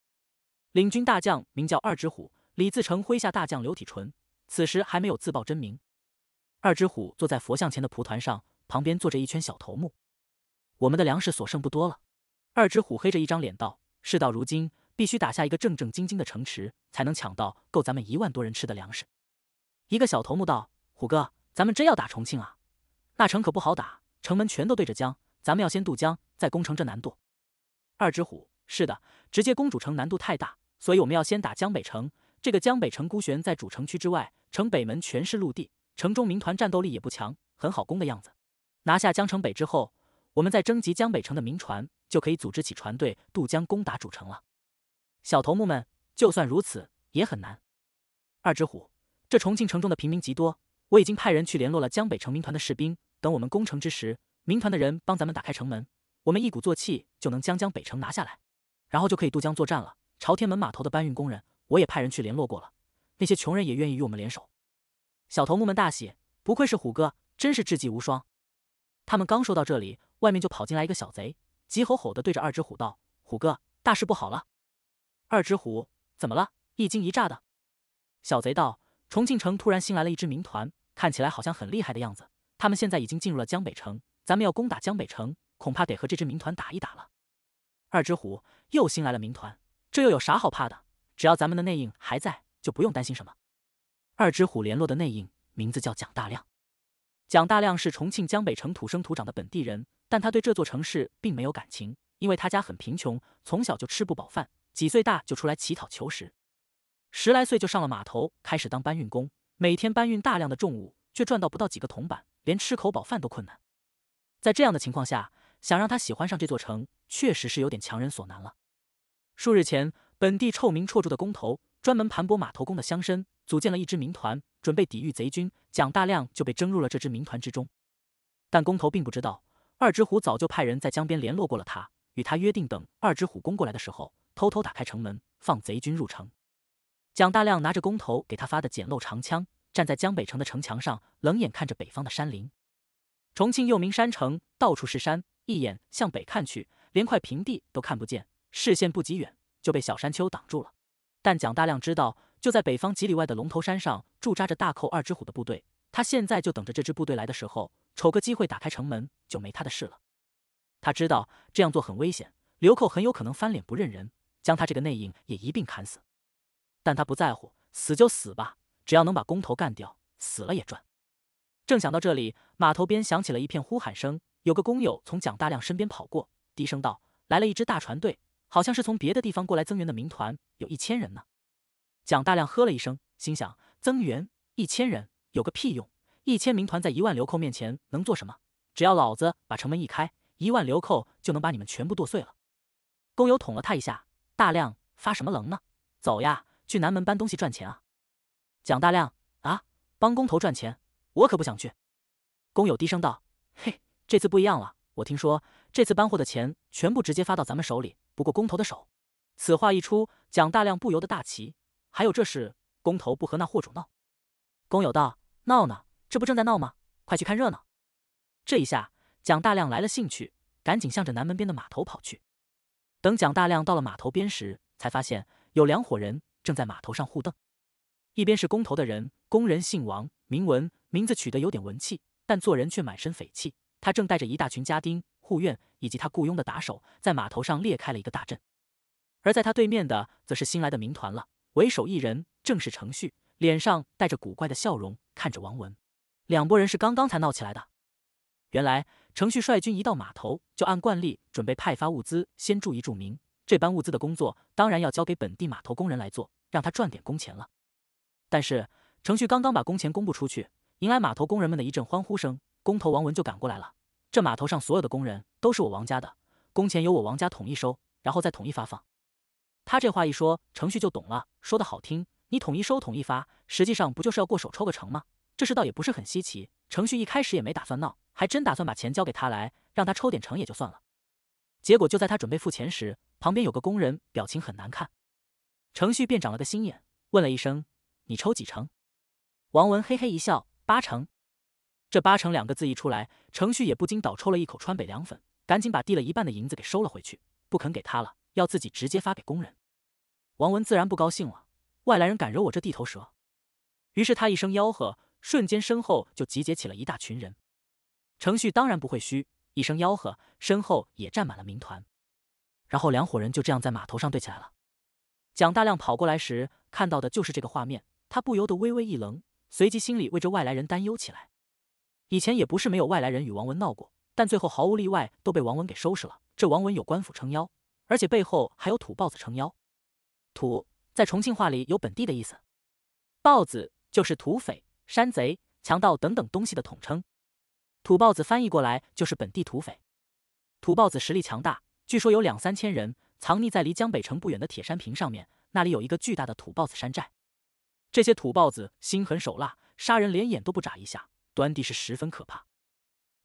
领军大将名叫二只虎，李自成麾下大将刘体纯，此时还没有自报真名。二只虎坐在佛像前的蒲团上，旁边坐着一圈小头目。我们的粮食所剩不多了，二只虎黑着一张脸道：“事到如今，必须打下一个正正经经的城池，才能抢到够咱们一万多人吃的粮食。”一个小头目道：“虎哥，咱们真要打重庆啊？那城可不好打，城门全都对着江，咱们要先渡江，再攻城，这难度。”二只虎，是的，直接攻主城难度太大，所以我们要先打江北城。这个江北城孤悬在主城区之外，城北门全是陆地，城中民团战斗力也不强，很好攻的样子。拿下江城北之后，我们再征集江北城的民船，就可以组织起船队渡江攻打主城了。小头目们，就算如此也很难。二只虎，这重庆城中的平民极多，我已经派人去联络了江北城民团的士兵，等我们攻城之时，民团的人帮咱们打开城门。我们一鼓作气就能将江北城拿下来，然后就可以渡江作战了。朝天门码头的搬运工人，我也派人去联络过了，那些穷人也愿意与我们联手。小头目们大喜，不愧是虎哥，真是智计无双。他们刚说到这里，外面就跑进来一个小贼，急吼吼的对着二只虎道：“虎哥，大事不好了！”二只虎怎么了？一惊一乍的小贼道：“重庆城突然新来了一支民团，看起来好像很厉害的样子。他们现在已经进入了江北城，咱们要攻打江北城。”恐怕得和这支民团打一打了。二只虎又新来了民团，这又有啥好怕的？只要咱们的内应还在，就不用担心什么。二只虎联络的内应名字叫蒋大亮。蒋大亮是重庆江北城土生土长的本地人，但他对这座城市并没有感情，因为他家很贫穷，从小就吃不饱饭，几岁大就出来乞讨求食，十来岁就上了码头，开始当搬运工，每天搬运大量的重物，却赚到不到几个铜板，连吃口饱饭都困难。在这样的情况下，想让他喜欢上这座城，确实是有点强人所难了。数日前，本地臭名绰著的工头专门盘剥码头工的乡绅，组建了一支民团，准备抵御贼军。蒋大亮就被征入了这支民团之中。但工头并不知道，二只虎早就派人在江边联络过了他，与他约定，等二只虎攻过来的时候，偷偷打开城门，放贼军入城。蒋大亮拿着工头给他发的简陋长枪，站在江北城的城墙上，冷眼看着北方的山林。重庆又名山城，到处是山。一眼向北看去，连块平地都看不见，视线不及远就被小山丘挡住了。但蒋大亮知道，就在北方几里外的龙头山上驻扎着大寇二只虎的部队。他现在就等着这支部队来的时候，瞅个机会打开城门，就没他的事了。他知道这样做很危险，流寇很有可能翻脸不认人，将他这个内应也一并砍死。但他不在乎，死就死吧，只要能把工头干掉，死了也赚。正想到这里。码头边响起了一片呼喊声，有个工友从蒋大亮身边跑过，低声道：“来了一支大船队，好像是从别的地方过来增援的民团，有一千人呢。”蒋大亮呵了一声，心想：“增援一千人，有个屁用！一千民团在一万流寇面前能做什么？只要老子把城门一开，一万流寇就能把你们全部剁碎了。”工友捅了他一下：“大亮发什么愣呢？走呀，去南门搬东西赚钱啊！”蒋大亮：“啊，帮工头赚钱，我可不想去。”工友低声道：“嘿，这次不一样了。我听说这次搬货的钱全部直接发到咱们手里。不过工头的手……”此话一出，蒋大亮不由得大奇。还有这事，工头不和那货主闹？工友道：“闹呢，这不正在闹吗？快去看热闹！”这一下，蒋大亮来了兴趣，赶紧向着南门边的码头跑去。等蒋大亮到了码头边时，才发现有两伙人正在码头上互瞪。一边是工头的人，工人姓王，名文，名字取得有点文气。但做人却满身匪气，他正带着一大群家丁、护院以及他雇佣的打手，在码头上列开了一个大阵。而在他对面的，则是新来的民团了，为首一人正是程旭，脸上带着古怪的笑容，看着王文。两拨人是刚刚才闹起来的。原来，程旭率军一到码头，就按惯例准备派发物资，先住一住民。这般物资的工作，当然要交给本地码头工人来做，让他赚点工钱了。但是，程旭刚刚把工钱公布出去。迎来码头工人们的一阵欢呼声，工头王文就赶过来了。这码头上所有的工人都是我王家的，工钱由我王家统一收，然后再统一发放。他这话一说，程旭就懂了。说得好听，你统一收、统一发，实际上不就是要过手抽个成吗？这事倒也不是很稀奇。程旭一开始也没打算闹，还真打算把钱交给他来，让他抽点成也就算了。结果就在他准备付钱时，旁边有个工人表情很难看，程旭便长了个心眼，问了一声：“你抽几成？”王文嘿嘿一笑。八成，这八成两个字一出来，程旭也不禁倒抽了一口川北凉粉，赶紧把递了一半的银子给收了回去，不肯给他了，要自己直接发给工人。王文自然不高兴了，外来人敢惹我这地头蛇，于是他一声吆喝，瞬间身后就集结起了一大群人。程旭当然不会虚，一声吆喝，身后也站满了民团，然后两伙人就这样在码头上对起来了。蒋大亮跑过来时看到的就是这个画面，他不由得微微一愣。随即心里为这外来人担忧起来。以前也不是没有外来人与王文闹过，但最后毫无例外都被王文给收拾了。这王文有官府撑腰，而且背后还有土豹子撑腰。土在重庆话里有本地的意思，豹子就是土匪、山贼、强盗等等东西的统称。土豹子翻译过来就是本地土匪。土豹子实力强大，据说有两三千人，藏匿在离江北城不远的铁山坪上面，那里有一个巨大的土豹子山寨。这些土豹子心狠手辣，杀人连眼都不眨一下，端地是十分可怕。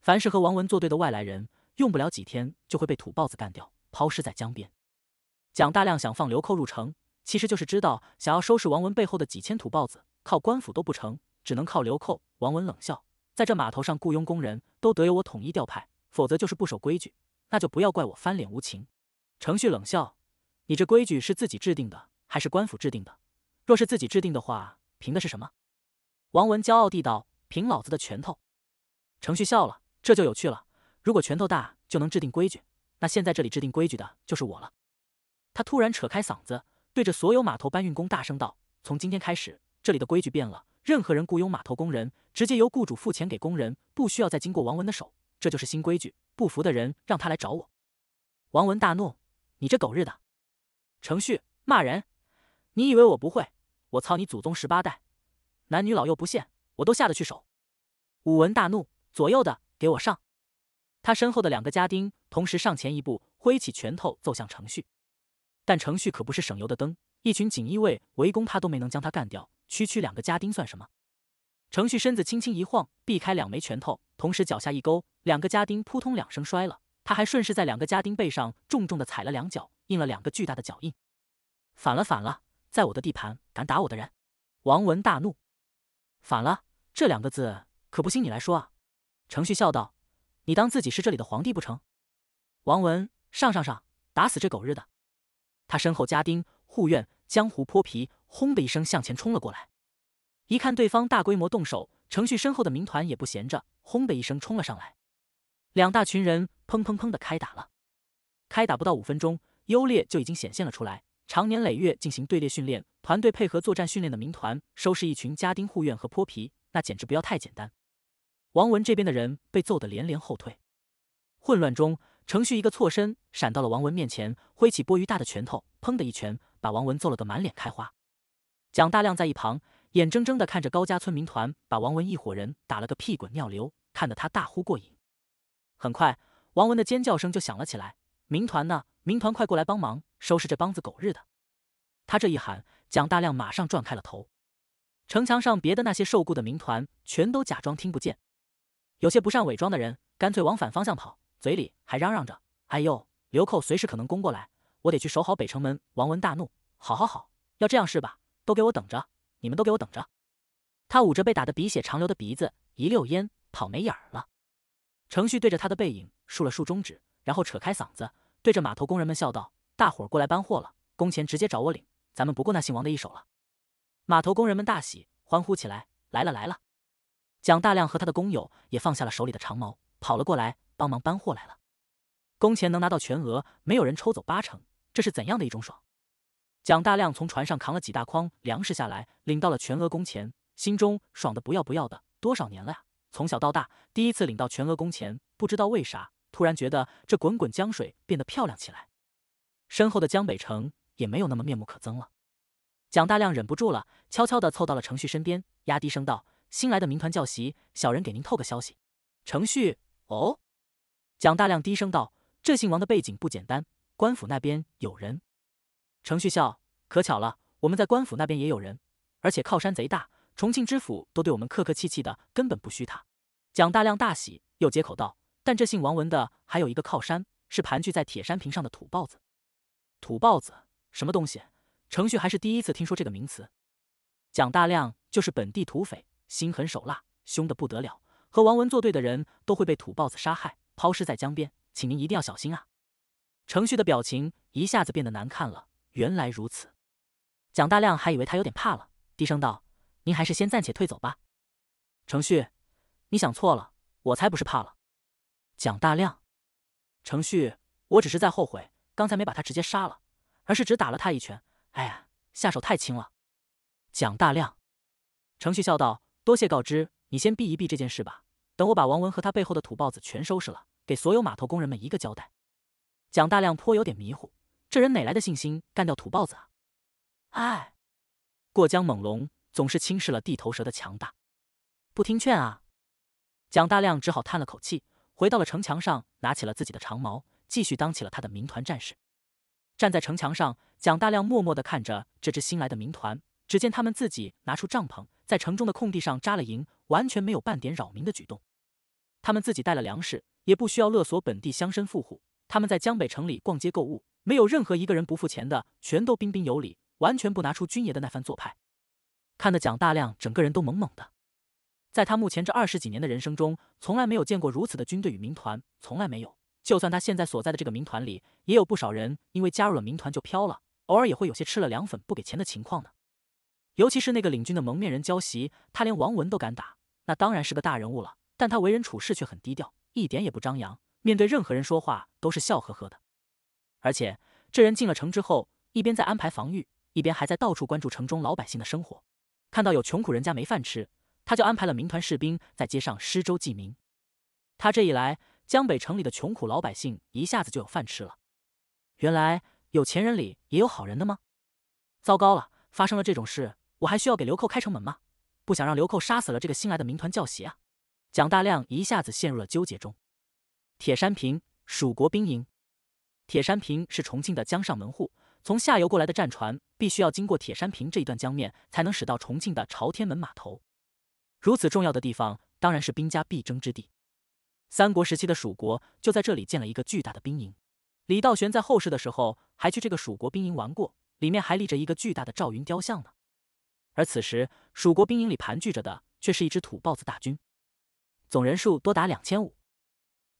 凡是和王文作对的外来人，用不了几天就会被土豹子干掉，抛尸在江边。蒋大亮想放流寇入城，其实就是知道想要收拾王文背后的几千土豹子，靠官府都不成，只能靠流寇。王文冷笑，在这码头上雇佣工人都得由我统一调派，否则就是不守规矩，那就不要怪我翻脸无情。程旭冷笑，你这规矩是自己制定的，还是官府制定的？若是自己制定的话，凭的是什么？王文骄傲地道：“凭老子的拳头。”程旭笑了，这就有趣了。如果拳头大就能制定规矩，那现在这里制定规矩的就是我了。他突然扯开嗓子，对着所有码头搬运工大声道：“从今天开始，这里的规矩变了。任何人雇佣码头工人，直接由雇主付钱给工人，不需要再经过王文的手。这就是新规矩。不服的人，让他来找我。”王文大怒：“你这狗日的！”程旭骂人。你以为我不会？我操你祖宗十八代，男女老幼不限，我都下得去手。武文大怒，左右的给我上！他身后的两个家丁同时上前一步，挥起拳头揍向程旭。但程旭可不是省油的灯，一群锦衣卫围攻他都没能将他干掉，区区两个家丁算什么？程旭身子轻轻一晃，避开两枚拳头，同时脚下一勾，两个家丁扑通两声摔了。他还顺势在两个家丁背上重重的踩了两脚，印了两个巨大的脚印。反了，反了！在我的地盘敢打我的人，王文大怒。反了这两个字可不兴你来说啊！程旭笑道：“你当自己是这里的皇帝不成？”王文上上上，打死这狗日的！他身后家丁、护院、江湖泼皮，轰的一声向前冲了过来。一看对方大规模动手，程旭身后的民团也不闲着，轰的一声冲了上来。两大群人砰砰砰的开打了。开打不到五分钟，优劣就已经显现了出来。常年累月进行队列训练、团队配合作战训练的民团，收拾一群家丁护院和泼皮，那简直不要太简单。王文这边的人被揍得连连后退，混乱中，程旭一个错身闪到了王文面前，挥起波鱼大的拳头，砰的一拳，把王文揍了个满脸开花。蒋大亮在一旁眼睁睁地看着高家村民团把王文一伙人打了个屁滚尿流，看得他大呼过瘾。很快，王文的尖叫声就响了起来，民团呢？民团，快过来帮忙收拾这帮子狗日的！他这一喊，蒋大亮马上转开了头。城墙上别的那些受雇的民团全都假装听不见，有些不善伪装的人干脆往反方向跑，嘴里还嚷嚷着：“哎呦，流寇随时可能攻过来，我得去守好北城门！”王文大怒：“好好好，要这样是吧？都给我等着！你们都给我等着！”他捂着被打的鼻血长流的鼻子，一溜烟跑没影儿了。程旭对着他的背影竖了竖中指，然后扯开嗓子。对着码头工人们笑道：“大伙儿过来搬货了，工钱直接找我领，咱们不过那姓王的一手了。”码头工人们大喜，欢呼起来：“来了来了！”蒋大亮和他的工友也放下了手里的长矛，跑了过来帮忙搬货来了。工钱能拿到全额，没有人抽走八成，这是怎样的一种爽！蒋大亮从船上扛了几大筐粮食下来，领到了全额工钱，心中爽的不要不要的。多少年了呀，从小到大第一次领到全额工钱，不知道为啥。突然觉得这滚滚江水变得漂亮起来，身后的江北城也没有那么面目可憎了。蒋大亮忍不住了，悄悄地凑到了程旭身边，压低声道：“新来的民团教习，小人给您透个消息。”程旭哦，蒋大亮低声道：“这姓王的背景不简单，官府那边有人。”程旭笑：“可巧了，我们在官府那边也有人，而且靠山贼大，重庆知府都对我们客客气气的，根本不虚他。”蒋大亮大喜，又接口道。但这姓王文的还有一个靠山，是盘踞在铁山坪上的土豹子。土豹子什么东西？程旭还是第一次听说这个名词。蒋大亮就是本地土匪，心狠手辣，凶的不得了。和王文作对的人都会被土豹子杀害，抛尸在江边。请您一定要小心啊！程旭的表情一下子变得难看了。原来如此。蒋大亮还以为他有点怕了，低声道：“您还是先暂且退走吧。”程旭，你想错了，我才不是怕了。蒋大亮，程旭，我只是在后悔刚才没把他直接杀了，而是只打了他一拳。哎呀，下手太轻了。蒋大亮，程旭笑道：“多谢告知，你先避一避这件事吧。等我把王文和他背后的土豹子全收拾了，给所有码头工人们一个交代。”蒋大亮颇有点迷糊，这人哪来的信心干掉土豹子啊？哎，过江猛龙总是轻视了地头蛇的强大，不听劝啊！蒋大亮只好叹了口气。回到了城墙上，拿起了自己的长矛，继续当起了他的民团战士。站在城墙上，蒋大亮默默的看着这支新来的民团。只见他们自己拿出帐篷，在城中的空地上扎了营，完全没有半点扰民的举动。他们自己带了粮食，也不需要勒索本地乡绅富户。他们在江北城里逛街购物，没有任何一个人不付钱的，全都彬彬有礼，完全不拿出军爷的那番做派。看得蒋大亮整个人都懵懵的。在他目前这二十几年的人生中，从来没有见过如此的军队与民团，从来没有。就算他现在所在的这个民团里，也有不少人因为加入了民团就飘了，偶尔也会有些吃了凉粉不给钱的情况呢。尤其是那个领军的蒙面人焦袭，他连王文都敢打，那当然是个大人物了。但他为人处事却很低调，一点也不张扬，面对任何人说话都是笑呵呵的。而且这人进了城之后，一边在安排防御，一边还在到处关注城中老百姓的生活，看到有穷苦人家没饭吃。他就安排了民团士兵在街上施粥济民。他这一来，江北城里的穷苦老百姓一下子就有饭吃了。原来有钱人里也有好人的吗？糟糕了，发生了这种事，我还需要给流寇开城门吗？不想让流寇杀死了这个新来的民团教习啊！蒋大亮一下子陷入了纠结中。铁山坪，蜀国兵营。铁山坪是重庆的江上门户，从下游过来的战船必须要经过铁山坪这一段江面，才能驶到重庆的朝天门码头。如此重要的地方，当然是兵家必争之地。三国时期的蜀国就在这里建了一个巨大的兵营。李道玄在后世的时候还去这个蜀国兵营玩过，里面还立着一个巨大的赵云雕像呢。而此时，蜀国兵营里盘踞着的却是一支土豹子大军，总人数多达两千五。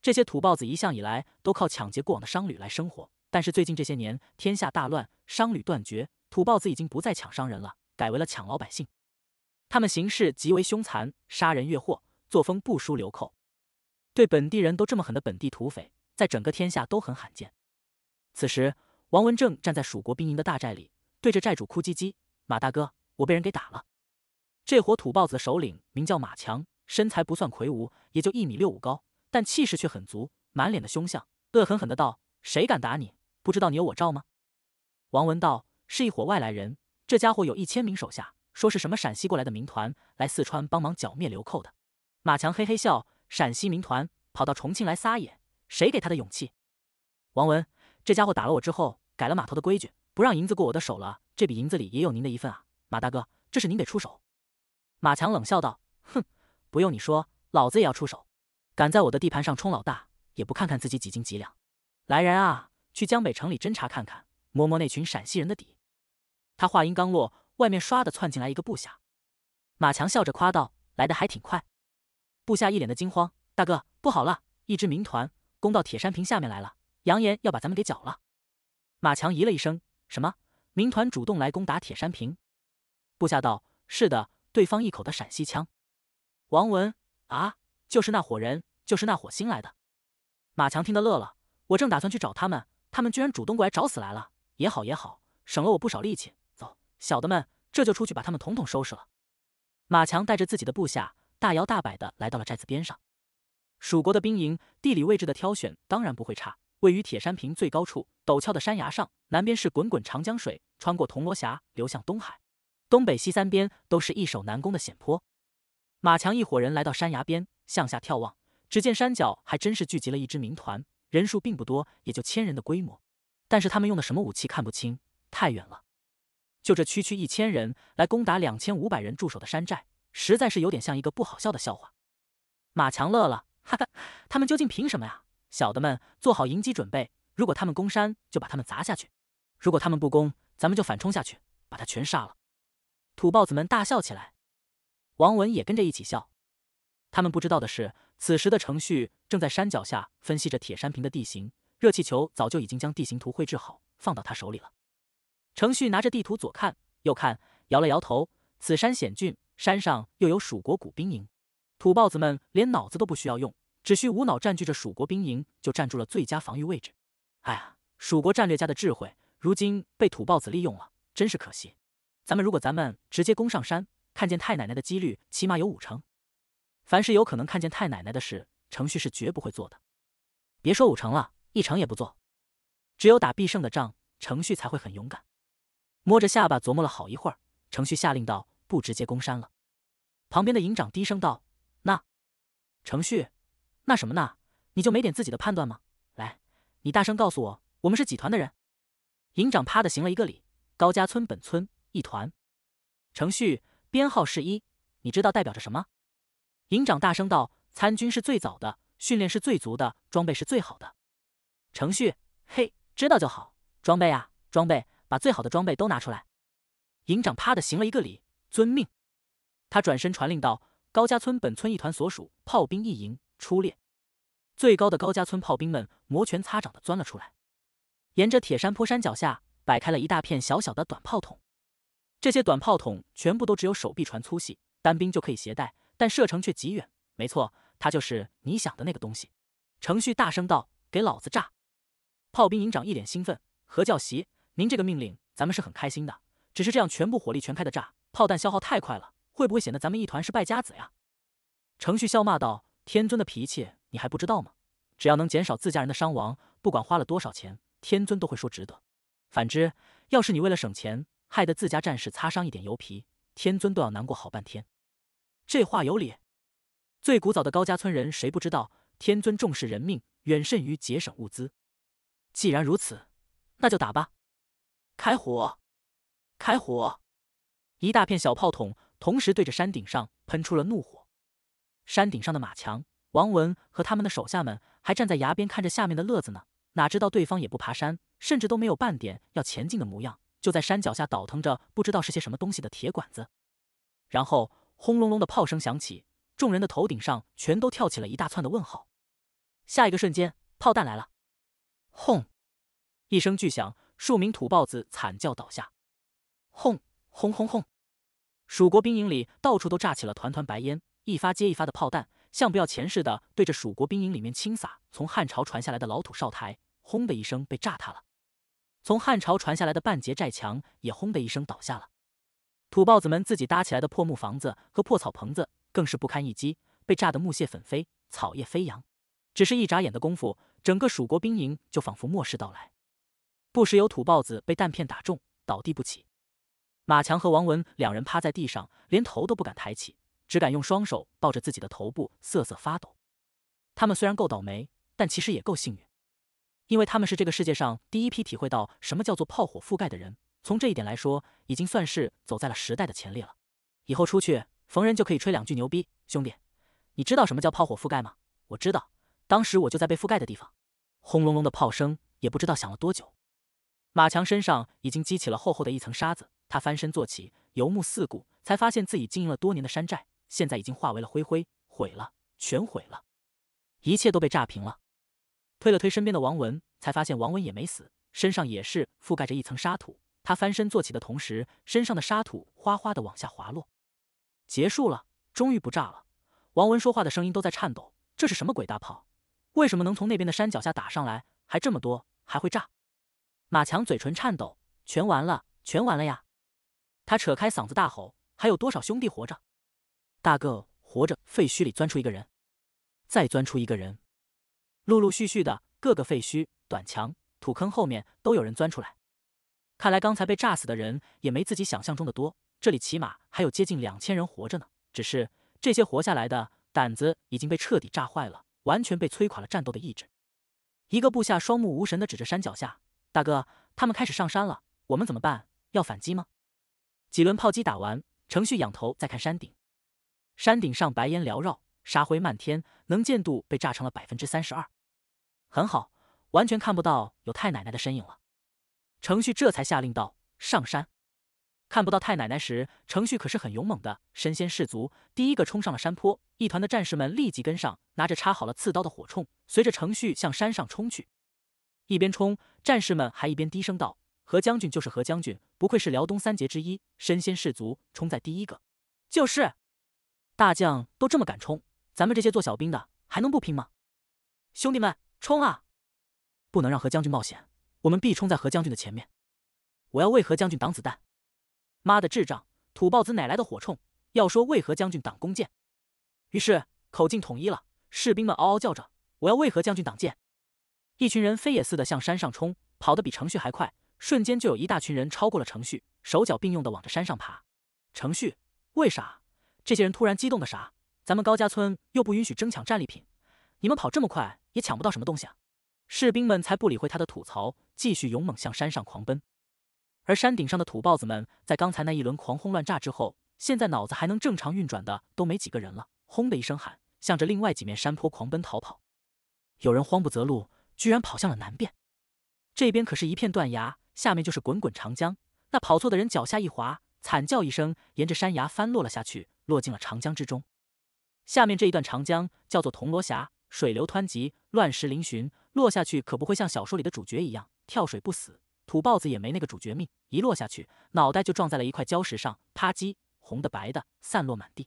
这些土豹子一向以来都靠抢劫过往的商旅来生活，但是最近这些年天下大乱，商旅断绝，土豹子已经不再抢商人了，改为了抢老百姓。他们行事极为凶残，杀人越货，作风不输流寇。对本地人都这么狠的本地土匪，在整个天下都很罕见。此时，王文正站在蜀国兵营的大寨里，对着寨主哭唧唧：“马大哥，我被人给打了。”这伙土豹子的首领名叫马强，身材不算魁梧，也就一米六五高，但气势却很足，满脸的凶相，恶狠狠的道：“谁敢打你？不知道你有我罩吗？”王文道：“是一伙外来人，这家伙有一千名手下。”说是什么陕西过来的民团来四川帮忙剿灭流寇的？马强嘿嘿笑，陕西民团跑到重庆来撒野，谁给他的勇气？王文这家伙打了我之后，改了码头的规矩，不让银子过我的手了。这笔银子里也有您的一份啊，马大哥，这是您得出手。马强冷笑道：“哼，不用你说，老子也要出手。敢在我的地盘上冲老大，也不看看自己几斤几两。来人啊，去江北城里侦查看看，摸摸那群陕西人的底。”他话音刚落。外面唰的窜进来一个部下，马强笑着夸道：“来的还挺快。”部下一脸的惊慌：“大哥，不好了！一支民团攻到铁山坪下面来了，扬言要把咱们给剿了。”马强咦了一声：“什么？民团主动来攻打铁山坪？”部下道：“是的，对方一口的陕西腔。”王文啊，就是那伙人，就是那伙新来的。马强听得乐了：“我正打算去找他们，他们居然主动过来找死来了。也好也好，省了我不少力气。”小的们，这就出去把他们统统收拾了。马强带着自己的部下，大摇大摆的来到了寨子边上。蜀国的兵营地理位置的挑选当然不会差，位于铁山坪最高处陡峭的山崖上，南边是滚滚长江水，穿过铜锣峡流向东海，东北、西三边都是易守难攻的险坡。马强一伙人来到山崖边向下眺望，只见山脚还真是聚集了一支民团，人数并不多，也就千人的规模，但是他们用的什么武器看不清，太远了。就这区区一千人来攻打两千五百人驻守的山寨，实在是有点像一个不好笑的笑话。马强乐了，哈哈，他们究竟凭什么呀？小的们做好迎击准备，如果他们攻山，就把他们砸下去；如果他们不攻，咱们就反冲下去，把他全杀了。土豹子们大笑起来，王文也跟着一起笑。他们不知道的是，此时的程旭正在山脚下分析着铁山坪的地形，热气球早就已经将地形图绘制好，放到他手里了。程旭拿着地图左看右看，摇了摇头。此山险峻，山上又有蜀国古兵营，土豹子们连脑子都不需要用，只需无脑占据着蜀国兵营就占住了最佳防御位置。哎呀，蜀国战略家的智慧，如今被土豹子利用了，真是可惜。咱们如果咱们直接攻上山，看见太奶奶的几率起码有五成。凡是有可能看见太奶奶的事，程旭是绝不会做的。别说五成了一成也不做。只有打必胜的仗，程旭才会很勇敢。摸着下巴琢磨了好一会儿，程旭下令道：“不直接攻山了。”旁边的营长低声道：“那，程旭，那什么呢？你就没点自己的判断吗？来，你大声告诉我，我们是几团的人？”营长啪的行了一个礼：“高家村本村一团。”程旭编号是一，你知道代表着什么？营长大声道：“参军是最早的，训练是最足的，装备是最好的。”程旭：“嘿，知道就好。装备啊，装备。”把最好的装备都拿出来！营长啪的行了一个礼，遵命。他转身传令道：“高家村本村一团所属炮兵一营出列。”最高的高家村炮兵们摩拳擦掌的钻了出来，沿着铁山坡山脚下摆开了一大片小小的短炮筒。这些短炮筒全部都只有手臂船粗细，单兵就可以携带，但射程却极远。没错，它就是你想的那个东西。程旭大声道：“给老子炸！”炮兵营长一脸兴奋：“何教习？”您这个命令，咱们是很开心的。只是这样全部火力全开的炸，炮弹消耗太快了，会不会显得咱们一团是败家子呀？程旭笑骂道：“天尊的脾气你还不知道吗？只要能减少自家人的伤亡，不管花了多少钱，天尊都会说值得。反之，要是你为了省钱，害得自家战士擦伤一点油皮，天尊都要难过好半天。”这话有理。最古早的高家村人谁不知道，天尊重视人命远甚于节省物资。既然如此，那就打吧。开火！开火！一大片小炮筒同时对着山顶上喷出了怒火。山顶上的马强、王文和他们的手下们还站在崖边看着下面的乐子呢，哪知道对方也不爬山，甚至都没有半点要前进的模样，就在山脚下倒腾着不知道是些什么东西的铁管子。然后轰隆隆的炮声响起，众人的头顶上全都跳起了一大串的问号。下一个瞬间，炮弹来了，轰！一声巨响。数名土豹子惨叫倒下，轰轰轰轰！蜀国兵营里到处都炸起了团团白烟，一发接一发的炮弹像不要钱似的对着蜀国兵营里面倾洒。从汉朝传下来的老土哨台轰的一声被炸塌了，从汉朝传下来的半截寨墙也轰的一声倒下了。土豹子们自己搭起来的破木房子和破草棚子更是不堪一击，被炸得木屑粉飞，草叶飞扬。只是一眨眼的功夫，整个蜀国兵营就仿佛末世到来。不时有土豹子被弹片打中，倒地不起。马强和王文两人趴在地上，连头都不敢抬起，只敢用双手抱着自己的头部，瑟瑟发抖。他们虽然够倒霉，但其实也够幸运，因为他们是这个世界上第一批体会到什么叫做炮火覆盖的人。从这一点来说，已经算是走在了时代的前列了。以后出去逢人就可以吹两句牛逼，兄弟，你知道什么叫炮火覆盖吗？我知道，当时我就在被覆盖的地方。轰隆隆的炮声也不知道响了多久。马强身上已经积起了厚厚的一层沙子，他翻身坐起，游目四顾，才发现自己经营了多年的山寨，现在已经化为了灰灰，毁了，全毁了，一切都被炸平了。推了推身边的王文，才发现王文也没死，身上也是覆盖着一层沙土。他翻身坐起的同时，身上的沙土哗哗的往下滑落。结束了，终于不炸了。王文说话的声音都在颤抖，这是什么鬼大炮？为什么能从那边的山脚下打上来，还这么多，还会炸？马强嘴唇颤抖，全完了，全完了呀！他扯开嗓子大吼：“还有多少兄弟活着？”大个活着，废墟里钻出一个人，再钻出一个人，陆陆续续的，各个废墟、短墙、土坑后面都有人钻出来。看来刚才被炸死的人也没自己想象中的多，这里起码还有接近两千人活着呢。只是这些活下来的胆子已经被彻底炸坏了，完全被摧垮了战斗的意志。一个部下双目无神的指着山脚下。大哥，他们开始上山了，我们怎么办？要反击吗？几轮炮击打完，程旭仰头再看山顶，山顶上白烟缭绕，沙灰漫天，能见度被炸成了百分之三十二。很好，完全看不到有太奶奶的身影了。程旭这才下令道：“上山！”看不到太奶奶时，程旭可是很勇猛的，身先士卒，第一个冲上了山坡。一团的战士们立即跟上，拿着插好了刺刀的火铳，随着程旭向山上冲去。一边冲，战士们还一边低声道：“何将军就是何将军，不愧是辽东三杰之一，身先士卒，冲在第一个。”“就是！”“大将都这么敢冲，咱们这些做小兵的还能不拼吗？”“兄弟们，冲啊！”“不能让何将军冒险，我们必冲在何将军的前面。”“我要为何将军挡子弹！”“妈的，智障土豹子哪来的火铳？要说为何将军挡弓箭。”于是口径统一了，士兵们嗷嗷叫着：“我要为何将军挡箭。”一群人飞也似的向山上冲，跑得比程序还快，瞬间就有一大群人超过了程序，手脚并用的往着山上爬。程序，为啥这些人突然激动个啥？咱们高家村又不允许争抢战利品，你们跑这么快也抢不到什么东西啊！士兵们才不理会他的吐槽，继续勇猛向山上狂奔。而山顶上的土豹子们，在刚才那一轮狂轰乱炸之后，现在脑子还能正常运转的都没几个人了。轰的一声喊，向着另外几面山坡狂奔逃跑，有人慌不择路。居然跑向了南边，这边可是一片断崖，下面就是滚滚长江。那跑错的人脚下一滑，惨叫一声，沿着山崖翻落了下去，落进了长江之中。下面这一段长江叫做铜锣峡，水流湍急，乱石嶙峋。落下去可不会像小说里的主角一样跳水不死，土豹子也没那个主角命。一落下去，脑袋就撞在了一块礁石上，啪叽，红的白的散落满地。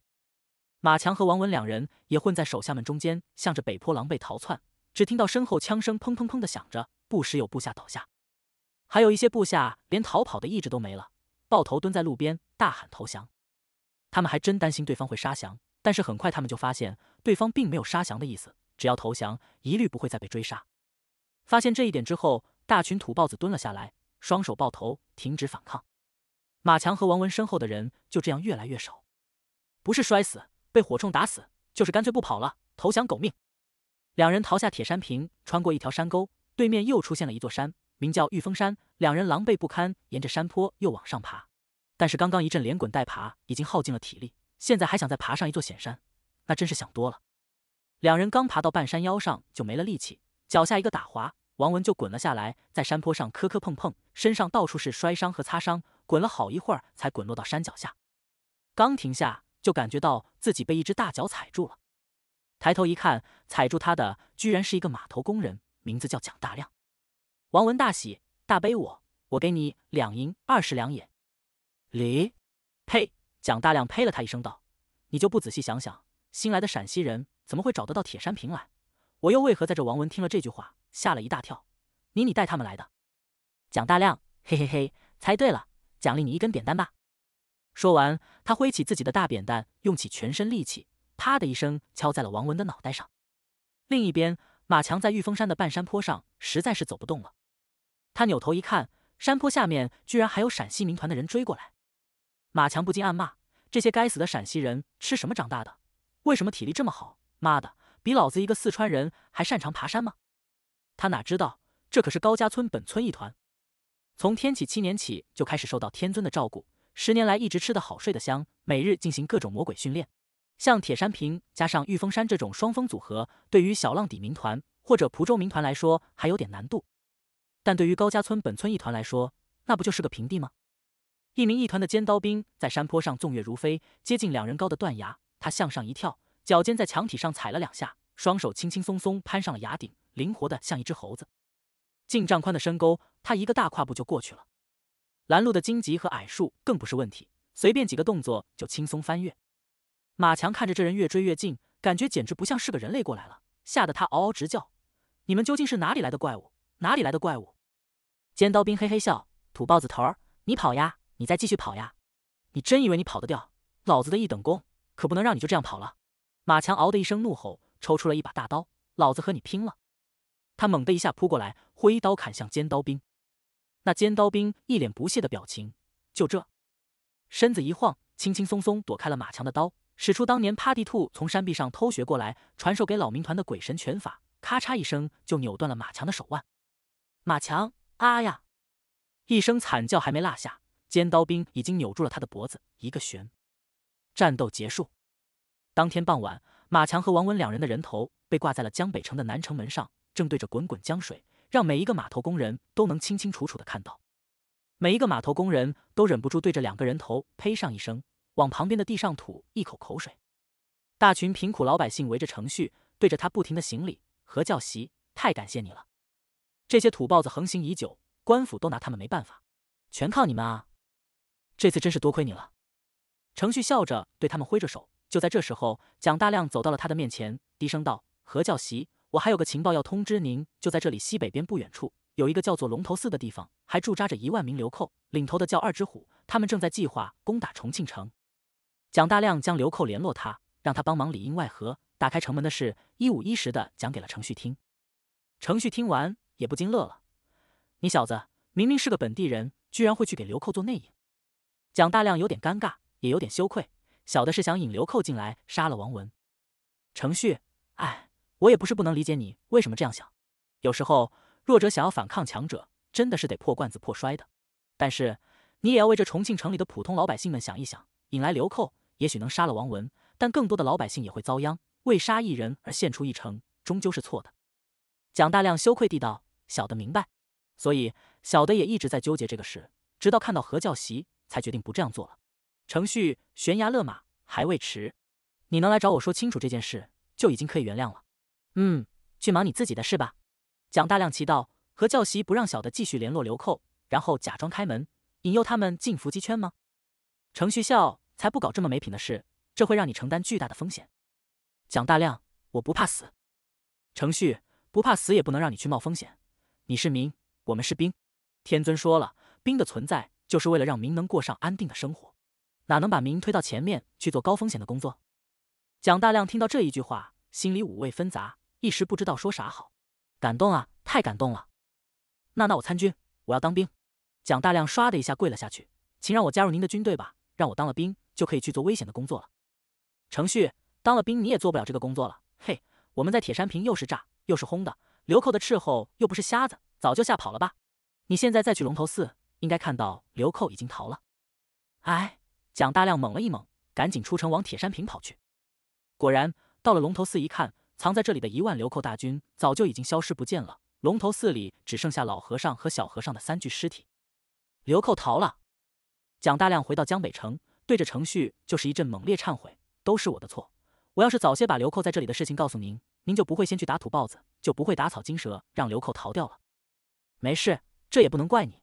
马强和王文两人也混在手下们中间，向着北坡狼狈逃窜。只听到身后枪声砰砰砰的响着，不时有部下倒下，还有一些部下连逃跑的意志都没了，抱头蹲在路边大喊投降。他们还真担心对方会杀降，但是很快他们就发现对方并没有杀降的意思，只要投降，一律不会再被追杀。发现这一点之后，大群土豹子蹲了下来，双手抱头，停止反抗。马强和王文身后的人就这样越来越少，不是摔死，被火铳打死，就是干脆不跑了，投降狗命。两人逃下铁山坪，穿过一条山沟，对面又出现了一座山，名叫玉峰山。两人狼狈不堪，沿着山坡又往上爬。但是刚刚一阵连滚带爬，已经耗尽了体力，现在还想再爬上一座险山，那真是想多了。两人刚爬到半山腰上，就没了力气，脚下一个打滑，王文就滚了下来，在山坡上磕磕碰碰，身上到处是摔伤和擦伤，滚了好一会儿才滚落到山脚下。刚停下，就感觉到自己被一只大脚踩住了。抬头一看，踩住他的居然是一个码头工人，名字叫蒋大亮。王文大喜大悲，我我给你两银二十两也。李，呸！蒋大亮呸了他一声道：“你就不仔细想想，新来的陕西人怎么会找得到铁山坪来？我又为何在这？”王文听了这句话，吓了一大跳。你你带他们来的？蒋大亮嘿嘿嘿，猜对了，奖励你一根扁担吧。说完，他挥起自己的大扁担，用起全身力气。啪的一声，敲在了王文的脑袋上。另一边，马强在玉峰山的半山坡上，实在是走不动了。他扭头一看，山坡下面居然还有陕西民团的人追过来。马强不禁暗骂：这些该死的陕西人，吃什么长大的？为什么体力这么好？妈的，比老子一个四川人还擅长爬山吗？他哪知道，这可是高家村本村一团，从天启七年起就开始受到天尊的照顾，十年来一直吃得好睡得香，每日进行各种魔鬼训练。像铁山坪加上玉峰山这种双峰组合，对于小浪底民团或者蒲州民团来说还有点难度，但对于高家村本村一团来说，那不就是个平地吗？一名一团的尖刀兵在山坡上纵跃如飞，接近两人高的断崖，他向上一跳，脚尖在墙体上踩了两下，双手轻轻松松攀上了崖顶，灵活的像一只猴子。近丈宽的深沟，他一个大跨步就过去了。拦路的荆棘和矮树更不是问题，随便几个动作就轻松翻越。马强看着这人越追越近，感觉简直不像是个人类过来了，吓得他嗷嗷直叫：“你们究竟是哪里来的怪物？哪里来的怪物？”尖刀兵嘿嘿笑：“土包子头儿，你跑呀！你再继续跑呀！你真以为你跑得掉？老子的一等功可不能让你就这样跑了！”马强嗷的一声怒吼，抽出了一把大刀：“老子和你拼了！”他猛地一下扑过来，挥刀砍向尖刀兵。那尖刀兵一脸不屑的表情，就这，身子一晃，轻轻松松躲开了马强的刀。使出当年趴地兔从山壁上偷学过来，传授给老民团的鬼神拳法，咔嚓一声就扭断了马强的手腕。马强啊呀！一声惨叫还没落下，尖刀兵已经扭住了他的脖子，一个旋，战斗结束。当天傍晚，马强和王文两人的人头被挂在了江北城的南城门上，正对着滚滚江水，让每一个码头工人都能清清楚楚的看到。每一个码头工人都忍不住对着两个人头呸上一声。往旁边的地上吐一口口水，大群贫苦老百姓围着程旭，对着他不停的行礼。何教习，太感谢你了！这些土豹子横行已久，官府都拿他们没办法，全靠你们啊！这次真是多亏你了。程旭笑着对他们挥着手。就在这时候，蒋大亮走到了他的面前，低声道：“何教习，我还有个情报要通知您，就在这里西北边不远处有一个叫做龙头寺的地方，还驻扎着一万名流寇，领头的叫二只虎，他们正在计划攻打重庆城。”蒋大亮将流寇联络他，让他帮忙里应外合打开城门的事，一五一十的讲给了程旭听。程旭听完也不禁乐了：“你小子明明是个本地人，居然会去给流寇做内应。”蒋大亮有点尴尬，也有点羞愧：“小的是想引流寇进来杀了王文。”程旭：“哎，我也不是不能理解你为什么这样想。有时候弱者想要反抗强者，真的是得破罐子破摔的。但是你也要为这重庆城里的普通老百姓们想一想，引来流寇。”也许能杀了王文，但更多的老百姓也会遭殃。为杀一人而献出一城，终究是错的。蒋大亮羞愧地道：“小的明白，所以小的也一直在纠结这个事，直到看到何教习，才决定不这样做了。”程旭悬崖勒马，还未迟。你能来找我说清楚这件事，就已经可以原谅了。嗯，去忙你自己的事吧。蒋大亮奇道：“何教习不让小的继续联络流寇，然后假装开门，引诱他们进伏击圈吗？”程旭笑。才不搞这么没品的事，这会让你承担巨大的风险。蒋大亮，我不怕死。程旭，不怕死也不能让你去冒风险。你是民，我们是兵。天尊说了，兵的存在就是为了让民能过上安定的生活，哪能把民推到前面去做高风险的工作？蒋大亮听到这一句话，心里五味纷杂，一时不知道说啥好。感动啊，太感动了！那那我参军，我要当兵。蒋大亮唰的一下跪了下去，请让我加入您的军队吧，让我当了兵。就可以去做危险的工作了。程旭，当了兵你也做不了这个工作了。嘿，我们在铁山坪又是炸又是轰的，流寇的斥候又不是瞎子，早就吓跑了吧？你现在再去龙头寺，应该看到流寇已经逃了。哎，蒋大亮猛了一猛，赶紧出城往铁山坪跑去。果然，到了龙头寺一看，藏在这里的一万流寇大军早就已经消失不见了。龙头寺里只剩下老和尚和小和尚的三具尸体。流寇逃了。蒋大亮回到江北城。对着程旭就是一阵猛烈忏悔，都是我的错。我要是早些把流寇在这里的事情告诉您，您就不会先去打土豹子，就不会打草惊蛇，让流寇逃掉了。没事，这也不能怪你。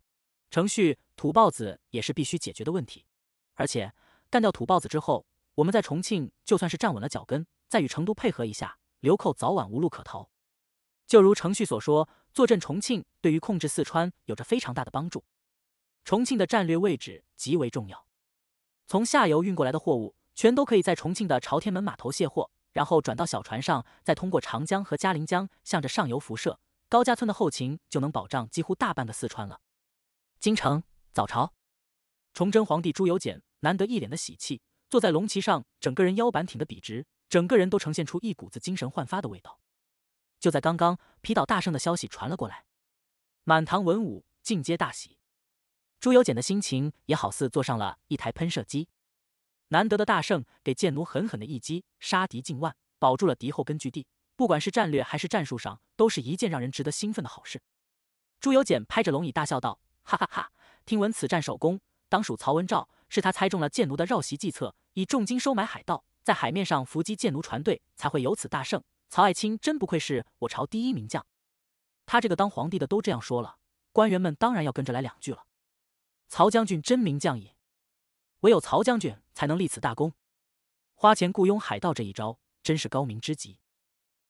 程旭，土豹子也是必须解决的问题。而且干掉土豹子之后，我们在重庆就算是站稳了脚跟，再与成都配合一下，流寇早晚无路可逃。就如程旭所说，坐镇重庆对于控制四川有着非常大的帮助。重庆的战略位置极为重要。从下游运过来的货物，全都可以在重庆的朝天门码头卸货，然后转到小船上，再通过长江和嘉陵江，向着上游辐射。高家村的后勤就能保障几乎大半个四川了。京城早朝，崇祯皇帝朱由检难得一脸的喜气，坐在龙旗上，整个人腰板挺得笔直，整个人都呈现出一股子精神焕发的味道。就在刚刚，皮岛大圣的消息传了过来，满堂文武尽皆大喜。朱由检的心情也好似坐上了一台喷射机，难得的大胜，给剑奴狠狠的一击，杀敌近万，保住了敌后根据地。不管是战略还是战术上，都是一件让人值得兴奋的好事。朱由检拍着龙椅大笑道：“哈哈哈！听闻此战首功，当属曹文照，是他猜中了剑奴的绕袭计策，以重金收买海盗，在海面上伏击剑奴船队，才会有此大胜。曹爱卿真不愧是我朝第一名将。”他这个当皇帝的都这样说了，官员们当然要跟着来两句了。曹将军真名将也，唯有曹将军才能立此大功。花钱雇佣海盗这一招真是高明之极，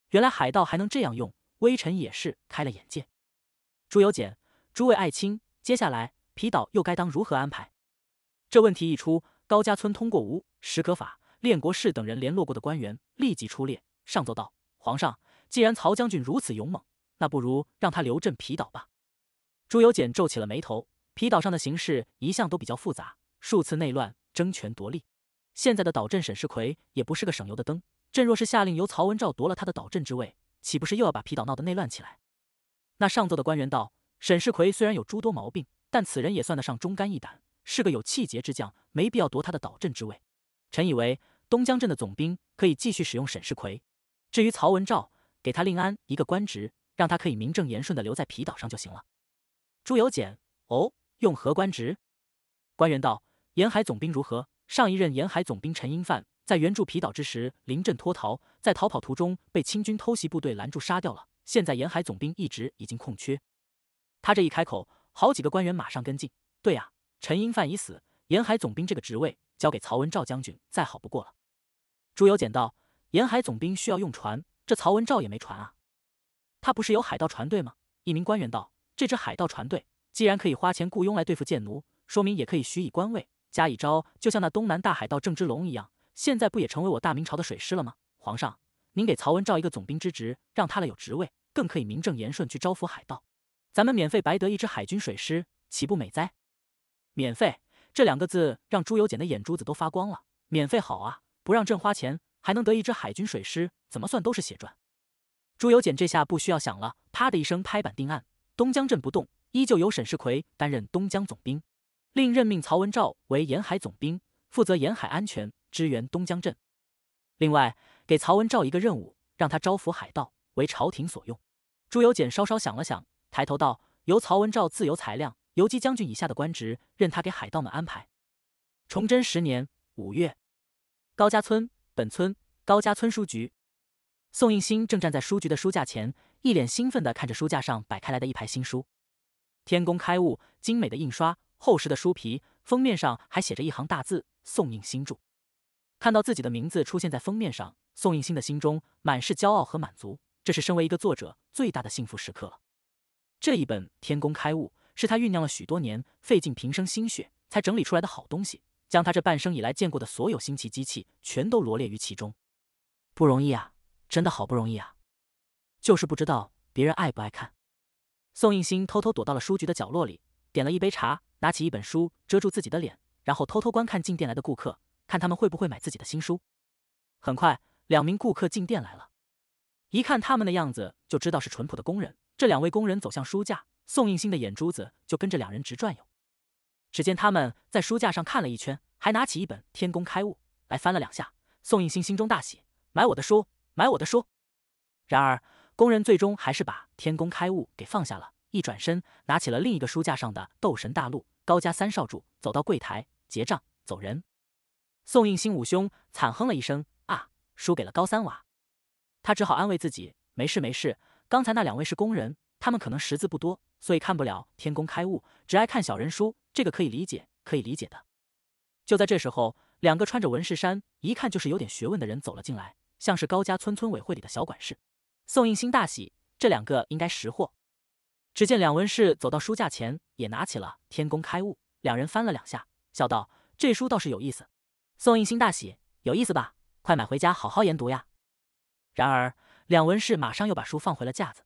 原来海盗还能这样用，微臣也是开了眼界。朱由检，诸位爱卿，接下来皮岛又该当如何安排？这问题一出，高家村通过吴石可法、练国士等人联络过的官员立即出列上奏道：“皇上，既然曹将军如此勇猛，那不如让他留镇皮岛吧。”朱由检皱起了眉头。皮岛上的形势一向都比较复杂，数次内乱、争权夺利。现在的岛镇沈世奎也不是个省油的灯，朕若是下令由曹文照夺了他的岛镇之位，岂不是又要把皮岛闹得内乱起来？那上奏的官员道：“沈世奎虽然有诸多毛病，但此人也算得上忠肝义胆，是个有气节之将，没必要夺他的岛镇之位。臣以为东江镇的总兵可以继续使用沈世奎，至于曹文照，给他另安一个官职，让他可以名正言顺地留在皮岛上就行了。”朱由检，哦。用何官职？官员道：沿海总兵如何？上一任沿海总兵陈英范在援助皮岛之时，临阵脱逃，在逃跑途中被清军偷袭部队拦住杀掉了。现在沿海总兵一职已经空缺。他这一开口，好几个官员马上跟进。对呀，陈英范已死，沿海总兵这个职位交给曹文照将军再好不过了。朱由检道：沿海总兵需要用船，这曹文照也没船啊。他不是有海盗船队吗？一名官员道：这支海盗船队。既然可以花钱雇佣来对付贱奴，说明也可以许以官位加以招，就像那东南大海盗郑芝龙一样，现在不也成为我大明朝的水师了吗？皇上，您给曹文照一个总兵之职，让他了有职位，更可以名正言顺去招抚海盗。咱们免费白得一支海军水师，岂不美哉？免费这两个字让朱由检的眼珠子都发光了。免费好啊，不让朕花钱，还能得一支海军水师，怎么算都是血赚。朱由检这下不需要想了，啪的一声拍板定案，东江镇不动。依旧由沈世奎担任东江总兵，另任命曹文照为沿海总兵，负责沿海安全，支援东江镇。另外，给曹文照一个任务，让他招抚海盗，为朝廷所用。朱由检稍稍想了想，抬头道：“由曹文照自由裁量游击将军以下的官职，任他给海盗们安排。”崇祯十年五月，高家村本村高家村书局，宋应星正站在书局的书架前，一脸兴奋的看着书架上摆开来的一排新书。《天工开物》，精美的印刷，厚实的书皮，封面上还写着一行大字：“宋应星著。”看到自己的名字出现在封面上，宋应星的心中满是骄傲和满足。这是身为一个作者最大的幸福时刻。了。这一本《天工开物》是他酝酿了许多年，费尽平生心血才整理出来的好东西，将他这半生以来见过的所有新奇机器全都罗列于其中。不容易啊，真的好不容易啊！就是不知道别人爱不爱看。宋应星偷偷躲到了书局的角落里，点了一杯茶，拿起一本书遮住自己的脸，然后偷偷观看进店来的顾客，看他们会不会买自己的新书。很快，两名顾客进店来了，一看他们的样子就知道是淳朴的工人。这两位工人走向书架，宋应星的眼珠子就跟着两人直转悠。只见他们在书架上看了一圈，还拿起一本《天工开物》来翻了两下。宋应星心中大喜，买我的书，买我的书。然而，工人最终还是把《天工开物》给放下了，一转身拿起了另一个书架上的《斗神大陆》。高家三少主走到柜台结账走人。宋应星五兄惨哼了一声：“啊，输给了高三娃！”他只好安慰自己：“没事没事，刚才那两位是工人，他们可能识字不多，所以看不了《天工开物》，只爱看小人书，这个可以理解，可以理解的。”就在这时候，两个穿着文饰衫，一看就是有点学问的人走了进来，像是高家村村委会里的小管事。宋应星大喜，这两个应该识货。只见两文士走到书架前，也拿起了《天工开物》，两人翻了两下，笑道：“这书倒是有意思。”宋应星大喜：“有意思吧？快买回家好好研读呀！”然而，两文士马上又把书放回了架子，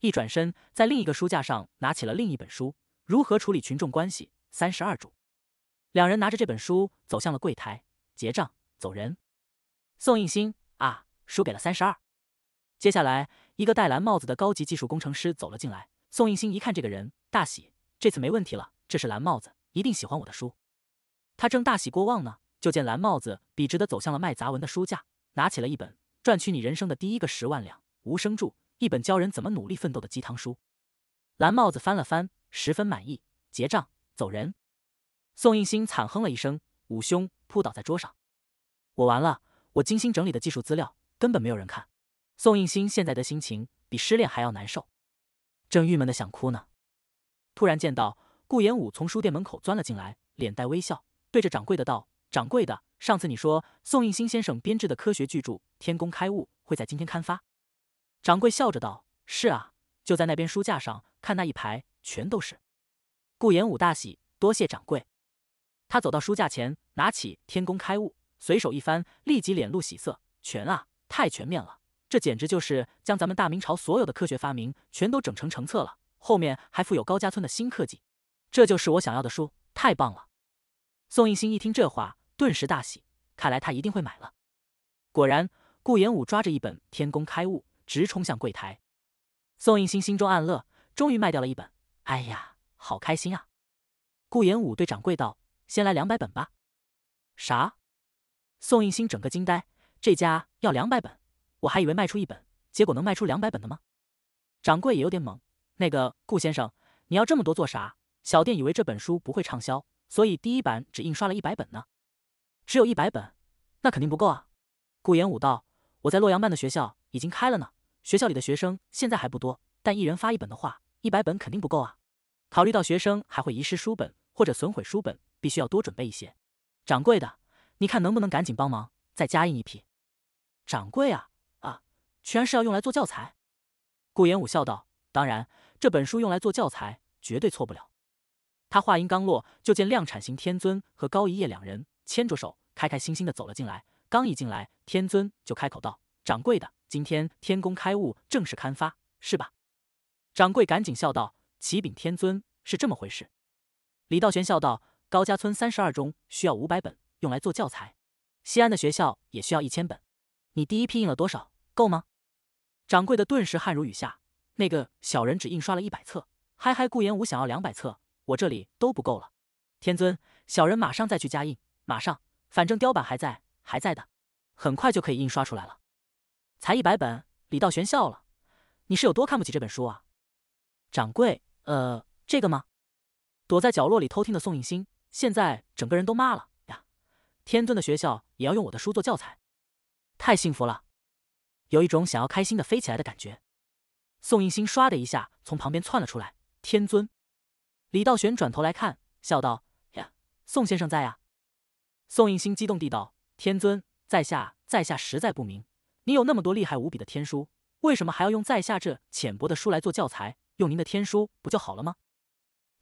一转身，在另一个书架上拿起了另一本书《如何处理群众关系三十二注》。两人拿着这本书走向了柜台，结账，走人。宋应星啊，输给了三十二。接下来，一个戴蓝帽子的高级技术工程师走了进来。宋应星一看这个人，大喜，这次没问题了，这是蓝帽子，一定喜欢我的书。他正大喜过望呢，就见蓝帽子笔直地走向了卖杂文的书架，拿起了一本《赚取你人生的第一个十万两无声著》，一本教人怎么努力奋斗的鸡汤书。蓝帽子翻了翻，十分满意，结账走人。宋应星惨哼了一声，捂胸扑倒在桌上，我完了，我精心整理的技术资料根本没有人看。宋应星现在的心情比失恋还要难受，正郁闷的想哭呢，突然见到顾炎武从书店门口钻了进来，脸带微笑，对着掌柜的道：“掌柜的，上次你说宋应星先生编制的科学巨著《天工开物》会在今天刊发。”掌柜笑着道：“是啊，就在那边书架上，看那一排，全都是。”顾炎武大喜，多谢掌柜。他走到书架前，拿起《天工开物》，随手一翻，立即脸露喜色：“全啊，太全面了！”这简直就是将咱们大明朝所有的科学发明全都整成成册了，后面还附有高家村的新科技。这就是我想要的书，太棒了！宋应星一听这话，顿时大喜，看来他一定会买了。果然，顾炎武抓着一本《天工开物》，直冲向柜台。宋应星心中暗乐，终于卖掉了一本，哎呀，好开心啊！顾炎武对掌柜道：“先来两百本吧。”啥？宋应星整个惊呆，这家要两百本？我还以为卖出一本，结果能卖出两百本的吗？掌柜也有点懵。那个顾先生，你要这么多做啥？小店以为这本书不会畅销，所以第一版只印刷了一百本呢。只有一百本，那肯定不够啊。顾炎武道：“我在洛阳办的学校已经开了呢，学校里的学生现在还不多，但一人发一本的话，一百本肯定不够啊。考虑到学生还会遗失书本或者损毁书本，必须要多准备一些。掌柜的，你看能不能赶紧帮忙再加印一批？”掌柜啊！全是要用来做教材。顾炎武笑道：“当然，这本书用来做教材，绝对错不了。”他话音刚落，就见量产型天尊和高一叶两人牵着手，开开心心的走了进来。刚一进来，天尊就开口道：“掌柜的，今天《天工开物》正式刊发，是吧？”掌柜赶紧笑道：“启禀天尊，是这么回事。”李道玄笑道：“高家村三十二中需要五百本用来做教材，西安的学校也需要一千本。你第一批印了多少？够吗？”掌柜的顿时汗如雨下。那个小人只印刷了一百册，嗨嗨，顾炎武想要两百册，我这里都不够了。天尊，小人马上再去加印，马上，反正雕版还在，还在的，很快就可以印刷出来了。才一百本，李道玄笑了，你是有多看不起这本书啊？掌柜，呃，这个吗？躲在角落里偷听的宋应星，现在整个人都麻了呀。天尊的学校也要用我的书做教材，太幸福了。有一种想要开心的飞起来的感觉。宋应星唰的一下从旁边窜了出来。天尊，李道玄转头来看，笑道：“呀，宋先生在呀。”宋应星激动地道：“天尊，在下，在下实在不明，你有那么多厉害无比的天书，为什么还要用在下这浅薄的书来做教材？用您的天书不就好了吗？”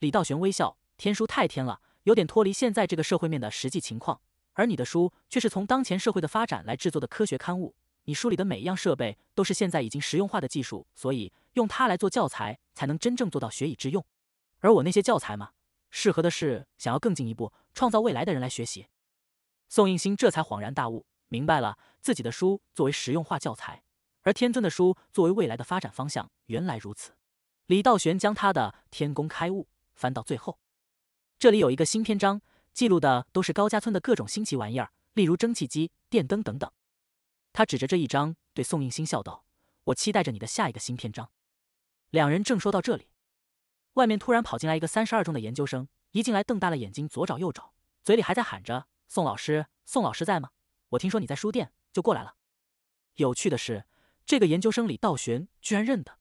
李道玄微笑：“天书太天了，有点脱离现在这个社会面的实际情况，而你的书却是从当前社会的发展来制作的科学刊物。”你书里的每一样设备都是现在已经实用化的技术，所以用它来做教材，才能真正做到学以致用。而我那些教材嘛，适合的是想要更进一步、创造未来的人来学习。宋应星这才恍然大悟，明白了自己的书作为实用化教材，而天尊的书作为未来的发展方向，原来如此。李道玄将他的《天工开物》翻到最后，这里有一个新篇章，记录的都是高家村的各种新奇玩意儿，例如蒸汽机、电灯等等。他指着这一张，对宋应星笑道：“我期待着你的下一个新篇章。”两人正说到这里，外面突然跑进来一个三十二中的研究生，一进来瞪大了眼睛，左找右找，嘴里还在喊着：“宋老师，宋老师在吗？我听说你在书店，就过来了。”有趣的是，这个研究生李道玄居然认得，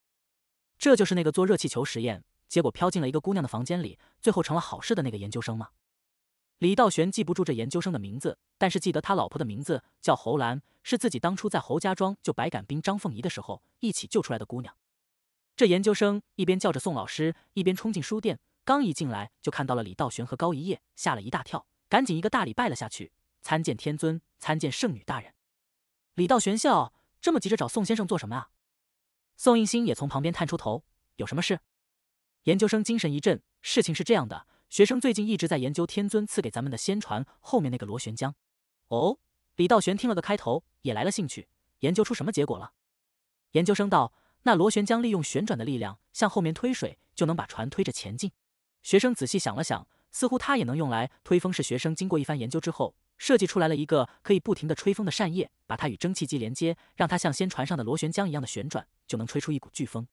这就是那个做热气球实验，结果飘进了一个姑娘的房间里，最后成了好事的那个研究生吗？李道玄记不住这研究生的名字，但是记得他老婆的名字叫侯兰，是自己当初在侯家庄救白杆兵张凤仪的时候一起救出来的姑娘。这研究生一边叫着宋老师，一边冲进书店，刚一进来就看到了李道玄和高一叶，吓了一大跳，赶紧一个大礼拜了下去，参见天尊，参见圣女大人。李道玄笑，这么急着找宋先生做什么啊？宋应星也从旁边探出头，有什么事？研究生精神一振，事情是这样的。学生最近一直在研究天尊赐给咱们的仙船后面那个螺旋桨。哦，李道玄听了个开头，也来了兴趣。研究出什么结果了？研究生道：“那螺旋桨利用旋转的力量向后面推水，就能把船推着前进。”学生仔细想了想，似乎他也能用来推风。是学生经过一番研究之后，设计出来了一个可以不停的吹风的扇叶，把它与蒸汽机连接，让它像仙船上的螺旋桨一样的旋转，就能吹出一股飓风。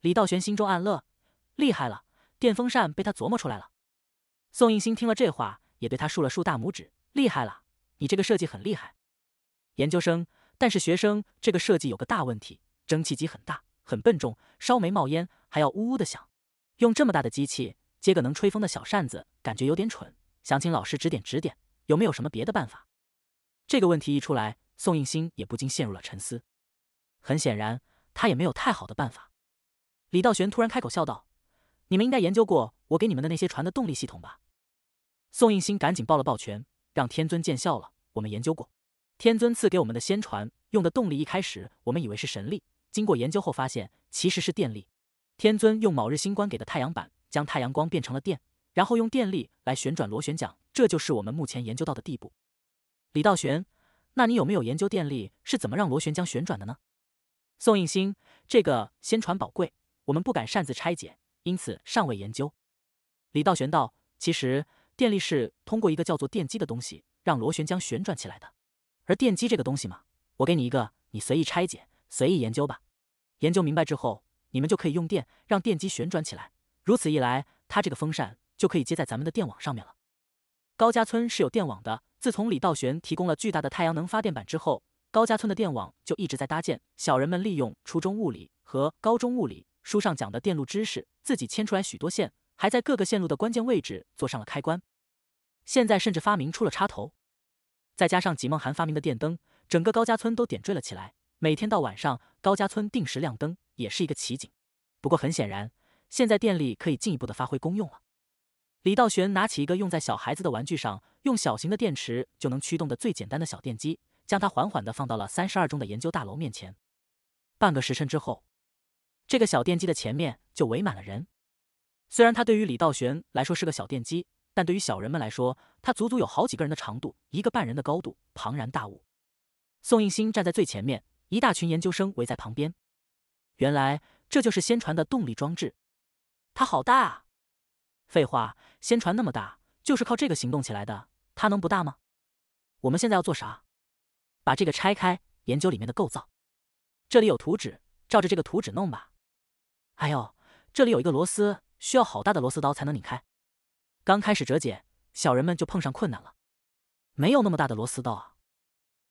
李道玄心中暗乐，厉害了，电风扇被他琢磨出来了。宋应星听了这话，也对他竖了竖大拇指：“厉害了，你这个设计很厉害，研究生。但是学生这个设计有个大问题，蒸汽机很大，很笨重，烧煤冒烟，还要呜呜的响。用这么大的机器接个能吹风的小扇子，感觉有点蠢。想请老师指点指点，有没有什么别的办法？”这个问题一出来，宋应星也不禁陷入了沉思。很显然，他也没有太好的办法。李道玄突然开口笑道：“你们应该研究过我给你们的那些船的动力系统吧？”宋应星赶紧抱了抱拳，让天尊见笑了。我们研究过，天尊赐给我们的仙船用的动力，一开始我们以为是神力，经过研究后发现其实是电力。天尊用某日星官给的太阳板，将太阳光变成了电，然后用电力来旋转螺旋桨，这就是我们目前研究到的地步。李道玄，那你有没有研究电力是怎么让螺旋桨旋转的呢？宋应星，这个仙船宝贵，我们不敢擅自拆解，因此尚未研究。李道玄道，其实。电力是通过一个叫做电机的东西让螺旋桨旋转起来的，而电机这个东西嘛，我给你一个，你随意拆解、随意研究吧。研究明白之后，你们就可以用电让电机旋转起来，如此一来，它这个风扇就可以接在咱们的电网上面了。高家村是有电网的。自从李道玄提供了巨大的太阳能发电板之后，高家村的电网就一直在搭建。小人们利用初中物理和高中物理书上讲的电路知识，自己牵出来许多线。还在各个线路的关键位置做上了开关，现在甚至发明出了插头，再加上纪梦涵发明的电灯，整个高家村都点缀了起来。每天到晚上，高家村定时亮灯，也是一个奇景。不过很显然，现在电力可以进一步的发挥功用了。李道玄拿起一个用在小孩子的玩具上，用小型的电池就能驱动的最简单的小电机，将它缓缓的放到了三十二中的研究大楼面前。半个时辰之后，这个小电机的前面就围满了人。虽然它对于李道玄来说是个小电机，但对于小人们来说，它足足有好几个人的长度，一个半人的高度，庞然大物。宋应星站在最前面，一大群研究生围在旁边。原来这就是仙船的动力装置，它好大啊！废话，仙船那么大，就是靠这个行动起来的，它能不大吗？我们现在要做啥？把这个拆开，研究里面的构造。这里有图纸，照着这个图纸弄吧。哎呦，这里有一个螺丝。需要好大的螺丝刀才能拧开。刚开始折解，小人们就碰上困难了，没有那么大的螺丝刀啊。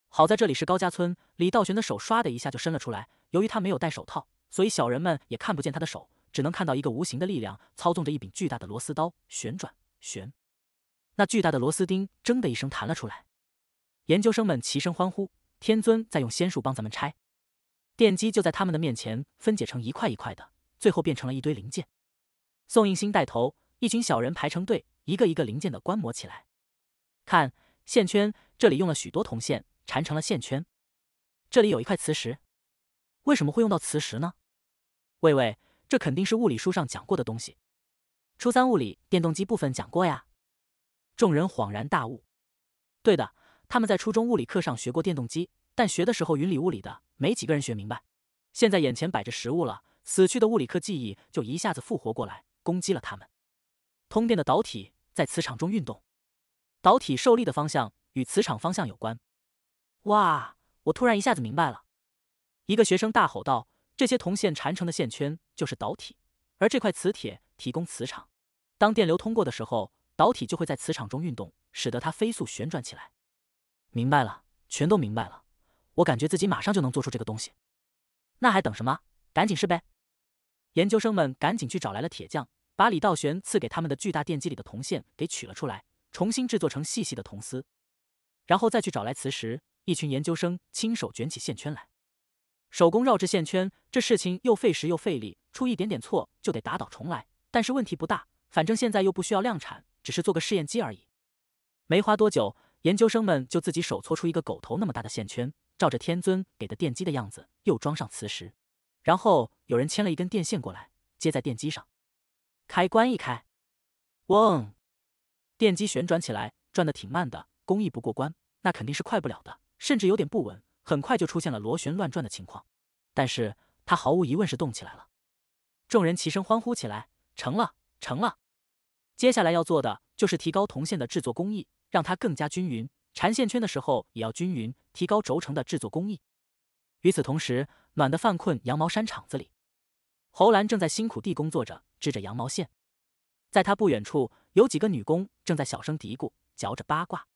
好在这里是高家村，李道玄的手唰的一下就伸了出来。由于他没有戴手套，所以小人们也看不见他的手，只能看到一个无形的力量操纵着一柄巨大的螺丝刀旋转。旋，那巨大的螺丝钉“铮”的一声弹了出来。研究生们齐声欢呼：“天尊在用仙术帮咱们拆！”电机就在他们的面前分解成一块一块的，最后变成了一堆零件。宋应星带头，一群小人排成队，一个一个零件的观摩起来。看线圈，这里用了许多铜线缠成了线圈。这里有一块磁石，为什么会用到磁石呢？喂喂，这肯定是物理书上讲过的东西。初三物理电动机部分讲过呀。众人恍然大悟。对的，他们在初中物理课上学过电动机，但学的时候云里雾里的，没几个人学明白。现在眼前摆着实物了，死去的物理课记忆就一下子复活过来。攻击了他们。通电的导体在磁场中运动，导体受力的方向与磁场方向有关。哇！我突然一下子明白了。一个学生大吼道：“这些铜线缠成的线圈就是导体，而这块磁铁提供磁场。当电流通过的时候，导体就会在磁场中运动，使得它飞速旋转起来。”明白了，全都明白了。我感觉自己马上就能做出这个东西。那还等什么？赶紧试呗！研究生们赶紧去找来了铁匠。把李道玄赐给他们的巨大电机里的铜线给取了出来，重新制作成细细的铜丝，然后再去找来磁石。一群研究生亲手卷起线圈来，手工绕制线圈这事情又费时又费力，出一点点错就得打倒重来。但是问题不大，反正现在又不需要量产，只是做个试验机而已。没花多久，研究生们就自己手搓出一个狗头那么大的线圈，照着天尊给的电机的样子又装上磁石，然后有人牵了一根电线过来接在电机上。开关一开，嗡，电机旋转起来，转的挺慢的，工艺不过关，那肯定是快不了的，甚至有点不稳，很快就出现了螺旋乱转的情况。但是它毫无疑问是动起来了，众人齐声欢呼起来，成了，成了！接下来要做的就是提高铜线的制作工艺，让它更加均匀，缠线圈的时候也要均匀，提高轴承的制作工艺。与此同时，暖的犯困，羊毛衫厂子里。侯兰正在辛苦地工作着，织着羊毛线。在她不远处，有几个女工正在小声嘀咕，嚼着八卦。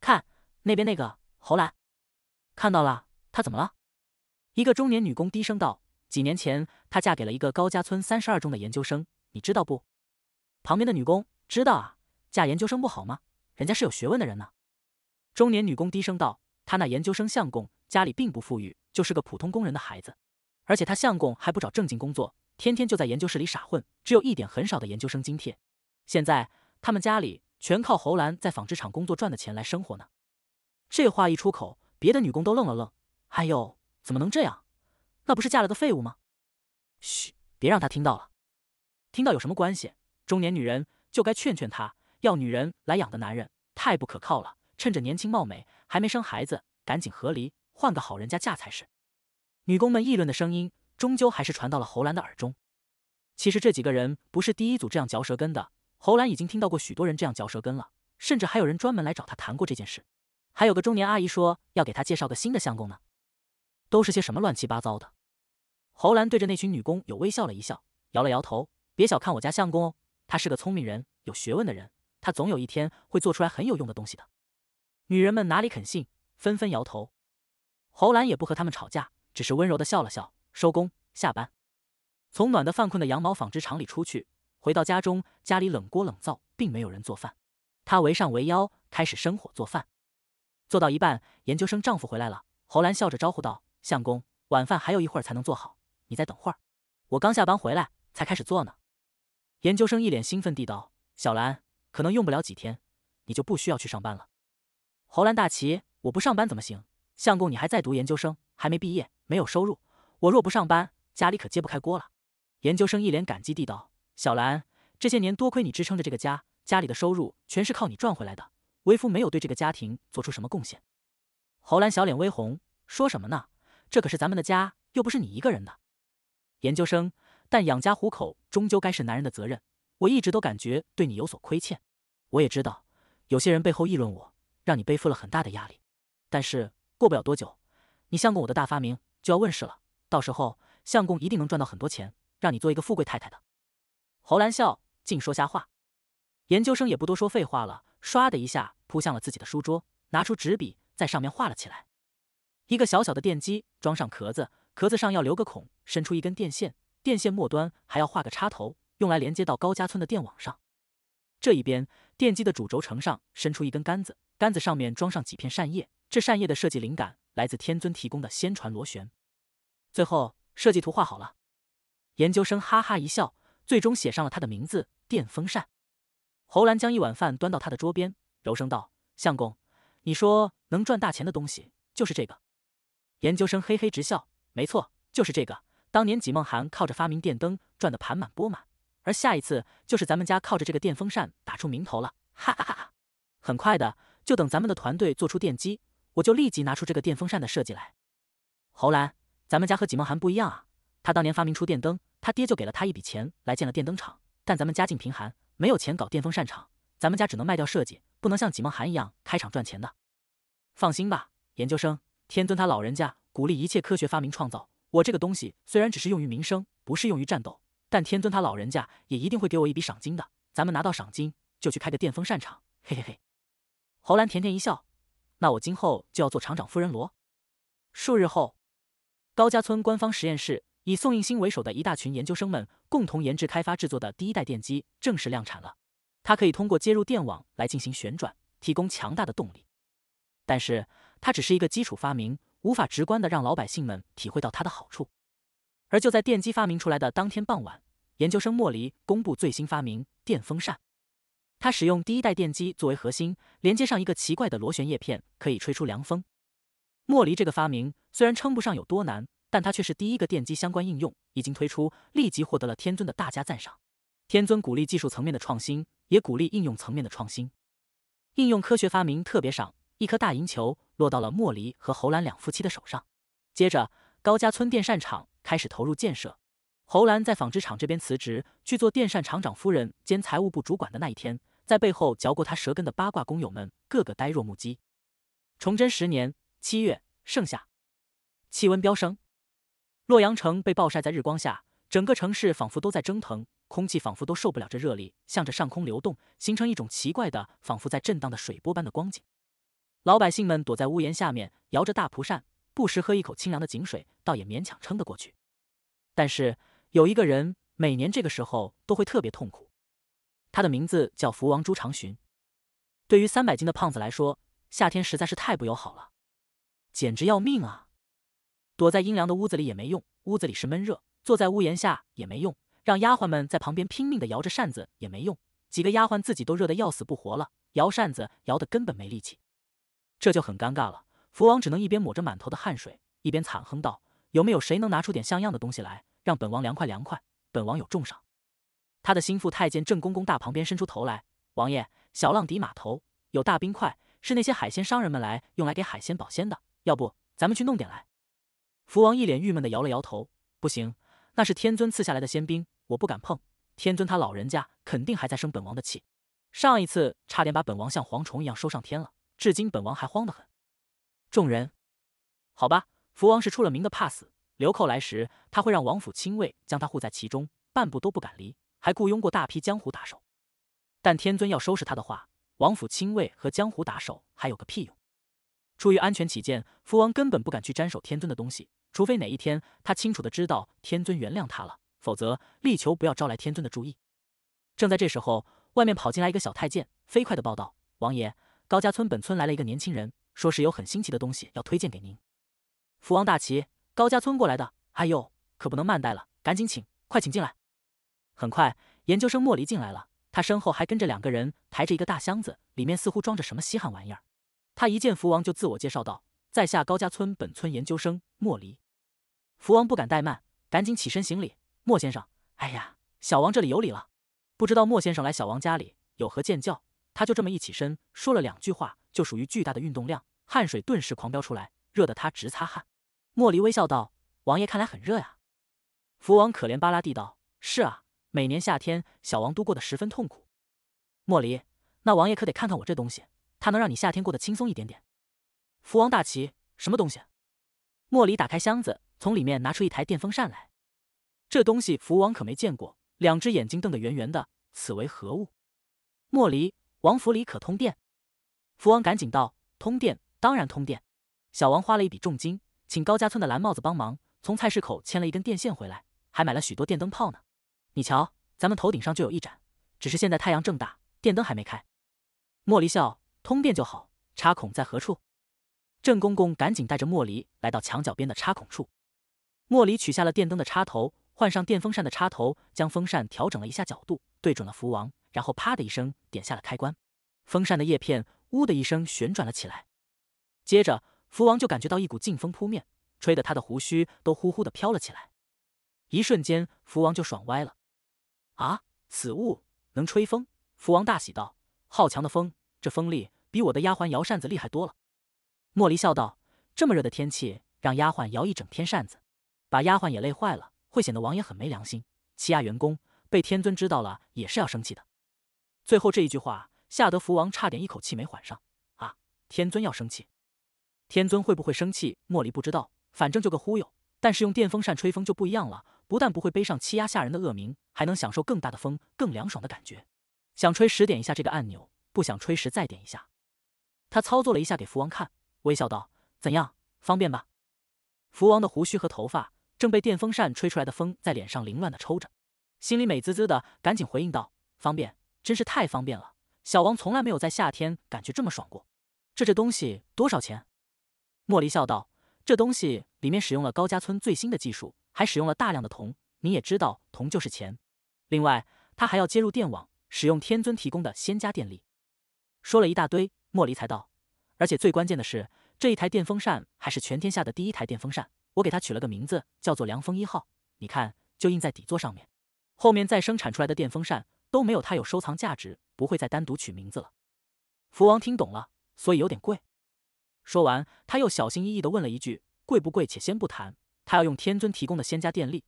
看那边那个侯兰，看到了？她怎么了？一个中年女工低声道：“几年前，她嫁给了一个高家村三十二中的研究生，你知道不？”旁边的女工：“知道啊，嫁研究生不好吗？人家是有学问的人呢。”中年女工低声道：“她那研究生相公家里并不富裕，就是个普通工人的孩子。”而且他相公还不找正经工作，天天就在研究室里傻混，只有一点很少的研究生津贴。现在他们家里全靠侯兰在纺织厂工作赚的钱来生活呢。这话一出口，别的女工都愣了愣：“哎呦，怎么能这样？那不是嫁了个废物吗？”嘘，别让他听到了。听到有什么关系？中年女人就该劝劝他，要女人来养的男人太不可靠了。趁着年轻貌美，还没生孩子，赶紧和离，换个好人家嫁才是。女工们议论的声音，终究还是传到了侯兰的耳中。其实这几个人不是第一组这样嚼舌根的，侯兰已经听到过许多人这样嚼舌根了，甚至还有人专门来找他谈过这件事。还有个中年阿姨说要给他介绍个新的相公呢，都是些什么乱七八糟的！侯兰对着那群女工有微笑了一笑，摇了摇头：“别小看我家相公哦，他是个聪明人，有学问的人，他总有一天会做出来很有用的东西的。”女人们哪里肯信，纷纷摇头。侯兰也不和他们吵架。只是温柔地笑了笑，收工下班，从暖得犯困的羊毛纺织厂里出去，回到家中，家里冷锅冷灶，并没有人做饭。她围上围腰，开始生火做饭。做到一半，研究生丈夫回来了，侯兰笑着招呼道：“相公，晚饭还有一会儿才能做好，你再等会儿。我刚下班回来，才开始做呢。”研究生一脸兴奋地道：“小兰，可能用不了几天，你就不需要去上班了。”侯兰大奇：“我不上班怎么行？相公，你还在读研究生？”还没毕业，没有收入，我若不上班，家里可揭不开锅了。研究生一脸感激地道：“小兰，这些年多亏你支撑着这个家，家里的收入全是靠你赚回来的。为夫没有对这个家庭做出什么贡献。”侯兰小脸微红，说什么呢？这可是咱们的家，又不是你一个人的。研究生，但养家糊口终究该是男人的责任。我一直都感觉对你有所亏欠，我也知道有些人背后议论我，让你背负了很大的压力。但是过不了多久。你相公我的大发明就要问世了，到时候相公一定能赚到很多钱，让你做一个富贵太太的。侯兰笑，净说瞎话。研究生也不多说废话了，唰的一下扑向了自己的书桌，拿出纸笔在上面画了起来。一个小小的电机装上壳子，壳子上要留个孔，伸出一根电线，电线末端还要画个插头，用来连接到高家村的电网上。这一边电机的主轴承上伸出一根杆子，杆子上面装上几片扇叶，这扇叶的设计灵感。来自天尊提供的仙传螺旋，最后设计图画好了，研究生哈哈一笑，最终写上了他的名字：电风扇。侯兰将一碗饭端到他的桌边，柔声道：“相公，你说能赚大钱的东西就是这个。”研究生嘿嘿直笑：“没错，就是这个。当年纪梦涵靠着发明电灯赚得盆满钵满，而下一次就是咱们家靠着这个电风扇打出名头了。”哈哈哈！很快的，就等咱们的团队做出电机。我就立即拿出这个电风扇的设计来。侯兰，咱们家和纪梦涵不一样啊。他当年发明出电灯，他爹就给了他一笔钱来建了电灯厂。但咱们家境贫寒，没有钱搞电风扇厂。咱们家只能卖掉设计，不能像纪梦涵一样开厂赚钱的。放心吧，研究生，天尊他老人家鼓励一切科学发明创造。我这个东西虽然只是用于民生，不适用于战斗，但天尊他老人家也一定会给我一笔赏金的。咱们拿到赏金，就去开个电风扇厂。嘿嘿嘿。侯兰甜甜一笑。那我今后就要做厂长夫人罗。数日后，高家村官方实验室以宋应星为首的一大群研究生们共同研制开发制作的第一代电机正式量产了。它可以通过接入电网来进行旋转，提供强大的动力。但是它只是一个基础发明，无法直观的让老百姓们体会到它的好处。而就在电机发明出来的当天傍晚，研究生莫离公布最新发明电风扇。他使用第一代电机作为核心，连接上一个奇怪的螺旋叶片，可以吹出凉风。莫离这个发明虽然称不上有多难，但它却是第一个电机相关应用已经推出，立即获得了天尊的大家赞赏。天尊鼓励技术层面的创新，也鼓励应用层面的创新。应用科学发明特别赏，一颗大银球落到了莫离和侯兰两夫妻的手上。接着，高家村电扇厂开始投入建设。侯兰在纺织厂这边辞职去做电扇厂长夫人兼财务部主管的那一天，在背后嚼过他舌根的八卦工友们个个呆若木鸡。崇祯十年七月，盛夏，气温飙升，洛阳城被暴晒在日光下，整个城市仿佛都在蒸腾，空气仿佛都受不了这热力，向着上空流动，形成一种奇怪的仿佛在震荡的水波般的光景。老百姓们躲在屋檐下面，摇着大蒲扇，不时喝一口清凉的井水，倒也勉强撑得过去，但是。有一个人每年这个时候都会特别痛苦，他的名字叫福王朱长寻。对于三百斤的胖子来说，夏天实在是太不友好了，简直要命啊！躲在阴凉的屋子里也没用，屋子里是闷热；坐在屋檐下也没用，让丫鬟们在旁边拼命的摇着扇子也没用。几个丫鬟自己都热得要死不活了，摇扇子摇得根本没力气，这就很尴尬了。福王只能一边抹着满头的汗水，一边惨哼道：“有没有谁能拿出点像样的东西来？”让本王凉快凉快，本王有重赏。他的心腹太监郑公公大旁边伸出头来：“王爷，小浪底码头有大冰块，是那些海鲜商人们来用来给海鲜保鲜的。要不咱们去弄点来？”福王一脸郁闷的摇了摇头：“不行，那是天尊赐下来的仙冰，我不敢碰。天尊他老人家肯定还在生本王的气，上一次差点把本王像蝗虫一样收上天了，至今本王还慌得很。”众人：“好吧，福王是出了名的怕死。”流寇来时，他会让王府亲卫将他护在其中，半步都不敢离，还雇佣过大批江湖打手。但天尊要收拾他的话，王府亲卫和江湖打手还有个屁用。出于安全起见，福王根本不敢去沾手天尊的东西，除非哪一天他清楚的知道天尊原谅他了，否则力求不要招来天尊的注意。正在这时候，外面跑进来一个小太监，飞快的报道：“王爷，高家村本村来了一个年轻人，说是有很新奇的东西要推荐给您。”福王大奇。高家村过来的，哎呦，可不能慢待了，赶紧请，快请进来。很快，研究生莫离进来了，他身后还跟着两个人，抬着一个大箱子，里面似乎装着什么稀罕玩意儿。他一见福王，就自我介绍道：“在下高家村本村研究生莫离。”福王不敢怠慢，赶紧起身行礼：“莫先生，哎呀，小王这里有礼了，不知道莫先生来小王家里有何见教？”他就这么一起身，说了两句话，就属于巨大的运动量，汗水顿时狂飙出来，热得他直擦汗。莫离微笑道：“王爷看来很热呀。”福王可怜巴拉地道：“是啊，每年夏天小王都过得十分痛苦。”莫离：“那王爷可得看看我这东西，它能让你夏天过得轻松一点点。”福王大奇：“什么东西？”莫离打开箱子，从里面拿出一台电风扇来。这东西福王可没见过，两只眼睛瞪得圆圆的：“此为何物？”莫离：“王府里可通电？”福王赶紧道：“通电，当然通电。”小王花了一笔重金。请高家村的蓝帽子帮忙，从菜市口牵了一根电线回来，还买了许多电灯泡呢。你瞧，咱们头顶上就有一盏，只是现在太阳正大，电灯还没开。茉莉笑，通电就好。插孔在何处？郑公公赶紧带着茉莉来到墙角边的插孔处。茉莉取下了电灯的插头，换上电风扇的插头，将风扇调整了一下角度，对准了福王，然后啪的一声点下了开关。风扇的叶片呜的一声旋转了起来，接着。福王就感觉到一股劲风扑面，吹得他的胡须都呼呼的飘了起来。一瞬间，福王就爽歪了。啊！此物能吹风？福王大喜道：“好强的风！这风力比我的丫鬟摇扇子厉害多了。”莫离笑道：“这么热的天气，让丫鬟摇一整天扇子，把丫鬟也累坏了，会显得王爷很没良心，欺压员工。被天尊知道了也是要生气的。”最后这一句话，吓得福王差点一口气没缓上。啊！天尊要生气！天尊会不会生气？莫离不知道，反正就个忽悠。但是用电风扇吹风就不一样了，不但不会背上欺压下人的恶名，还能享受更大的风、更凉爽的感觉。想吹时点一下这个按钮，不想吹时再点一下。他操作了一下给福王看，微笑道：“怎样，方便吧？”福王的胡须和头发正被电风扇吹出来的风在脸上凌乱的抽着，心里美滋滋的，赶紧回应道：“方便，真是太方便了！小王从来没有在夏天感觉这么爽过。”这这东西多少钱？莫离笑道：“这东西里面使用了高家村最新的技术，还使用了大量的铜。你也知道，铜就是钱。另外，它还要接入电网，使用天尊提供的仙家电力。说了一大堆，莫离才道：而且最关键的是，这一台电风扇还是全天下的第一台电风扇。我给它取了个名字，叫做‘凉风一号’。你看，就印在底座上面。后面再生产出来的电风扇都没有它有收藏价值，不会再单独取名字了。”福王听懂了，所以有点贵。说完，他又小心翼翼地问了一句：“贵不贵？且先不谈，他要用天尊提供的仙家电力，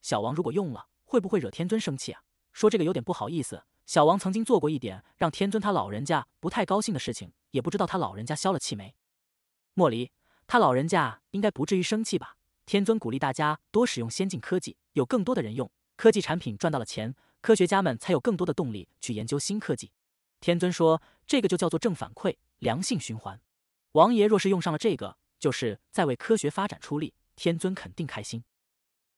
小王如果用了，会不会惹天尊生气啊？”说这个有点不好意思，小王曾经做过一点让天尊他老人家不太高兴的事情，也不知道他老人家消了气没。莫离，他老人家应该不至于生气吧？天尊鼓励大家多使用先进科技，有更多的人用科技产品赚到了钱，科学家们才有更多的动力去研究新科技。天尊说，这个就叫做正反馈，良性循环。王爷若是用上了这个，就是在为科学发展出力，天尊肯定开心。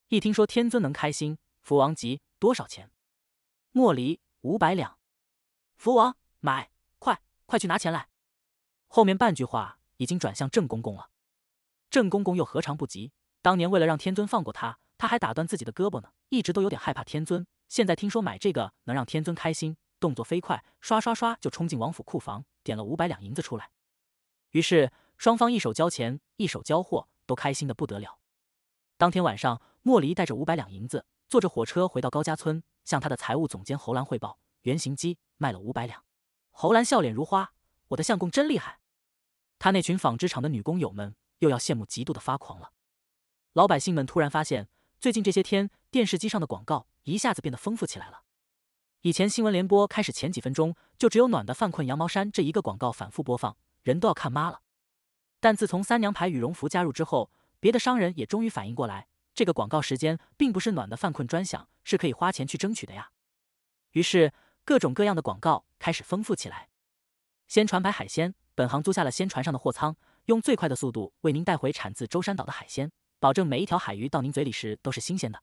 一听说天尊能开心，福王急，多少钱？莫离五百两。福王买，快快去拿钱来。后面半句话已经转向郑公公了。郑公公又何尝不急？当年为了让天尊放过他，他还打断自己的胳膊呢，一直都有点害怕天尊。现在听说买这个能让天尊开心，动作飞快，刷刷刷就冲进王府库房，点了五百两银子出来。于是双方一手交钱，一手交货，都开心的不得了。当天晚上，莫离带着五百两银子，坐着火车回到高家村，向他的财务总监侯兰汇报：原型机卖了五百两。侯兰笑脸如花：“我的相公真厉害！”他那群纺织厂的女工友们又要羡慕、嫉妒的发狂了。老百姓们突然发现，最近这些天，电视机上的广告一下子变得丰富起来了。以前新闻联播开始前几分钟，就只有“暖的犯困羊毛衫”这一个广告反复播放。人都要看妈了，但自从三娘牌羽绒服加入之后，别的商人也终于反应过来，这个广告时间并不是暖的犯困专享，是可以花钱去争取的呀。于是各种各样的广告开始丰富起来。先船牌海鲜，本行租下了先船上的货仓，用最快的速度为您带回产自舟山岛的海鲜，保证每一条海鱼到您嘴里时都是新鲜的。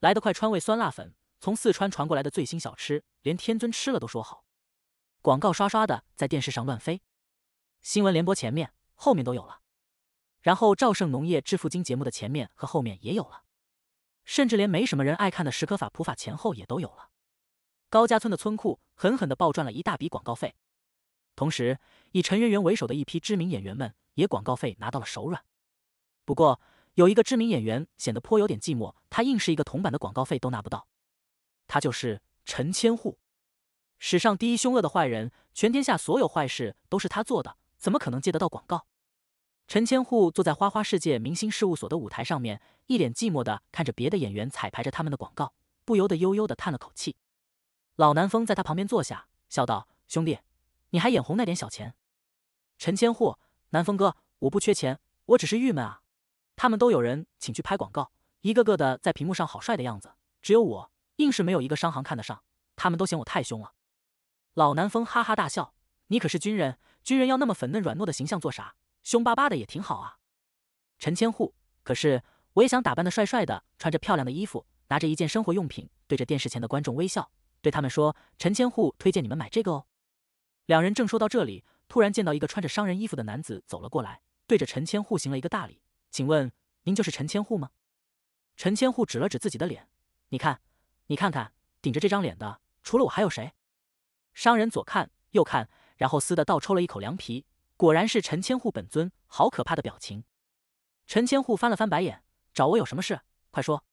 来得快川味酸辣粉，从四川传过来的最新小吃，连天尊吃了都说好。广告刷刷的在电视上乱飞。新闻联播前面、后面都有了，然后赵胜农业致富经节目的前面和后面也有了，甚至连没什么人爱看的史可法普法前后也都有了。高家村的村库狠狠的暴赚了一大笔广告费，同时以陈圆圆为首的一批知名演员们也广告费拿到了手软。不过有一个知名演员显得颇有点寂寞，他硬是一个铜板的广告费都拿不到，他就是陈千户，史上第一凶恶的坏人，全天下所有坏事都是他做的。怎么可能接得到广告？陈千户坐在花花世界明星事务所的舞台上面，一脸寂寞的看着别的演员彩排着他们的广告，不由得悠悠的叹了口气。老南风在他旁边坐下，笑道：“兄弟，你还眼红那点小钱？”陈千户：“南风哥，我不缺钱，我只是郁闷啊。他们都有人请去拍广告，一个个的在屏幕上好帅的样子，只有我，硬是没有一个商行看得上。他们都嫌我太凶了。”老南风哈哈大笑：“你可是军人。”军人要那么粉嫩软糯的形象做啥？凶巴巴的也挺好啊。陈千户，可是我也想打扮的帅帅的，穿着漂亮的衣服，拿着一件生活用品，对着电视前的观众微笑，对他们说：“陈千户推荐你们买这个哦。”两人正说到这里，突然见到一个穿着商人衣服的男子走了过来，对着陈千户行了一个大礼：“请问您就是陈千户吗？”陈千户指了指自己的脸：“你看，你看看，顶着这张脸的，除了我还有谁？”商人左看右看。然后撕的倒抽了一口凉皮，果然是陈千户本尊，好可怕的表情！陈千户翻了翻白眼，找我有什么事？快说！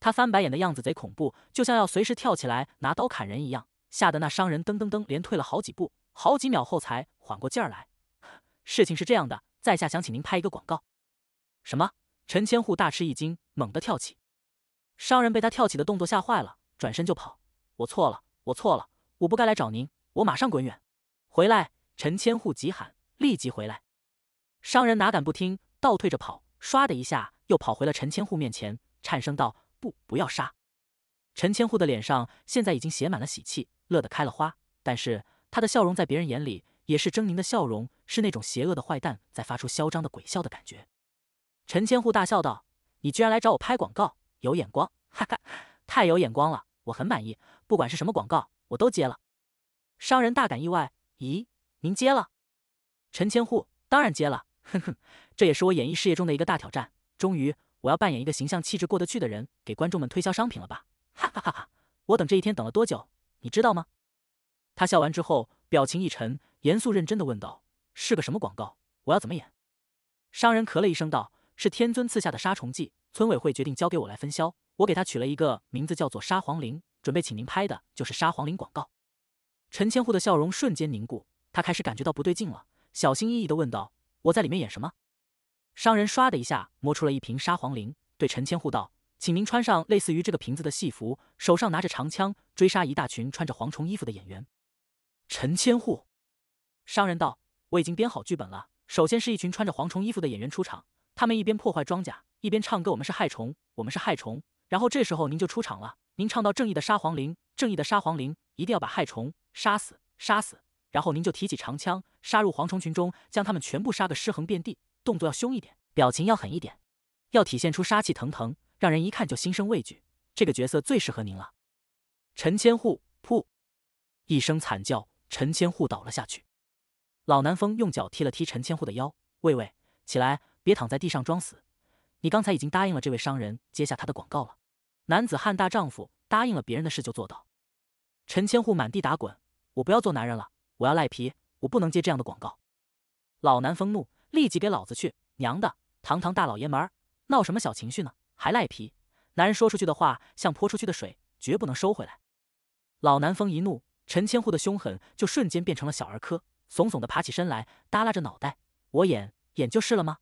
他翻白眼的样子贼恐怖，就像要随时跳起来拿刀砍人一样，吓得那商人噔噔噔连退了好几步。好几秒后才缓过劲儿来。事情是这样的，在下想请您拍一个广告。什么？陈千户大吃一惊，猛地跳起。商人被他跳起的动作吓坏了，转身就跑。我错了，我错了，我不该来找您，我马上滚远。回来！陈千户急喊：“立即回来！”商人哪敢不听，倒退着跑，唰的一下又跑回了陈千户面前，颤声道：“不，不要杀！”陈千户的脸上现在已经写满了喜气，乐得开了花。但是他的笑容在别人眼里也是狰狞的笑容，是那种邪恶的坏蛋在发出嚣张的鬼笑的感觉。陈千户大笑道：“你居然来找我拍广告，有眼光，哈哈，太有眼光了，我很满意，不管是什么广告，我都接了。”商人大感意外。咦，您接了？陈千户当然接了。哼哼，这也是我演艺事业中的一个大挑战。终于，我要扮演一个形象气质过得去的人，给观众们推销商品了吧？哈哈哈哈！我等这一天等了多久，你知道吗？他笑完之后，表情一沉，严肃认真地问道：“是个什么广告？我要怎么演？”商人咳了一声道：“是天尊赐下的杀虫剂，村委会决定交给我来分销。我给他取了一个名字，叫做‘杀黄磷’，准备请您拍的就是‘杀黄磷’广告。”陈千户的笑容瞬间凝固，他开始感觉到不对劲了，小心翼翼的问道：“我在里面演什么？”商人唰的一下摸出了一瓶沙皇灵，对陈千户道：“请您穿上类似于这个瓶子的戏服，手上拿着长枪，追杀一大群穿着蝗虫衣服的演员。”陈千户，商人道：“我已经编好剧本了。首先是一群穿着蝗虫衣服的演员出场，他们一边破坏庄稼，一边唱歌：‘我们是害虫，我们是害虫。’然后这时候您就出场了，您唱到‘正义的沙皇灵，正义的沙皇灵，一定要把害虫。’”杀死，杀死，然后您就提起长枪，杀入蝗虫群中，将他们全部杀个尸横遍地。动作要凶一点，表情要狠一点，要体现出杀气腾腾，让人一看就心生畏惧。这个角色最适合您了。陈千户，噗！一声惨叫，陈千户倒了下去。老南风用脚踢了踢陈千户的腰，喂喂，起来，别躺在地上装死。你刚才已经答应了这位商人接下他的广告了。男子汉大丈夫，答应了别人的事就做到。陈千户满地打滚。我不要做男人了，我要赖皮！我不能接这样的广告。老南风怒，立即给老子去！娘的，堂堂大老爷们儿，闹什么小情绪呢？还赖皮！男人说出去的话像泼出去的水，绝不能收回来。老南风一怒，陈千户的凶狠就瞬间变成了小儿科，怂怂的爬起身来，耷拉着脑袋。我演演就是了吗？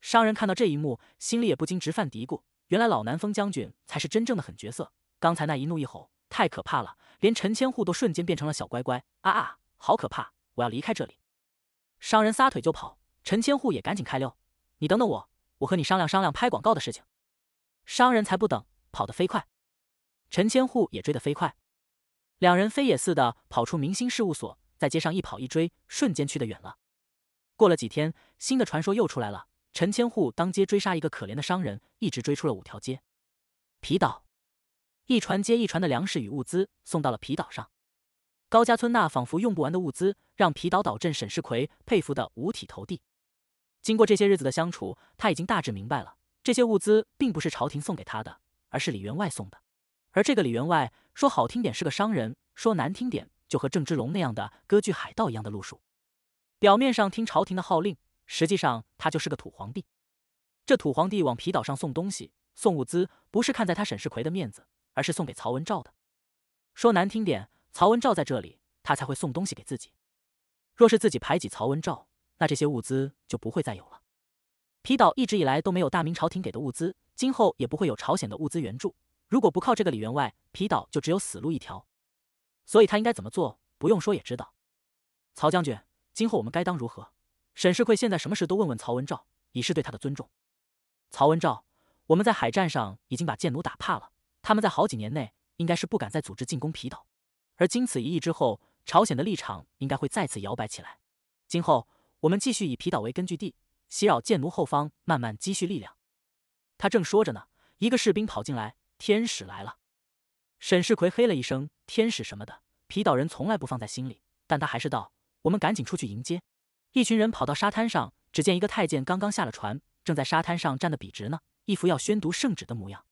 商人看到这一幕，心里也不禁直犯嘀咕：原来老南风将军才是真正的狠角色，刚才那一怒一吼。太可怕了，连陈千户都瞬间变成了小乖乖，啊啊，好可怕！我要离开这里。商人撒腿就跑，陈千户也赶紧开溜。你等等我，我和你商量商量拍广告的事情。商人才不等，跑得飞快，陈千户也追得飞快，两人飞也似的跑出明星事务所，在街上一跑一追，瞬间去得远了。过了几天，新的传说又出来了：陈千户当街追杀一个可怜的商人，一直追出了五条街。皮导。一船接一船的粮食与物资送到了皮岛上，高家村那仿佛用不完的物资，让皮岛岛镇沈世奎佩服的五体投地。经过这些日子的相处，他已经大致明白了，这些物资并不是朝廷送给他的，而是李员外送的。而这个李员外，说好听点是个商人，说难听点就和郑芝龙那样的割据海盗一样的路数。表面上听朝廷的号令，实际上他就是个土皇帝。这土皇帝往皮岛上送东西、送物资，不是看在他沈世奎的面子。而是送给曹文照的。说难听点，曹文照在这里，他才会送东西给自己。若是自己排挤曹文照，那这些物资就不会再有了。皮岛一直以来都没有大明朝廷给的物资，今后也不会有朝鲜的物资援助。如果不靠这个李员外，皮岛就只有死路一条。所以他应该怎么做？不用说也知道。曹将军，今后我们该当如何？沈世奎现在什么事都问问曹文照，以示对他的尊重。曹文照，我们在海战上已经把贱奴打怕了。他们在好几年内应该是不敢再组织进攻皮岛，而经此一役之后，朝鲜的立场应该会再次摇摆起来。今后我们继续以皮岛为根据地，袭扰贱奴后方，慢慢积蓄力量。他正说着呢，一个士兵跑进来：“天使来了。”沈世奎嘿了一声：“天使什么的，皮岛人从来不放在心里。”但他还是道：“我们赶紧出去迎接。”一群人跑到沙滩上，只见一个太监刚刚下了船，正在沙滩上站得笔直呢，一副要宣读圣旨的模样。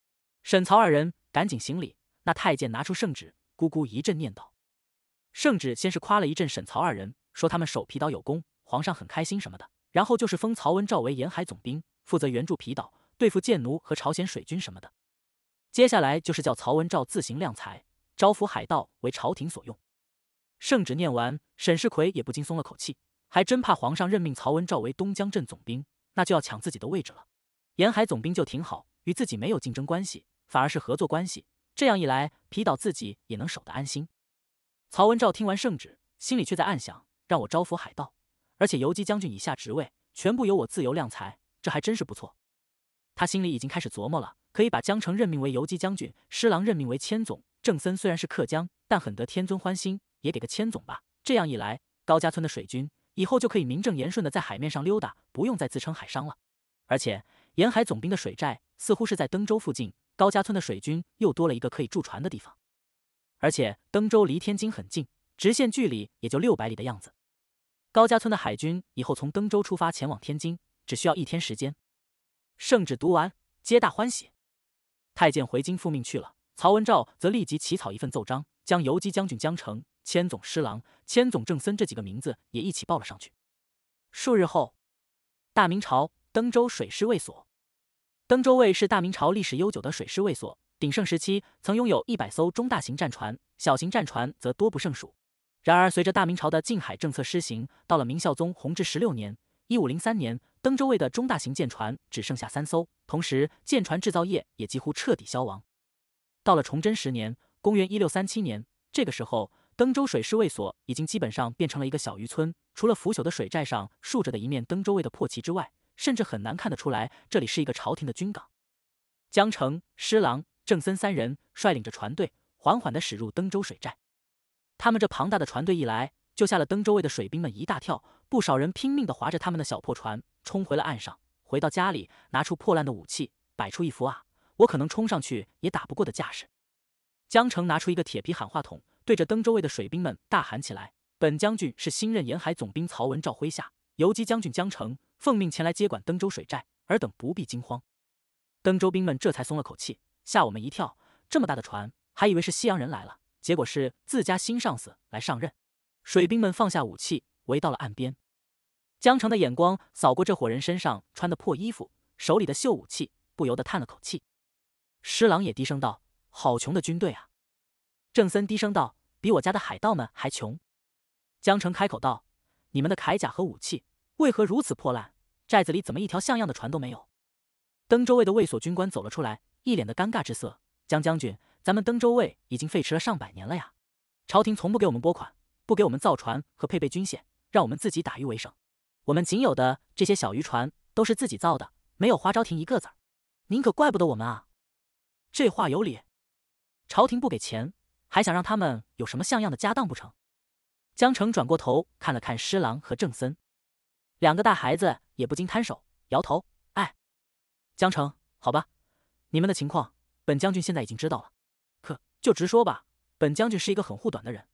沈曹二人。赶紧行礼。那太监拿出圣旨，咕咕一阵念叨。圣旨先是夸了一阵沈曹二人，说他们守皮岛有功，皇上很开心什么的。然后就是封曹文照为沿海总兵，负责援助皮岛，对付贱奴和朝鲜水军什么的。接下来就是叫曹文照自行量才，招抚海盗为朝廷所用。圣旨念完，沈世奎也不禁松了口气，还真怕皇上任命曹文照为东江镇总兵，那就要抢自己的位置了。沿海总兵就挺好，与自己没有竞争关系。反而是合作关系，这样一来，皮岛自己也能守得安心。曹文照听完圣旨，心里却在暗想：让我招抚海盗，而且游击将军以下职位全部由我自由量才，这还真是不错。他心里已经开始琢磨了，可以把江城任命为游击将军，施琅任命为千总。郑森虽然是客江，但很得天尊欢心，也给个千总吧。这样一来，高家村的水军以后就可以名正言顺地在海面上溜达，不用再自称海商了。而且，沿海总兵的水寨似乎是在登州附近。高家村的水军又多了一个可以驻船的地方，而且登州离天津很近，直线距离也就六百里的样子。高家村的海军以后从登州出发前往天津，只需要一天时间。圣旨读完，皆大欢喜。太监回京复命去了，曹文照则立即起草一份奏章，将游击将军江城、千总施郎、千总郑森这几个名字也一起报了上去。数日后，大明朝登州水师卫所。登州卫是大明朝历史悠久的水师卫所，鼎盛时期曾拥有一百艘中大型战船，小型战船则多不胜数。然而，随着大明朝的禁海政策施行，到了明孝宗弘治十六年（一五零三年），登州卫的中大型舰船只剩下三艘，同时舰船制造业也几乎彻底消亡。到了崇祯十年（公元一六三七年），这个时候，登州水师卫所已经基本上变成了一个小渔村，除了腐朽的水寨上竖着的一面登州卫的破旗之外。甚至很难看得出来，这里是一个朝廷的军港。江城、施琅、郑森三人率领着船队，缓缓地驶入登州水寨。他们这庞大的船队一来，就吓了登州卫的水兵们一大跳。不少人拼命地划着他们的小破船，冲回了岸上。回到家里，拿出破烂的武器，摆出一副“啊，我可能冲上去也打不过”的架势。江城拿出一个铁皮喊话筒，对着登州卫的水兵们大喊起来：“本将军是新任沿海总兵曹文照麾下。”游击将军江城奉命前来接管登州水寨，尔等不必惊慌。登州兵们这才松了口气，吓我们一跳！这么大的船，还以为是西洋人来了，结果是自家新上司来上任。水兵们放下武器，围到了岸边。江城的眼光扫过这伙人身上穿的破衣服，手里的锈武器，不由得叹了口气。施琅也低声道：“好穷的军队啊！”郑森低声道：“比我家的海盗们还穷。”江城开口道：“你们的铠甲和武器。”为何如此破烂？寨子里怎么一条像样的船都没有？登州卫的卫所军官走了出来，一脸的尴尬之色。江将军，咱们登州卫已经废弛了上百年了呀！朝廷从不给我们拨款，不给我们造船和配备军械，让我们自己打鱼为生。我们仅有的这些小渔船都是自己造的，没有花朝廷一个子儿。您可怪不得我们啊！这话有理。朝廷不给钱，还想让他们有什么像样的家当不成？江澄转过头看了看施琅和郑森。两个大孩子也不禁摊手摇头，哎，江城，好吧，你们的情况，本将军现在已经知道了，可就直说吧。本将军是一个很护短的人，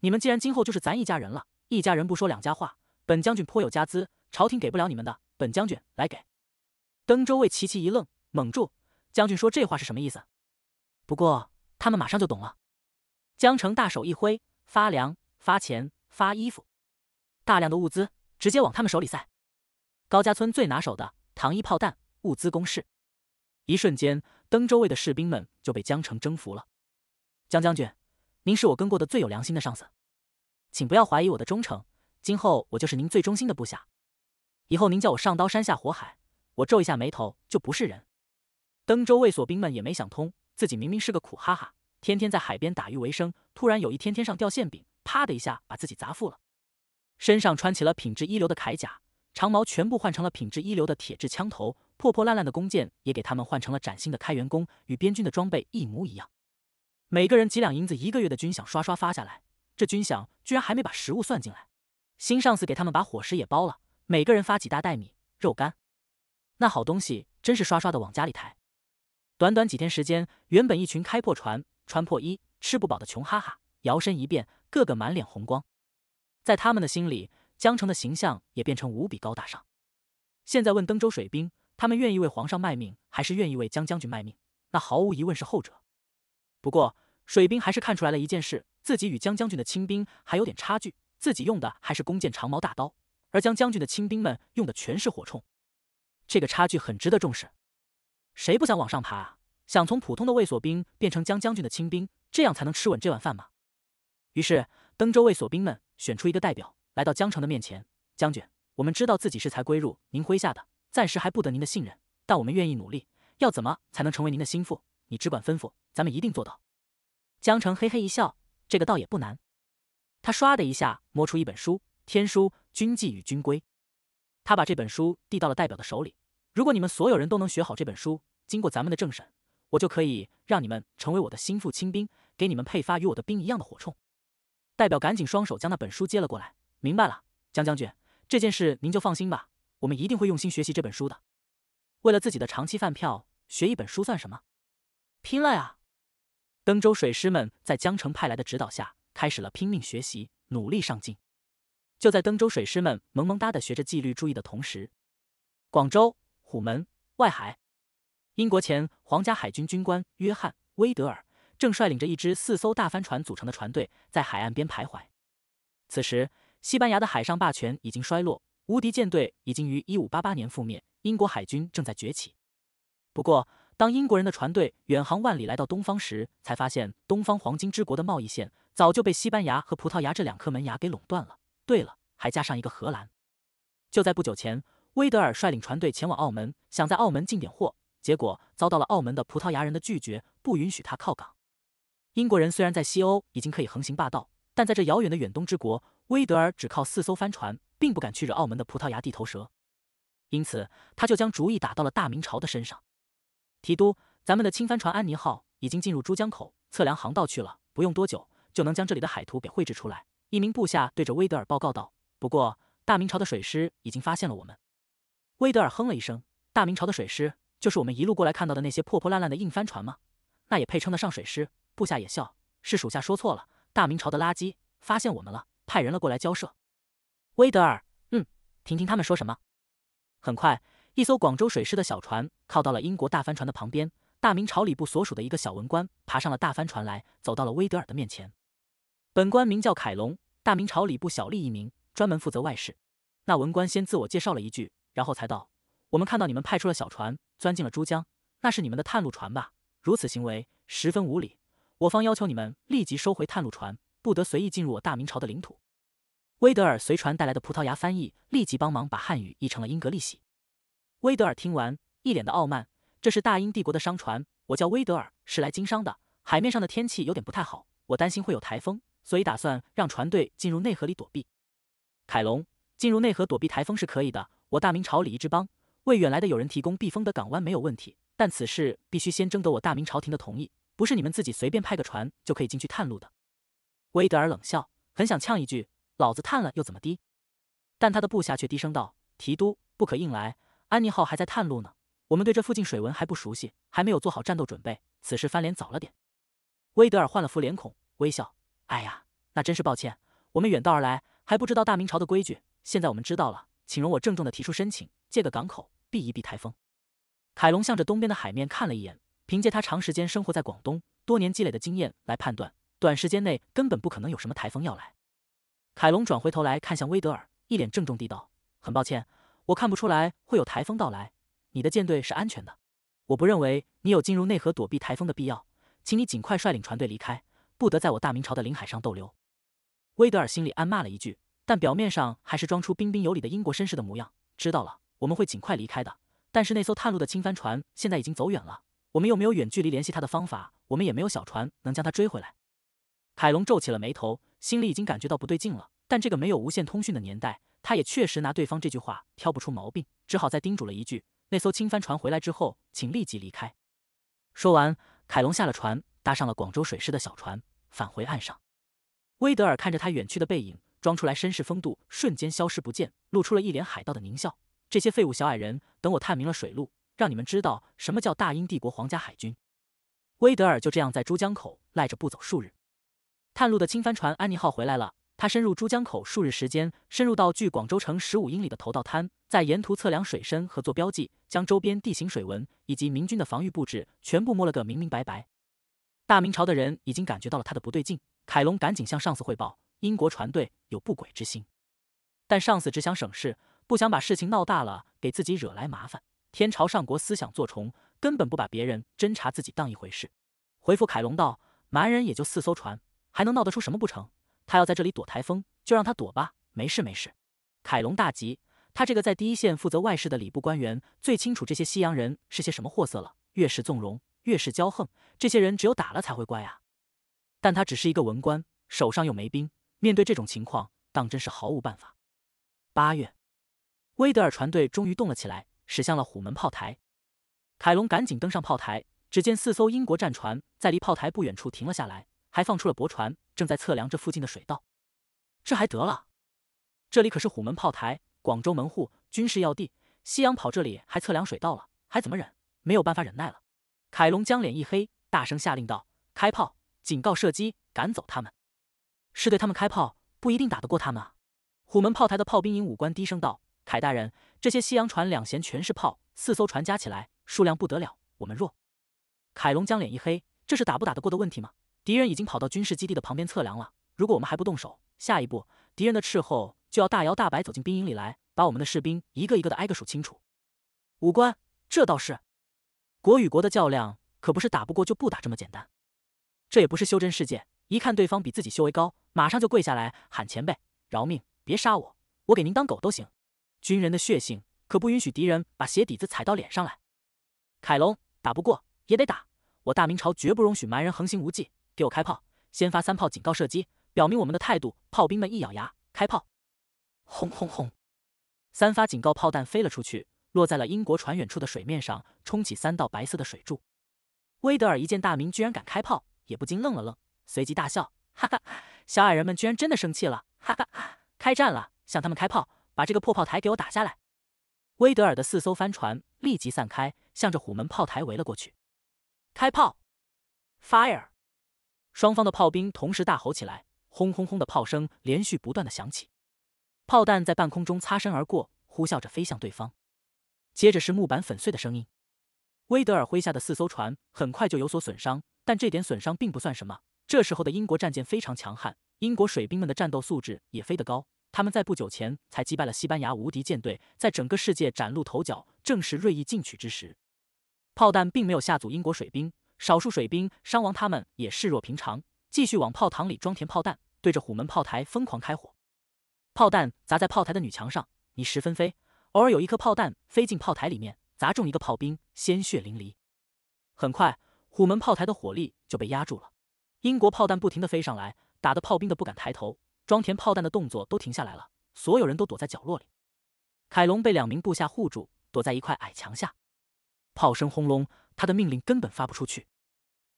你们既然今后就是咱一家人了，一家人不说两家话，本将军颇有家资，朝廷给不了你们的，本将军来给。登州卫齐齐一愣，猛住，将军说这话是什么意思？不过他们马上就懂了。江城大手一挥，发粮、发钱、发衣服，大量的物资。直接往他们手里塞，高家村最拿手的糖衣炮弹物资攻势。一瞬间，登州卫的士兵们就被江城征服了。江将军，您是我跟过的最有良心的上司，请不要怀疑我的忠诚。今后我就是您最忠心的部下。以后您叫我上刀山下火海，我皱一下眉头就不是人。登州卫所兵们也没想通，自己明明是个苦哈哈，天天在海边打鱼为生，突然有一天天上掉馅饼，啪的一下把自己砸富了。身上穿起了品质一流的铠甲，长矛全部换成了品质一流的铁质枪头，破破烂烂的弓箭也给他们换成了崭新的开元弓，与边军的装备一模一样。每个人几两银子一个月的军饷刷刷发下来，这军饷居然还没把食物算进来。新上司给他们把伙食也包了，每个人发几大袋米、肉干，那好东西真是刷刷的往家里抬。短短几天时间，原本一群开破船、穿破衣、吃不饱的穷哈哈，摇身一变，个个满脸红光。在他们的心里，江城的形象也变成无比高大上。现在问登州水兵，他们愿意为皇上卖命，还是愿意为江将军卖命？那毫无疑问是后者。不过，水兵还是看出来了一件事：自己与江将军的亲兵还有点差距。自己用的还是弓箭、长矛、大刀，而江将军的亲兵们用的全是火铳。这个差距很值得重视。谁不想往上爬啊？想从普通的卫所兵变成江将军的亲兵，这样才能吃稳这碗饭吗？于是，登州卫所兵们。选出一个代表来到江城的面前，将军，我们知道自己是才归入您麾下的，暂时还不得您的信任，但我们愿意努力。要怎么才能成为您的心腹？你只管吩咐，咱们一定做到。江城嘿嘿一笑，这个倒也不难。他唰的一下摸出一本书《天书军纪与军规》，他把这本书递到了代表的手里。如果你们所有人都能学好这本书，经过咱们的政审，我就可以让你们成为我的心腹亲兵，给你们配发与我的兵一样的火铳。代表赶紧双手将那本书接了过来。明白了，江将军，这件事您就放心吧，我们一定会用心学习这本书的。为了自己的长期饭票，学一本书算什么？拼了呀！登州水师们在江城派来的指导下，开始了拼命学习，努力上进。就在登州水师们萌萌哒的学着纪律、注意的同时，广州、虎门、外海，英国前皇家海军军官约翰·威德尔。正率领着一支四艘大帆船组成的船队在海岸边徘徊。此时，西班牙的海上霸权已经衰落，无敌舰队已经于1588年覆灭，英国海军正在崛起。不过，当英国人的船队远航万里来到东方时，才发现东方黄金之国的贸易线早就被西班牙和葡萄牙这两颗门牙给垄断了。对了，还加上一个荷兰。就在不久前，威德尔率领船队前往澳门，想在澳门进点货，结果遭到了澳门的葡萄牙人的拒绝，不允许他靠港。英国人虽然在西欧已经可以横行霸道，但在这遥远的远东之国，威德尔只靠四艘帆船，并不敢去惹澳门的葡萄牙地头蛇，因此他就将主意打到了大明朝的身上。提督，咱们的轻帆船安妮号已经进入珠江口测量航道去了，不用多久就能将这里的海图给绘制出来。一名部下对着威德尔报告道：“不过，大明朝的水师已经发现了我们。”威德尔哼了一声：“大明朝的水师，就是我们一路过来看到的那些破破烂烂的硬帆船吗？那也配称得上水师？”部下也笑，是属下说错了。大明朝的垃圾发现我们了，派人了过来交涉。威德尔，嗯，听听他们说什么。很快，一艘广州水师的小船靠到了英国大帆船的旁边。大明朝礼部所属的一个小文官爬上了大帆船来，走到了威德尔的面前。本官名叫凯龙，大明朝礼部小吏一名，专门负责外事。那文官先自我介绍了一句，然后才道：“我们看到你们派出了小船钻进了珠江，那是你们的探路船吧？如此行为十分无礼。”我方要求你们立即收回探路船，不得随意进入我大明朝的领土。威德尔随船带来的葡萄牙翻译立即帮忙把汉语译成了英格利语。威德尔听完，一脸的傲慢：“这是大英帝国的商船，我叫威德尔，是来经商的。海面上的天气有点不太好，我担心会有台风，所以打算让船队进入内河里躲避。”凯龙：“进入内河躲避台风是可以的。我大明朝礼仪之邦，为远来的友人提供避风的港湾没有问题，但此事必须先征得我大明朝廷的同意。”不是你们自己随便派个船就可以进去探路的，威德尔冷笑，很想呛一句：“老子探了又怎么滴？”但他的部下却低声道：“提督不可硬来，安妮号还在探路呢，我们对这附近水文还不熟悉，还没有做好战斗准备，此时翻脸早了点。”威德尔换了副脸孔，微笑：“哎呀，那真是抱歉，我们远道而来，还不知道大明朝的规矩，现在我们知道了，请容我郑重的提出申请，借个港口避一避台风。”凯龙向着东边的海面看了一眼。凭借他长时间生活在广东、多年积累的经验来判断，短时间内根本不可能有什么台风要来。凯龙转回头来看向威德尔，一脸郑重地道：“很抱歉，我看不出来会有台风到来，你的舰队是安全的。我不认为你有进入内河躲避台风的必要，请你尽快率领船队离开，不得在我大明朝的领海上逗留。”威德尔心里暗骂了一句，但表面上还是装出彬彬有礼的英国绅士的模样：“知道了，我们会尽快离开的。但是那艘探路的轻帆船现在已经走远了。”我们又没有远距离联系他的方法，我们也没有小船能将他追回来。凯龙皱起了眉头，心里已经感觉到不对劲了。但这个没有无线通讯的年代，他也确实拿对方这句话挑不出毛病，只好再叮嘱了一句：“那艘轻帆船回来之后，请立即离开。”说完，凯龙下了船，搭上了广州水师的小船，返回岸上。威德尔看着他远去的背影，装出来绅士风度瞬间消失不见，露出了一脸海盗的狞笑：“这些废物小矮人，等我探明了水路。”让你们知道什么叫大英帝国皇家海军。威德尔就这样在珠江口赖着不走数日。探路的轻帆船“安妮号”回来了，他深入珠江口数日时间，深入到距广州城十五英里的头道滩，在沿途测量水深和做标记，将周边地形、水文以及明军的防御布置全部摸了个明明白白。大明朝的人已经感觉到了他的不对劲，凯龙赶紧向上司汇报：英国船队有不轨之心。但上司只想省事，不想把事情闹大了，给自己惹来麻烦。天朝上国思想作崇，根本不把别人侦查自己当一回事。回复凯龙道：“蛮人也就四艘船，还能闹得出什么不成？他要在这里躲台风，就让他躲吧，没事没事。”凯龙大急，他这个在第一线负责外事的礼部官员，最清楚这些西洋人是些什么货色了。越是纵容，越是骄横，这些人只有打了才会乖啊！但他只是一个文官，手上又没兵，面对这种情况，当真是毫无办法。八月，威德尔船队终于动了起来。驶向了虎门炮台，凯龙赶紧登上炮台，只见四艘英国战船在离炮台不远处停了下来，还放出了驳船，正在测量这附近的水道。这还得了？这里可是虎门炮台，广州门户，军事要地。西洋跑这里还测量水道了，还怎么忍？没有办法忍耐了。凯龙将脸一黑，大声下令道：“开炮！警告射击，赶走他们！”是对他们开炮，不一定打得过他们。啊！”虎门炮台的炮兵营武官低声道。凯大人，这些西洋船两舷全是炮，四艘船加起来数量不得了。我们弱，凯龙将脸一黑，这是打不打得过的问题吗？敌人已经跑到军事基地的旁边测量了。如果我们还不动手，下一步敌人的斥候就要大摇大摆走进兵营里来，把我们的士兵一个一个的挨个数清楚。武官，这倒是，国与国的较量可不是打不过就不打这么简单。这也不是修真世界，一看对方比自己修为高，马上就跪下来喊前辈饶命，别杀我，我给您当狗都行。军人的血性可不允许敌人把鞋底子踩到脸上来。凯龙，打不过也得打！我大明朝绝不容许蛮人横行无忌！给我开炮！先发三炮警告射击，表明我们的态度。炮兵们一咬牙，开炮！轰轰轰！三发警告炮弹飞了出去，落在了英国船远处的水面上，冲起三道白色的水柱。威德尔一见大明居然敢开炮，也不禁愣了愣，随即大笑：“哈哈，小矮人们居然真的生气了！哈哈哈，开战了！向他们开炮！”把这个破炮台给我打下来！威德尔的四艘帆船立即散开，向着虎门炮台围了过去。开炮！Fire！双方的炮兵同时大吼起来，轰轰轰的炮声连续不断的响起，炮弹在半空中擦身而过，呼啸着飞向对方。接着是木板粉碎的声音。威德尔麾下的四艘船很快就有所损伤，但这点损伤并不算什么。这时候的英国战舰非常强悍，英国水兵们的战斗素质也飞得高。他们在不久前才击败了西班牙无敌舰队，在整个世界崭露头角，正是锐意进取之时。炮弹并没有吓阻英国水兵，少数水兵伤亡，他们也视若平常，继续往炮膛里装填炮弹，对着虎门炮台疯狂开火。炮弹砸在炮台的女墙上，你十分飞，偶尔有一颗炮弹飞进炮台里面，砸中一个炮兵，鲜血淋漓。很快，虎门炮台的火力就被压住了，英国炮弹不停地飞上来，打得炮兵的不敢抬头。装填炮弹的动作都停下来了，所有人都躲在角落里。凯龙被两名部下护住，躲在一块矮墙下。炮声轰隆，他的命令根本发不出去。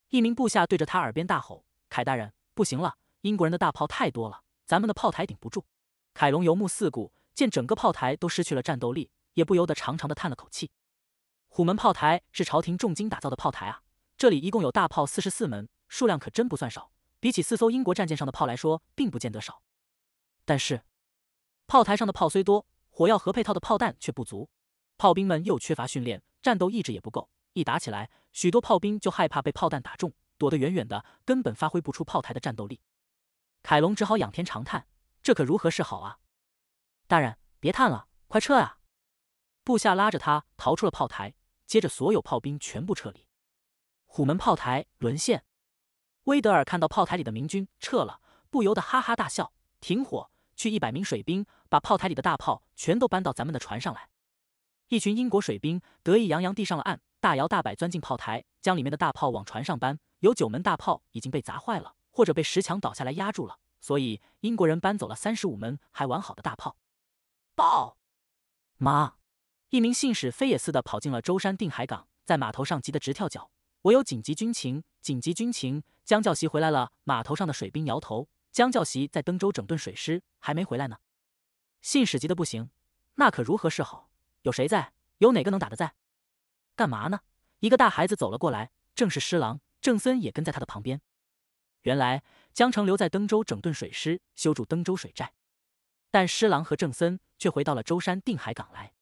一名部下对着他耳边大吼：“凯大人，不行了！英国人的大炮太多了，咱们的炮台顶不住。”凯龙游目四顾，见整个炮台都失去了战斗力，也不由得长长的叹了口气。虎门炮台是朝廷重金打造的炮台啊，这里一共有大炮四十四门，数量可真不算少。比起四艘英国战舰上的炮来说，并不见得少。但是，炮台上的炮虽多，火药和配套的炮弹却不足，炮兵们又缺乏训练，战斗意志也不够。一打起来，许多炮兵就害怕被炮弹打中，躲得远远的，根本发挥不出炮台的战斗力。凯龙只好仰天长叹：“这可如何是好啊！”大人，别叹了，快撤啊！部下拉着他逃出了炮台，接着所有炮兵全部撤离。虎门炮台沦陷。威德尔看到炮台里的明军撤了，不由得哈哈大笑。停火，去一百名水兵，把炮台里的大炮全都搬到咱们的船上来。一群英国水兵得意洋洋地上了岸，大摇大摆钻进炮台，将里面的大炮往船上搬。有九门大炮已经被砸坏了，或者被石墙倒下来压住了，所以英国人搬走了三十五门还完好的大炮。报，妈！一名信使飞也似的跑进了舟山定海港，在码头上急得直跳脚。我有紧急军情，紧急军情。江教习回来了。码头上的水兵摇头。江教习在登州整顿水师，还没回来呢。信使急得不行，那可如何是好？有谁在？有哪个能打得在？干嘛呢？一个大孩子走了过来，正是施琅。郑森也跟在他的旁边。原来江澄留在登州整顿水师，修筑登州水寨，但施琅和郑森却回到了舟山定海港来。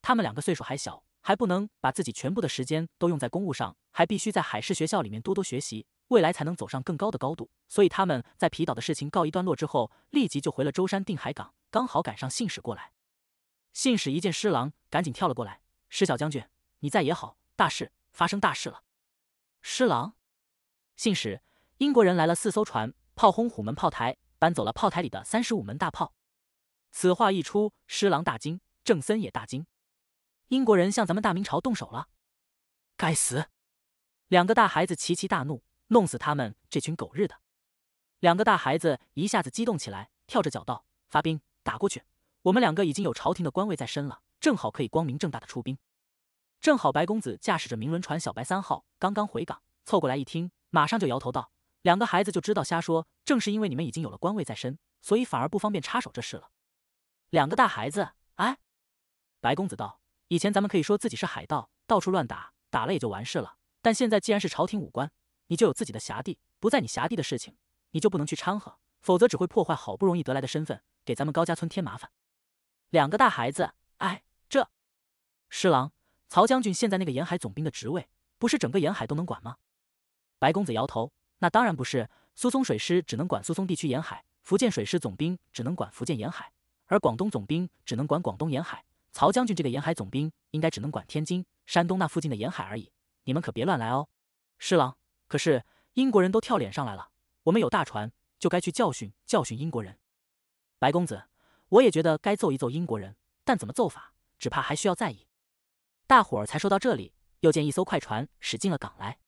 他们两个岁数还小。还不能把自己全部的时间都用在公务上，还必须在海事学校里面多多学习，未来才能走上更高的高度。所以他们在皮岛的事情告一段落之后，立即就回了舟山定海港，刚好赶上信使过来。信使一见施琅，赶紧跳了过来：“施小将军，你在也好，大事发生大事了。”施琅，信使，英国人来了四艘船，炮轰虎门炮台，搬走了炮台里的三十五门大炮。此话一出，施琅大惊，郑森也大惊。英国人向咱们大明朝动手了！该死！两个大孩子齐齐大怒，弄死他们这群狗日的！两个大孩子一下子激动起来，跳着脚道：“发兵，打过去！”我们两个已经有朝廷的官位在身了，正好可以光明正大的出兵。正好白公子驾驶着明轮船“小白三号”刚刚回港，凑过来一听，马上就摇头道：“两个孩子就知道瞎说。正是因为你们已经有了官位在身，所以反而不方便插手这事了。”两个大孩子，哎，白公子道。以前咱们可以说自己是海盗，到处乱打，打了也就完事了。但现在既然是朝廷武官，你就有自己的辖地，不在你辖地的事情，你就不能去掺和，否则只会破坏好不容易得来的身份，给咱们高家村添麻烦。两个大孩子，哎，这施琅、曹将军现在那个沿海总兵的职位，不是整个沿海都能管吗？白公子摇头，那当然不是。苏松水师只能管苏松地区沿海，福建水师总兵只能管福建沿海，而广东总兵只能管广东沿海。曹将军这个沿海总兵，应该只能管天津、山东那附近的沿海而已。你们可别乱来哦。侍郎，可是英国人都跳脸上来了，我们有大船，就该去教训教训英国人。白公子，我也觉得该揍一揍英国人，但怎么揍法，只怕还需要再议。大伙儿才说到这里，又见一艘快船驶进了港来。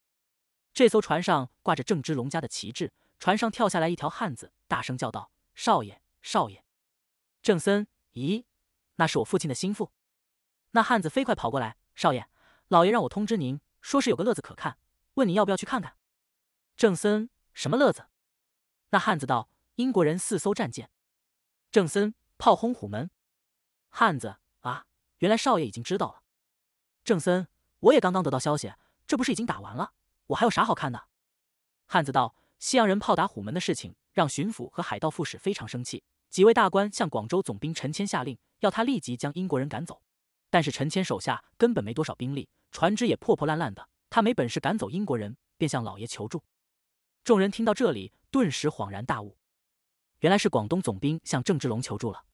这艘船上挂着郑芝龙家的旗帜，船上跳下来一条汉子，大声叫道：“少爷，少爷！”郑森，咦？那是我父亲的心腹，那汉子飞快跑过来，少爷，老爷让我通知您，说是有个乐子可看，问您要不要去看看。郑森，什么乐子？那汉子道：英国人四艘战舰，郑森炮轰虎门。汉子啊，原来少爷已经知道了。郑森，我也刚刚得到消息，这不是已经打完了，我还有啥好看的？汉子道：西洋人炮打虎门的事情，让巡抚和海盗副使非常生气。几位大官向广州总兵陈谦下令，要他立即将英国人赶走。但是陈谦手下根本没多少兵力，船只也破破烂烂的，他没本事赶走英国人，便向老爷求助。众人听到这里，顿时恍然大悟，原来是广东总兵向郑芝龙求助了。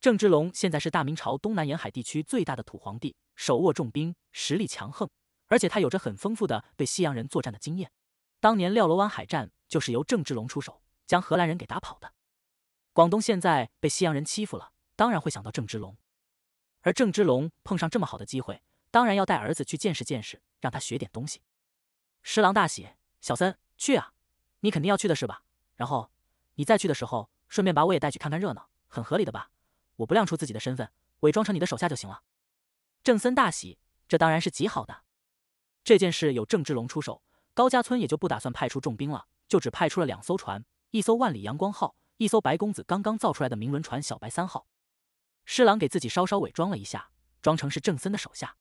郑芝龙现在是大明朝东南沿海地区最大的土皇帝，手握重兵，实力强横，而且他有着很丰富的对西洋人作战的经验。当年料罗湾海战就是由郑芝龙出手，将荷兰人给打跑的。广东现在被西洋人欺负了，当然会想到郑芝龙。而郑芝龙碰上这么好的机会，当然要带儿子去见识见识，让他学点东西。十郎大喜，小森去啊，你肯定要去的是吧？然后你再去的时候，顺便把我也带去看看热闹，很合理的吧？我不亮出自己的身份，伪装成你的手下就行了。郑森大喜，这当然是极好的。这件事有郑芝龙出手，高家村也就不打算派出重兵了，就只派出了两艘船，一艘万里阳光号。一艘白公子刚刚造出来的名轮船“小白三号”，施琅给自己稍稍伪装了一下，装成是郑森的手下，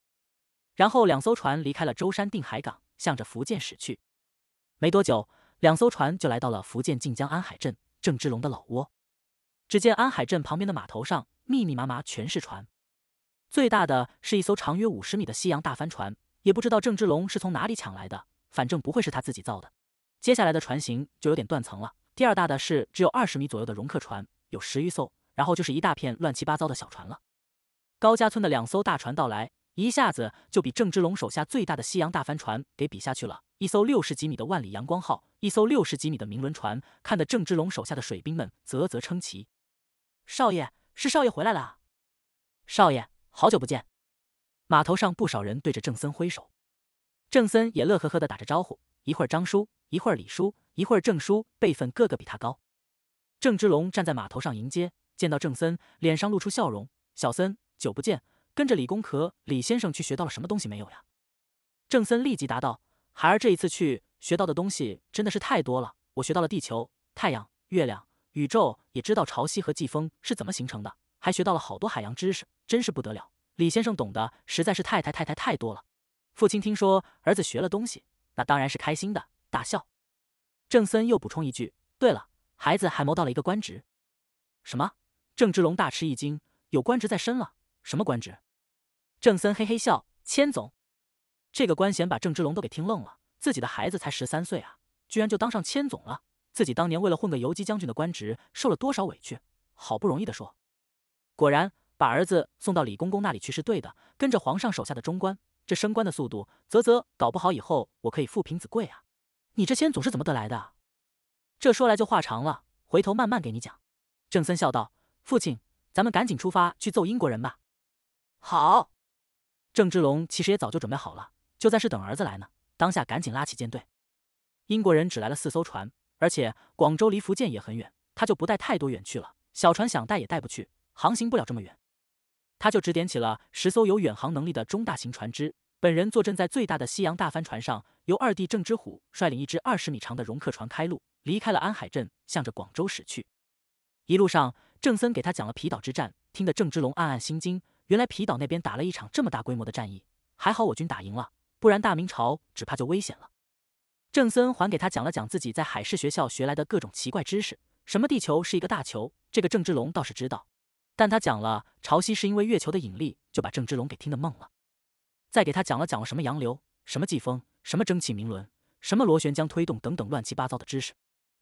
然后两艘船离开了舟山定海港，向着福建驶去。没多久，两艘船就来到了福建晋江安海镇郑芝龙的老窝。只见安海镇旁边的码头上密密麻麻全是船，最大的是一艘长约五十米的西洋大帆船，也不知道郑芝龙是从哪里抢来的，反正不会是他自己造的。接下来的船型就有点断层了。第二大的是只有二十米左右的容客船，有十余艘，然后就是一大片乱七八糟的小船了。高家村的两艘大船到来，一下子就比郑芝龙手下最大的西洋大帆船给比下去了。一艘六十几米的“万里阳光号”，一艘六十几米的明轮船，看得郑芝龙手下的水兵们啧啧称奇。少爷，是少爷回来了。少爷，好久不见。码头上不少人对着郑森挥手，郑森也乐呵呵的打着招呼。一会儿张叔。一会儿李叔，一会儿郑叔，辈分个个比他高。郑芝龙站在码头上迎接，见到郑森，脸上露出笑容：“小森，久不见，跟着李工科李先生去学到了什么东西没有呀？”郑森立即答道：“孩儿这一次去学到的东西真的是太多了，我学到了地球、太阳、月亮、宇宙，也知道潮汐和季风是怎么形成的，还学到了好多海洋知识，真是不得了。李先生懂得实在是太太太太太多了。”父亲听说儿子学了东西，那当然是开心的。大笑，郑森又补充一句：“对了，孩子还谋到了一个官职。”什么？郑芝龙大吃一惊：“有官职在身了？什么官职？”郑森嘿嘿笑：“千总。”这个官衔把郑芝龙都给听愣了。自己的孩子才十三岁啊，居然就当上千总了！自己当年为了混个游击将军的官职，受了多少委屈？好不容易的说：“果然，把儿子送到李公公那里去是对的，跟着皇上手下的中官，这升官的速度，啧啧，搞不好以后我可以富贫子贵啊！”你这钱总是怎么得来的？这说来就话长了，回头慢慢给你讲。郑森笑道：“父亲，咱们赶紧出发去揍英国人吧！”好。郑芝龙其实也早就准备好了，就在是等儿子来呢。当下赶紧拉起舰队。英国人只来了四艘船，而且广州离福建也很远，他就不带太多远去了。小船想带也带不去，航行不了这么远。他就指点起了十艘有远航能力的中大型船只，本人坐镇在最大的西洋大帆船上。由二弟郑之虎率领一支二十米长的容客船开路，离开了安海镇，向着广州驶去。一路上，郑森给他讲了皮岛之战，听得郑芝龙暗暗心惊。原来皮岛那边打了一场这么大规模的战役，还好我军打赢了，不然大明朝只怕就危险了。郑森还给他讲了讲自己在海事学校学来的各种奇怪知识，什么地球是一个大球，这个郑芝龙倒是知道，但他讲了潮汐是因为月球的引力，就把郑芝龙给听得懵了。再给他讲了讲了什么洋流，什么季风。什么蒸汽明轮，什么螺旋桨推动等等乱七八糟的知识，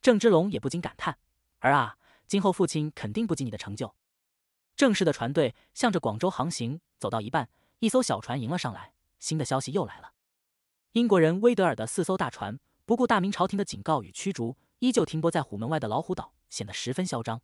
郑芝龙也不禁感叹：“儿啊，今后父亲肯定不及你的成就。”正式的船队向着广州航行，走到一半，一艘小船迎了上来，新的消息又来了：英国人威德尔的四艘大船不顾大明朝廷的警告与驱逐，依旧停泊在虎门外的老虎岛，显得十分嚣张。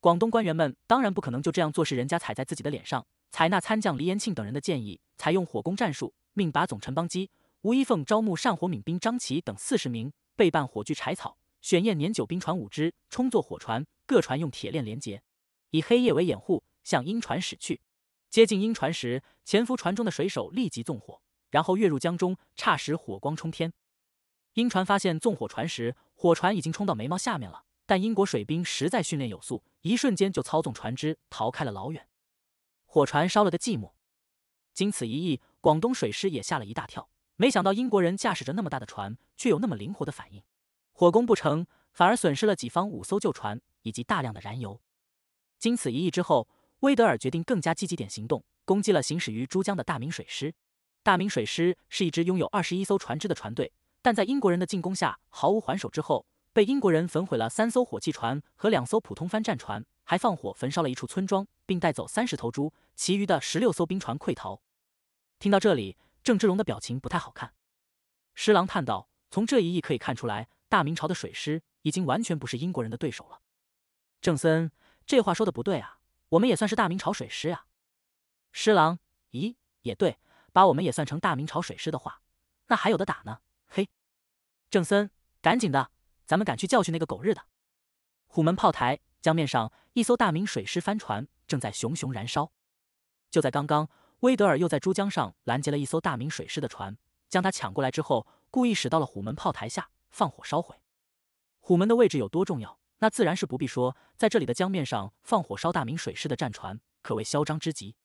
广东官员们当然不可能就这样坐视人家踩在自己的脸上，采纳参将黎延庆等人的建议，采用火攻战术，命拔总城邦基。吴一凤招募善火敏兵张琪等四十名，备办火炬柴草，选验年久冰船五只，充作火船，各船用铁链连接，以黑夜为掩护，向英船驶去。接近英船时，潜伏船中的水手立即纵火，然后跃入江中，霎时火光冲天。英船发现纵火船时，火船已经冲到眉毛下面了，但英国水兵实在训练有素，一瞬间就操纵船只逃开了老远。火船烧了个寂寞。经此一役，广东水师也吓了一大跳。没想到英国人驾驶着那么大的船，却有那么灵活的反应，火攻不成，反而损失了几方五艘旧船以及大量的燃油。经此一役之后，威德尔决定更加积极点行动，攻击了行驶于珠江的大明水师。大明水师是一支拥有二十一艘船只的船队，但在英国人的进攻下毫无还手之后，被英国人焚毁了三艘火器船和两艘普通帆战船，还放火焚烧了一处村庄，并带走三十头猪，其余的十六艘兵船溃逃。听到这里。郑芝龙的表情不太好看，施琅叹道：“从这一役可以看出来，大明朝的水师已经完全不是英国人的对手了。”郑森，这话说的不对啊！我们也算是大明朝水师啊！施琅，咦，也对，把我们也算成大明朝水师的话，那还有的打呢！嘿，郑森，赶紧的，咱们赶去教训那个狗日的！虎门炮台江面上，一艘大明水师帆船正在熊熊燃烧。就在刚刚。威德尔又在珠江上拦截了一艘大明水师的船，将他抢过来之后，故意驶到了虎门炮台下，放火烧毁。虎门的位置有多重要，那自然是不必说。在这里的江面上放火烧大明水师的战船，可谓嚣张之极。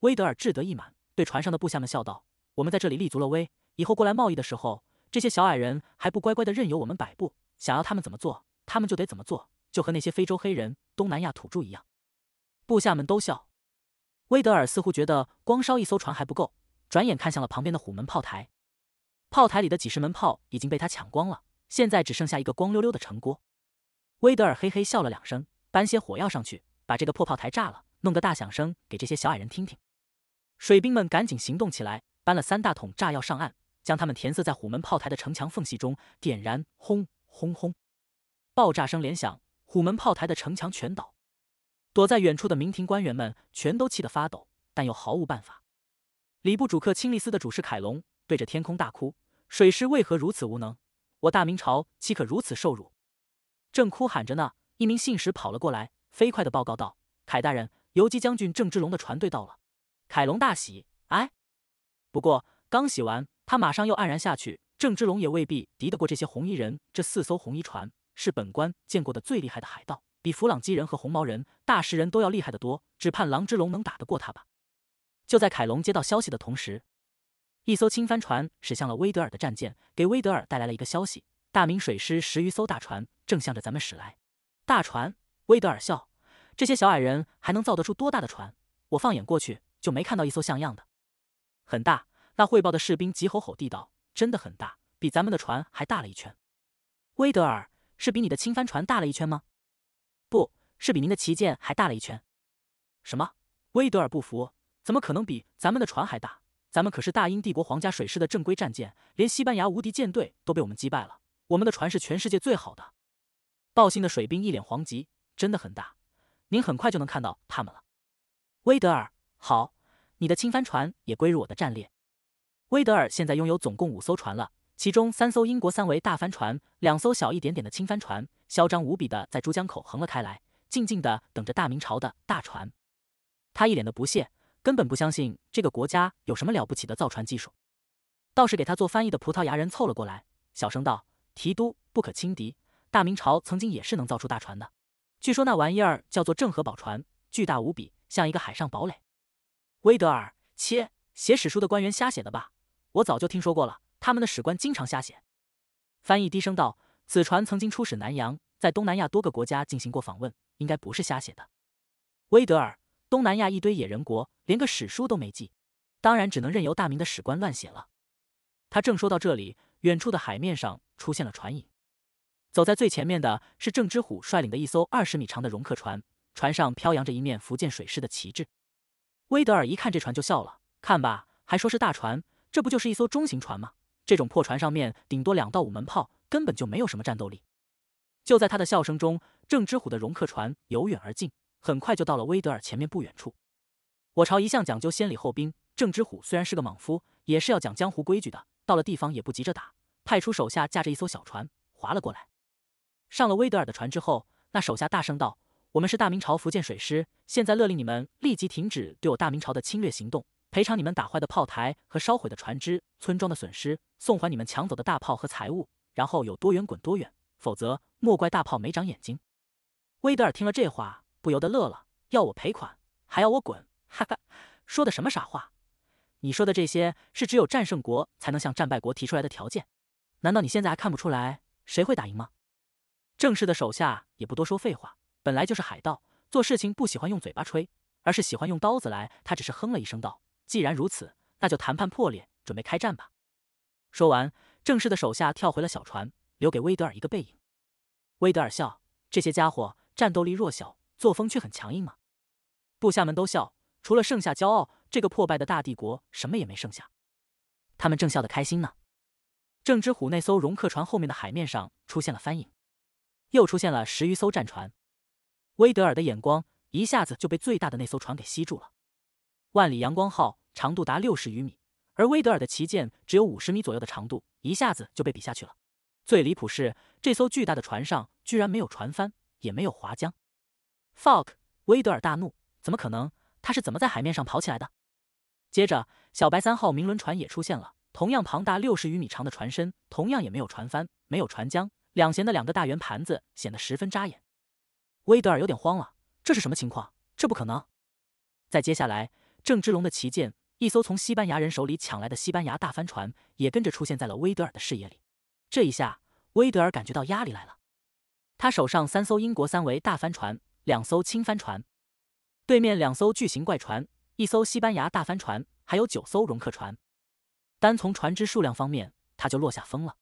威德尔志得意满，对船上的部下们笑道：“我们在这里立足了威，以后过来贸易的时候，这些小矮人还不乖乖的任由我们摆布？想要他们怎么做，他们就得怎么做，就和那些非洲黑人、东南亚土著一样。”部下们都笑。威德尔似乎觉得光烧一艘船还不够，转眼看向了旁边的虎门炮台。炮台里的几十门炮已经被他抢光了，现在只剩下一个光溜溜的城郭。威德尔嘿嘿笑了两声，搬些火药上去，把这个破炮台炸了，弄个大响声给这些小矮人听听。水兵们赶紧行动起来，搬了三大桶炸药上岸，将它们填塞在虎门炮台的城墙缝隙中，点燃。轰轰轰！爆炸声连响，虎门炮台的城墙全倒。躲在远处的明廷官员们全都气得发抖，但又毫无办法。礼部主客清吏司的主事凯龙对着天空大哭：“水师为何如此无能？我大明朝岂可如此受辱？”正哭喊着呢，一名信使跑了过来，飞快的报告道：“凯大人，游击将军郑芝龙的船队到了。”凯龙大喜，哎，不过刚喜完，他马上又黯然下去。郑芝龙也未必敌得过这些红衣人。这四艘红衣船是本官见过的最厉害的海盗。比弗朗基人和红毛人大食人都要厉害得多，只盼狼之龙能打得过他吧。就在凯龙接到消息的同时，一艘轻帆船驶向了威德尔的战舰，给威德尔带来了一个消息：大明水师十余艘大船正向着咱们驶来。大船？威德尔笑，这些小矮人还能造得出多大的船？我放眼过去就没看到一艘像样的。很大。那汇报的士兵急吼吼地道：“真的很大，比咱们的船还大了一圈。”威德尔是比你的轻帆船大了一圈吗？不是比您的旗舰还大了一圈？什么？威德尔不服？怎么可能比咱们的船还大？咱们可是大英帝国皇家水师的正规战舰，连西班牙无敌舰队都被我们击败了。我们的船是全世界最好的。暴信的水兵一脸惶急，真的很大，您很快就能看到他们了。威德尔，好，你的轻帆船也归入我的战列。威德尔现在拥有总共五艘船了。其中三艘英国三桅大帆船，两艘小一点点的轻帆船，嚣张无比的在珠江口横了开来，静静的等着大明朝的大船。他一脸的不屑，根本不相信这个国家有什么了不起的造船技术。倒是给他做翻译的葡萄牙人凑了过来，小声道：“提督不可轻敌，大明朝曾经也是能造出大船的。据说那玩意儿叫做郑和宝船，巨大无比，像一个海上堡垒。”威德尔，切，写史书的官员瞎写的吧？我早就听说过了。他们的史官经常瞎写，翻译低声道：“此船曾经出使南洋，在东南亚多个国家进行过访问，应该不是瞎写的。”威德尔，东南亚一堆野人国，连个史书都没记，当然只能任由大明的史官乱写了。他正说到这里，远处的海面上出现了船影。走在最前面的是郑芝虎率领的一艘二十米长的容客船，船上飘扬着一面福建水师的旗帜。威德尔一看这船就笑了：“看吧，还说是大船，这不就是一艘中型船吗？”这种破船上面顶多两到五门炮，根本就没有什么战斗力。就在他的笑声中，郑之虎的容客船由远而近，很快就到了威德尔前面不远处。我朝一向讲究先礼后兵，郑之虎虽然是个莽夫，也是要讲江湖规矩的。到了地方也不急着打，派出手下驾着一艘小船划了过来。上了威德尔的船之后，那手下大声道：“我们是大明朝福建水师，现在勒令你们立即停止对我大明朝的侵略行动。”赔偿你们打坏的炮台和烧毁的船只、村庄的损失，送还你们抢走的大炮和财物，然后有多远滚多远，否则莫怪大炮没长眼睛。威德尔听了这话，不由得乐了：要我赔款，还要我滚，哈哈，说的什么傻话？你说的这些是只有战胜国才能向战败国提出来的条件，难道你现在还看不出来谁会打赢吗？正式的手下也不多说废话，本来就是海盗，做事情不喜欢用嘴巴吹，而是喜欢用刀子来。他只是哼了一声道。既然如此，那就谈判破裂，准备开战吧。说完，郑氏的手下跳回了小船，留给威德尔一个背影。威德尔笑：这些家伙战斗力弱小，作风却很强硬吗？部下们都笑。除了剩下骄傲，这个破败的大帝国什么也没剩下。他们正笑得开心呢，郑之虎那艘容客船后面的海面上出现了帆影，又出现了十余艘战船。威德尔的眼光一下子就被最大的那艘船给吸住了。万里阳光号长度达六十余米，而威德尔的旗舰只有五十米左右的长度，一下子就被比下去了。最离谱是，这艘巨大的船上居然没有船帆，也没有划浆。Fuck！威德尔大怒，怎么可能？他是怎么在海面上跑起来的？接着，小白三号明轮船也出现了，同样庞大六十余米长的船身，同样也没有船帆，没有船浆，两舷的两个大圆盘子显得十分扎眼。威德尔有点慌了，这是什么情况？这不可能！在接下来。郑芝龙的旗舰，一艘从西班牙人手里抢来的西班牙大帆船，也跟着出现在了威德尔的视野里。这一下，威德尔感觉到压力来了。他手上三艘英国三维大帆船，两艘轻帆船，对面两艘巨型怪船，一艘西班牙大帆船，还有九艘容克船。单从船只数量方面，他就落下风了。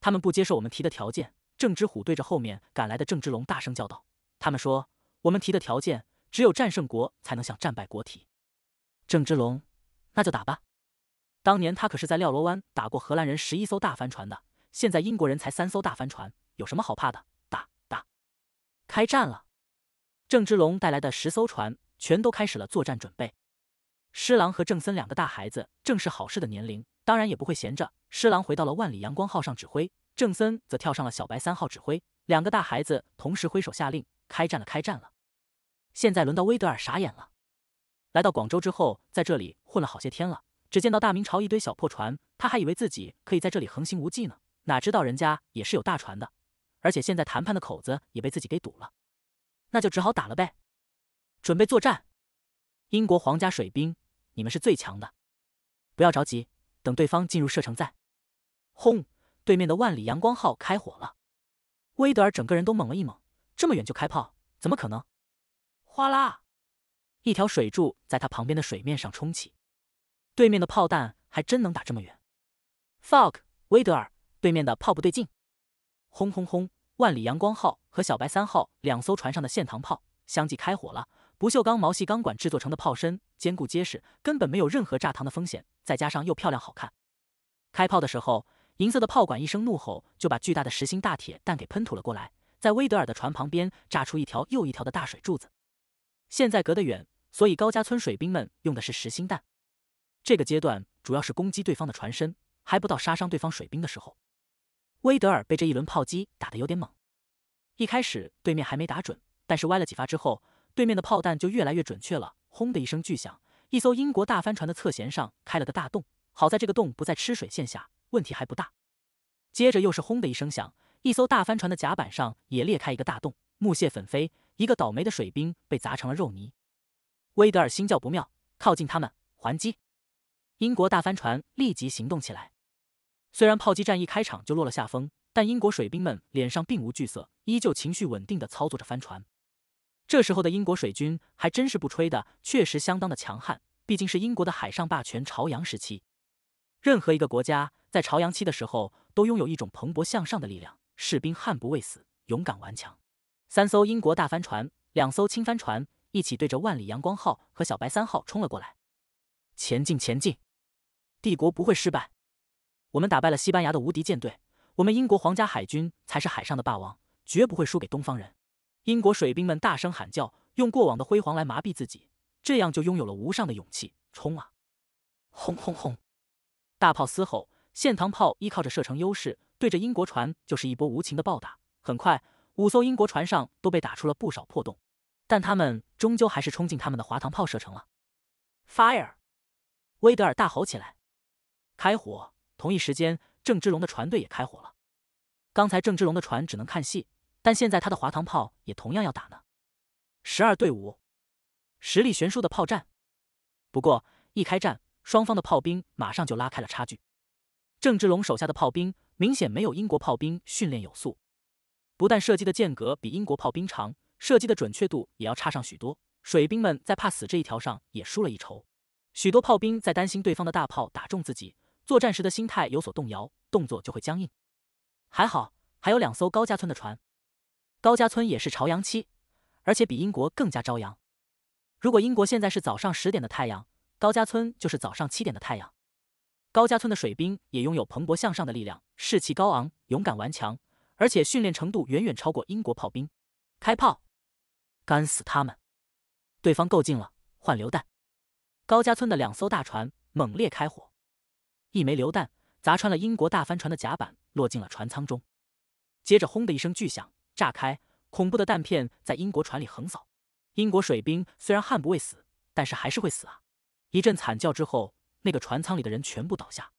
他们不接受我们提的条件，郑芝虎对着后面赶来的郑芝龙大声叫道：“他们说，我们提的条件，只有战胜国才能向战败国提。”郑芝龙，那就打吧！当年他可是在廖罗湾打过荷兰人十一艘大帆船的，现在英国人才三艘大帆船，有什么好怕的？打打！开战了！郑芝龙带来的十艘船全都开始了作战准备。施琅和郑森两个大孩子正是好事的年龄，当然也不会闲着。施琅回到了万里阳光号上指挥，郑森则跳上了小白三号指挥。两个大孩子同时挥手下令：开战了，开战了！现在轮到威德尔傻眼了。来到广州之后，在这里混了好些天了。只见到大明朝一堆小破船，他还以为自己可以在这里横行无忌呢，哪知道人家也是有大船的，而且现在谈判的口子也被自己给堵了，那就只好打了呗。准备作战，英国皇家水兵，你们是最强的，不要着急，等对方进入射程再轰。对面的万里阳光号开火了，威德尔整个人都猛了一猛，这么远就开炮，怎么可能？哗啦。一条水柱在它旁边的水面上冲起，对面的炮弹还真能打这么远。Fog，威德尔，对面的炮不对劲！轰轰轰！万里阳光号和小白三号两艘船上的线膛炮相继开火了。不锈钢毛细钢管制作成的炮身坚固结实，根本没有任何炸膛的风险，再加上又漂亮好看。开炮的时候，银色的炮管一声怒吼，就把巨大的实心大铁弹给喷吐了过来，在威德尔的船旁边炸出一条又一条的大水柱子。现在隔得远。所以高家村水兵们用的是实心弹，这个阶段主要是攻击对方的船身，还不到杀伤对方水兵的时候。威德尔被这一轮炮击打得有点猛，一开始对面还没打准，但是歪了几发之后，对面的炮弹就越来越准确了。轰的一声巨响，一艘英国大帆船的侧舷上开了个大洞，好在这个洞不在吃水线下，问题还不大。接着又是轰的一声响，一艘大帆船的甲板上也裂开一个大洞，木屑粉飞，一个倒霉的水兵被砸成了肉泥。威德尔心叫不妙，靠近他们还击。英国大帆船立即行动起来。虽然炮击战一开场就落了下风，但英国水兵们脸上并无惧色，依旧情绪稳定的操作着帆船。这时候的英国水军还真是不吹的，确实相当的强悍。毕竟是英国的海上霸权，朝阳时期，任何一个国家在朝阳期的时候都拥有一种蓬勃向上的力量，士兵悍不畏死，勇敢顽强。三艘英国大帆船，两艘轻帆船。一起对着万里阳光号和小白三号冲了过来，前进，前进！帝国不会失败，我们打败了西班牙的无敌舰队，我们英国皇家海军才是海上的霸王，绝不会输给东方人。英国水兵们大声喊叫，用过往的辉煌来麻痹自己，这样就拥有了无上的勇气，冲啊！轰轰轰！大炮嘶吼，线膛炮依靠着射程优势，对着英国船就是一波无情的暴打。很快，五艘英国船上都被打出了不少破洞。但他们终究还是冲进他们的滑膛炮射程了。Fire！威德尔大吼起来，开火。同一时间，郑芝龙的船队也开火了。刚才郑芝龙的船只能看戏，但现在他的滑膛炮也同样要打呢。十二对五，实力悬殊的炮战。不过一开战，双方的炮兵马上就拉开了差距。郑芝龙手下的炮兵明显没有英国炮兵训练有素，不但射击的间隔比英国炮兵长。射击的准确度也要差上许多，水兵们在怕死这一条上也输了一筹。许多炮兵在担心对方的大炮打中自己，作战时的心态有所动摇，动作就会僵硬。还好还有两艘高家村的船，高家村也是朝阳期，而且比英国更加朝阳。如果英国现在是早上十点的太阳，高家村就是早上七点的太阳。高家村的水兵也拥有蓬勃向上的力量，士气高昂，勇敢顽强，而且训练程度远远超过英国炮兵。开炮！干死他们！对方够劲了，换榴弹。高家村的两艘大船猛烈开火，一枚榴弹砸穿了英国大帆船的甲板，落进了船舱中。接着，轰的一声巨响，炸开，恐怖的弹片在英国船里横扫。英国水兵虽然悍不畏死，但是还是会死啊！一阵惨叫之后，那个船舱里的人全部倒下。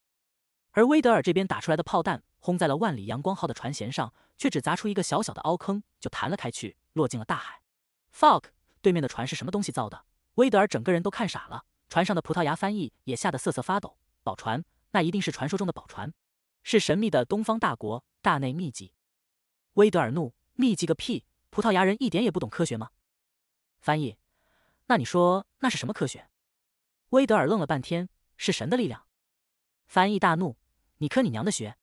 而威德尔这边打出来的炮弹轰在了“万里阳光号”的船舷上，却只砸出一个小小的凹坑，就弹了开去，落进了大海。FUCK！对面的船是什么东西造的？威德尔整个人都看傻了，船上的葡萄牙翻译也吓得瑟瑟发抖。宝船，那一定是传说中的宝船，是神秘的东方大国大内秘籍。威德尔怒：秘籍个屁！葡萄牙人一点也不懂科学吗？翻译，那你说那是什么科学？威德尔愣了半天：是神的力量。翻译大怒：你磕你娘的学！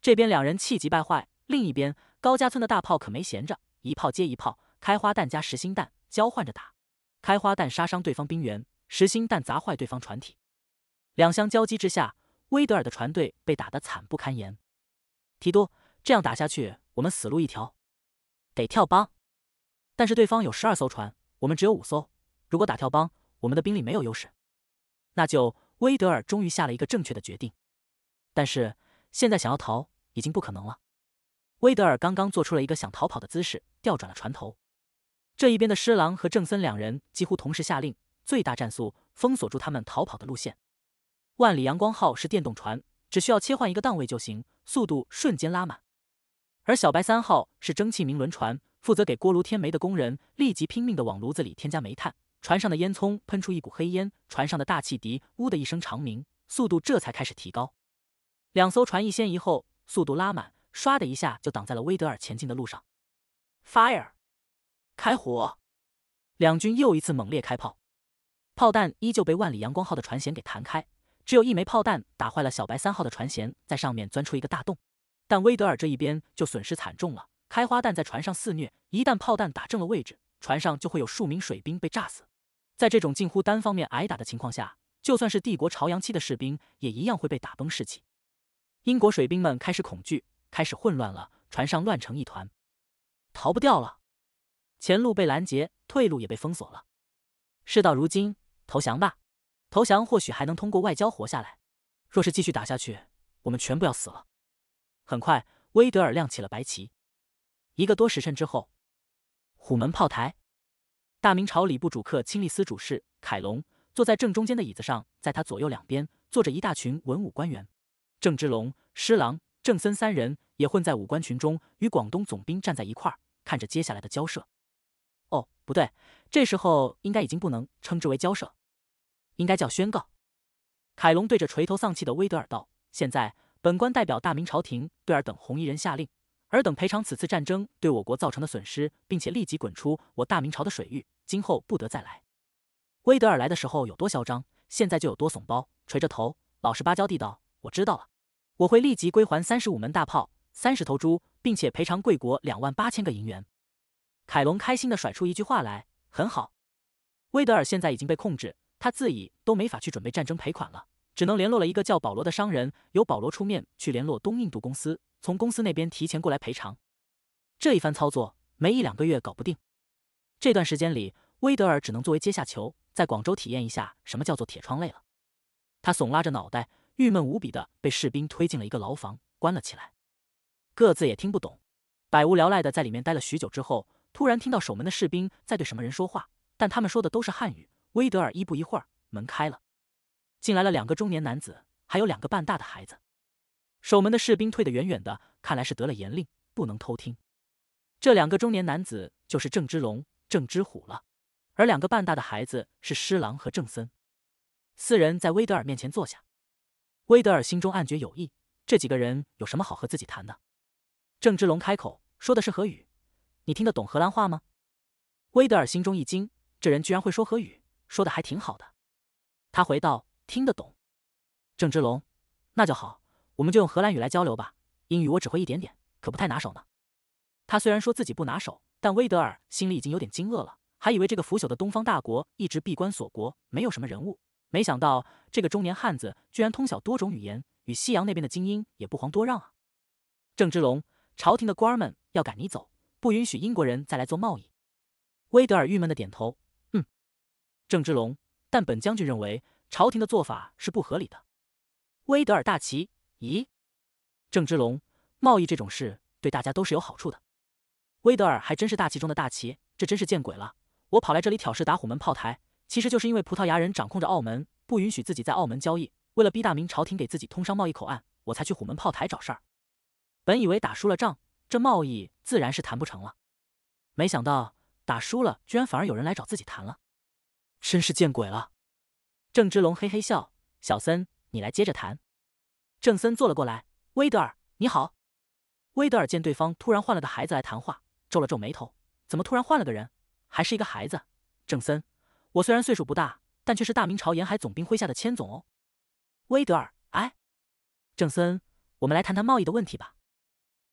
这边两人气急败坏，另一边高家村的大炮可没闲着，一炮接一炮。开花弹加实心弹交换着打，开花弹杀伤对方兵员，实心弹砸坏对方船体。两相交击之下，威德尔的船队被打得惨不堪言。提督，这样打下去，我们死路一条，得跳帮。但是对方有十二艘船，我们只有五艘。如果打跳帮，我们的兵力没有优势。那就，威德尔终于下了一个正确的决定。但是现在想要逃，已经不可能了。威德尔刚刚做出了一个想逃跑的姿势，调转了船头。这一边的施琅和郑森两人几乎同时下令，最大战速封锁住他们逃跑的路线。万里阳光号是电动船，只需要切换一个档位就行，速度瞬间拉满。而小白三号是蒸汽明轮船，负责给锅炉添煤的工人立即拼命的往炉子里添加煤炭，船上的烟囱喷出一股黑烟，船上的大气笛呜的一声长鸣，速度这才开始提高。两艘船一先一后，速度拉满，唰的一下就挡在了威德尔前进的路上。Fire。开火！两军又一次猛烈开炮，炮弹依旧被万里阳光号的船舷给弹开，只有一枚炮弹打坏了小白三号的船舷，在上面钻出一个大洞。但威德尔这一边就损失惨重了，开花弹在船上肆虐，一旦炮弹打正了位置，船上就会有数名水兵被炸死。在这种近乎单方面挨打的情况下，就算是帝国朝阳期的士兵也一样会被打崩士气。英国水兵们开始恐惧，开始混乱了，船上乱成一团，逃不掉了。前路被拦截，退路也被封锁了。事到如今，投降吧！投降或许还能通过外交活下来。若是继续打下去，我们全部要死了。很快，威德尔亮起了白旗。一个多时辰之后，虎门炮台，大明朝礼部主客清吏司主事凯龙坐在正中间的椅子上，在他左右两边坐着一大群文武官员。郑芝龙、施琅、郑森三人也混在武官群中，与广东总兵站在一块儿，看着接下来的交涉。哦，不对，这时候应该已经不能称之为交涉，应该叫宣告。凯龙对着垂头丧气的威德尔道：“现在，本官代表大明朝廷对尔等红衣人下令，尔等赔偿此次战争对我国造成的损失，并且立即滚出我大明朝的水域，今后不得再来。”威德尔来的时候有多嚣张，现在就有多怂包，垂着头，老实巴交地道：“我知道了，我会立即归还三十五门大炮、三十头猪，并且赔偿贵国两万八千个银元。”凯龙开心的甩出一句话来：“很好，威德尔现在已经被控制，他自己都没法去准备战争赔款了，只能联络了一个叫保罗的商人，由保罗出面去联络东印度公司，从公司那边提前过来赔偿。”这一番操作，没一两个月搞不定。这段时间里，威德尔只能作为阶下囚，在广州体验一下什么叫做铁窗泪了。他耸拉着脑袋，郁闷无比的被士兵推进了一个牢房，关了起来。各自也听不懂，百无聊赖的在里面待了许久之后。突然听到守门的士兵在对什么人说话，但他们说的都是汉语。威德尔一不一会儿，门开了，进来了两个中年男子，还有两个半大的孩子。守门的士兵退得远远的，看来是得了严令，不能偷听。这两个中年男子就是郑之龙、郑之虎了，而两个半大的孩子是施琅和郑森。四人在威德尔面前坐下，威德尔心中暗觉有意，这几个人有什么好和自己谈的？郑之龙开口，说的是何语？你听得懂荷兰话吗？威德尔心中一惊，这人居然会说荷语，说的还挺好的。他回道：“听得懂。”郑芝龙，那就好，我们就用荷兰语来交流吧。英语我只会一点点，可不太拿手呢。他虽然说自己不拿手，但威德尔心里已经有点惊愕了，还以为这个腐朽的东方大国一直闭关锁国，没有什么人物。没想到这个中年汉子居然通晓多种语言，与西洋那边的精英也不遑多让啊。郑芝龙，朝廷的官儿们要赶你走。不允许英国人再来做贸易。威德尔郁闷的点头，嗯。郑芝龙，但本将军认为朝廷的做法是不合理的。威德尔大旗，咦？郑芝龙，贸易这种事对大家都是有好处的。威德尔还真是大旗中的大旗，这真是见鬼了！我跑来这里挑事打虎门炮台，其实就是因为葡萄牙人掌控着澳门，不允许自己在澳门交易，为了逼大明朝廷给自己通商贸易口岸，我才去虎门炮台找事儿。本以为打输了仗。这贸易自然是谈不成了。没想到打输了，居然反而有人来找自己谈了，真是见鬼了！郑芝龙嘿嘿笑，小森，你来接着谈。郑森坐了过来。威德尔，你好。威德尔见对方突然换了个孩子来谈话，皱了皱眉头：怎么突然换了个人，还是一个孩子？郑森，我虽然岁数不大，但却是大明朝沿海总兵麾下的千总哦。威德尔，哎，郑森，我们来谈谈贸易的问题吧。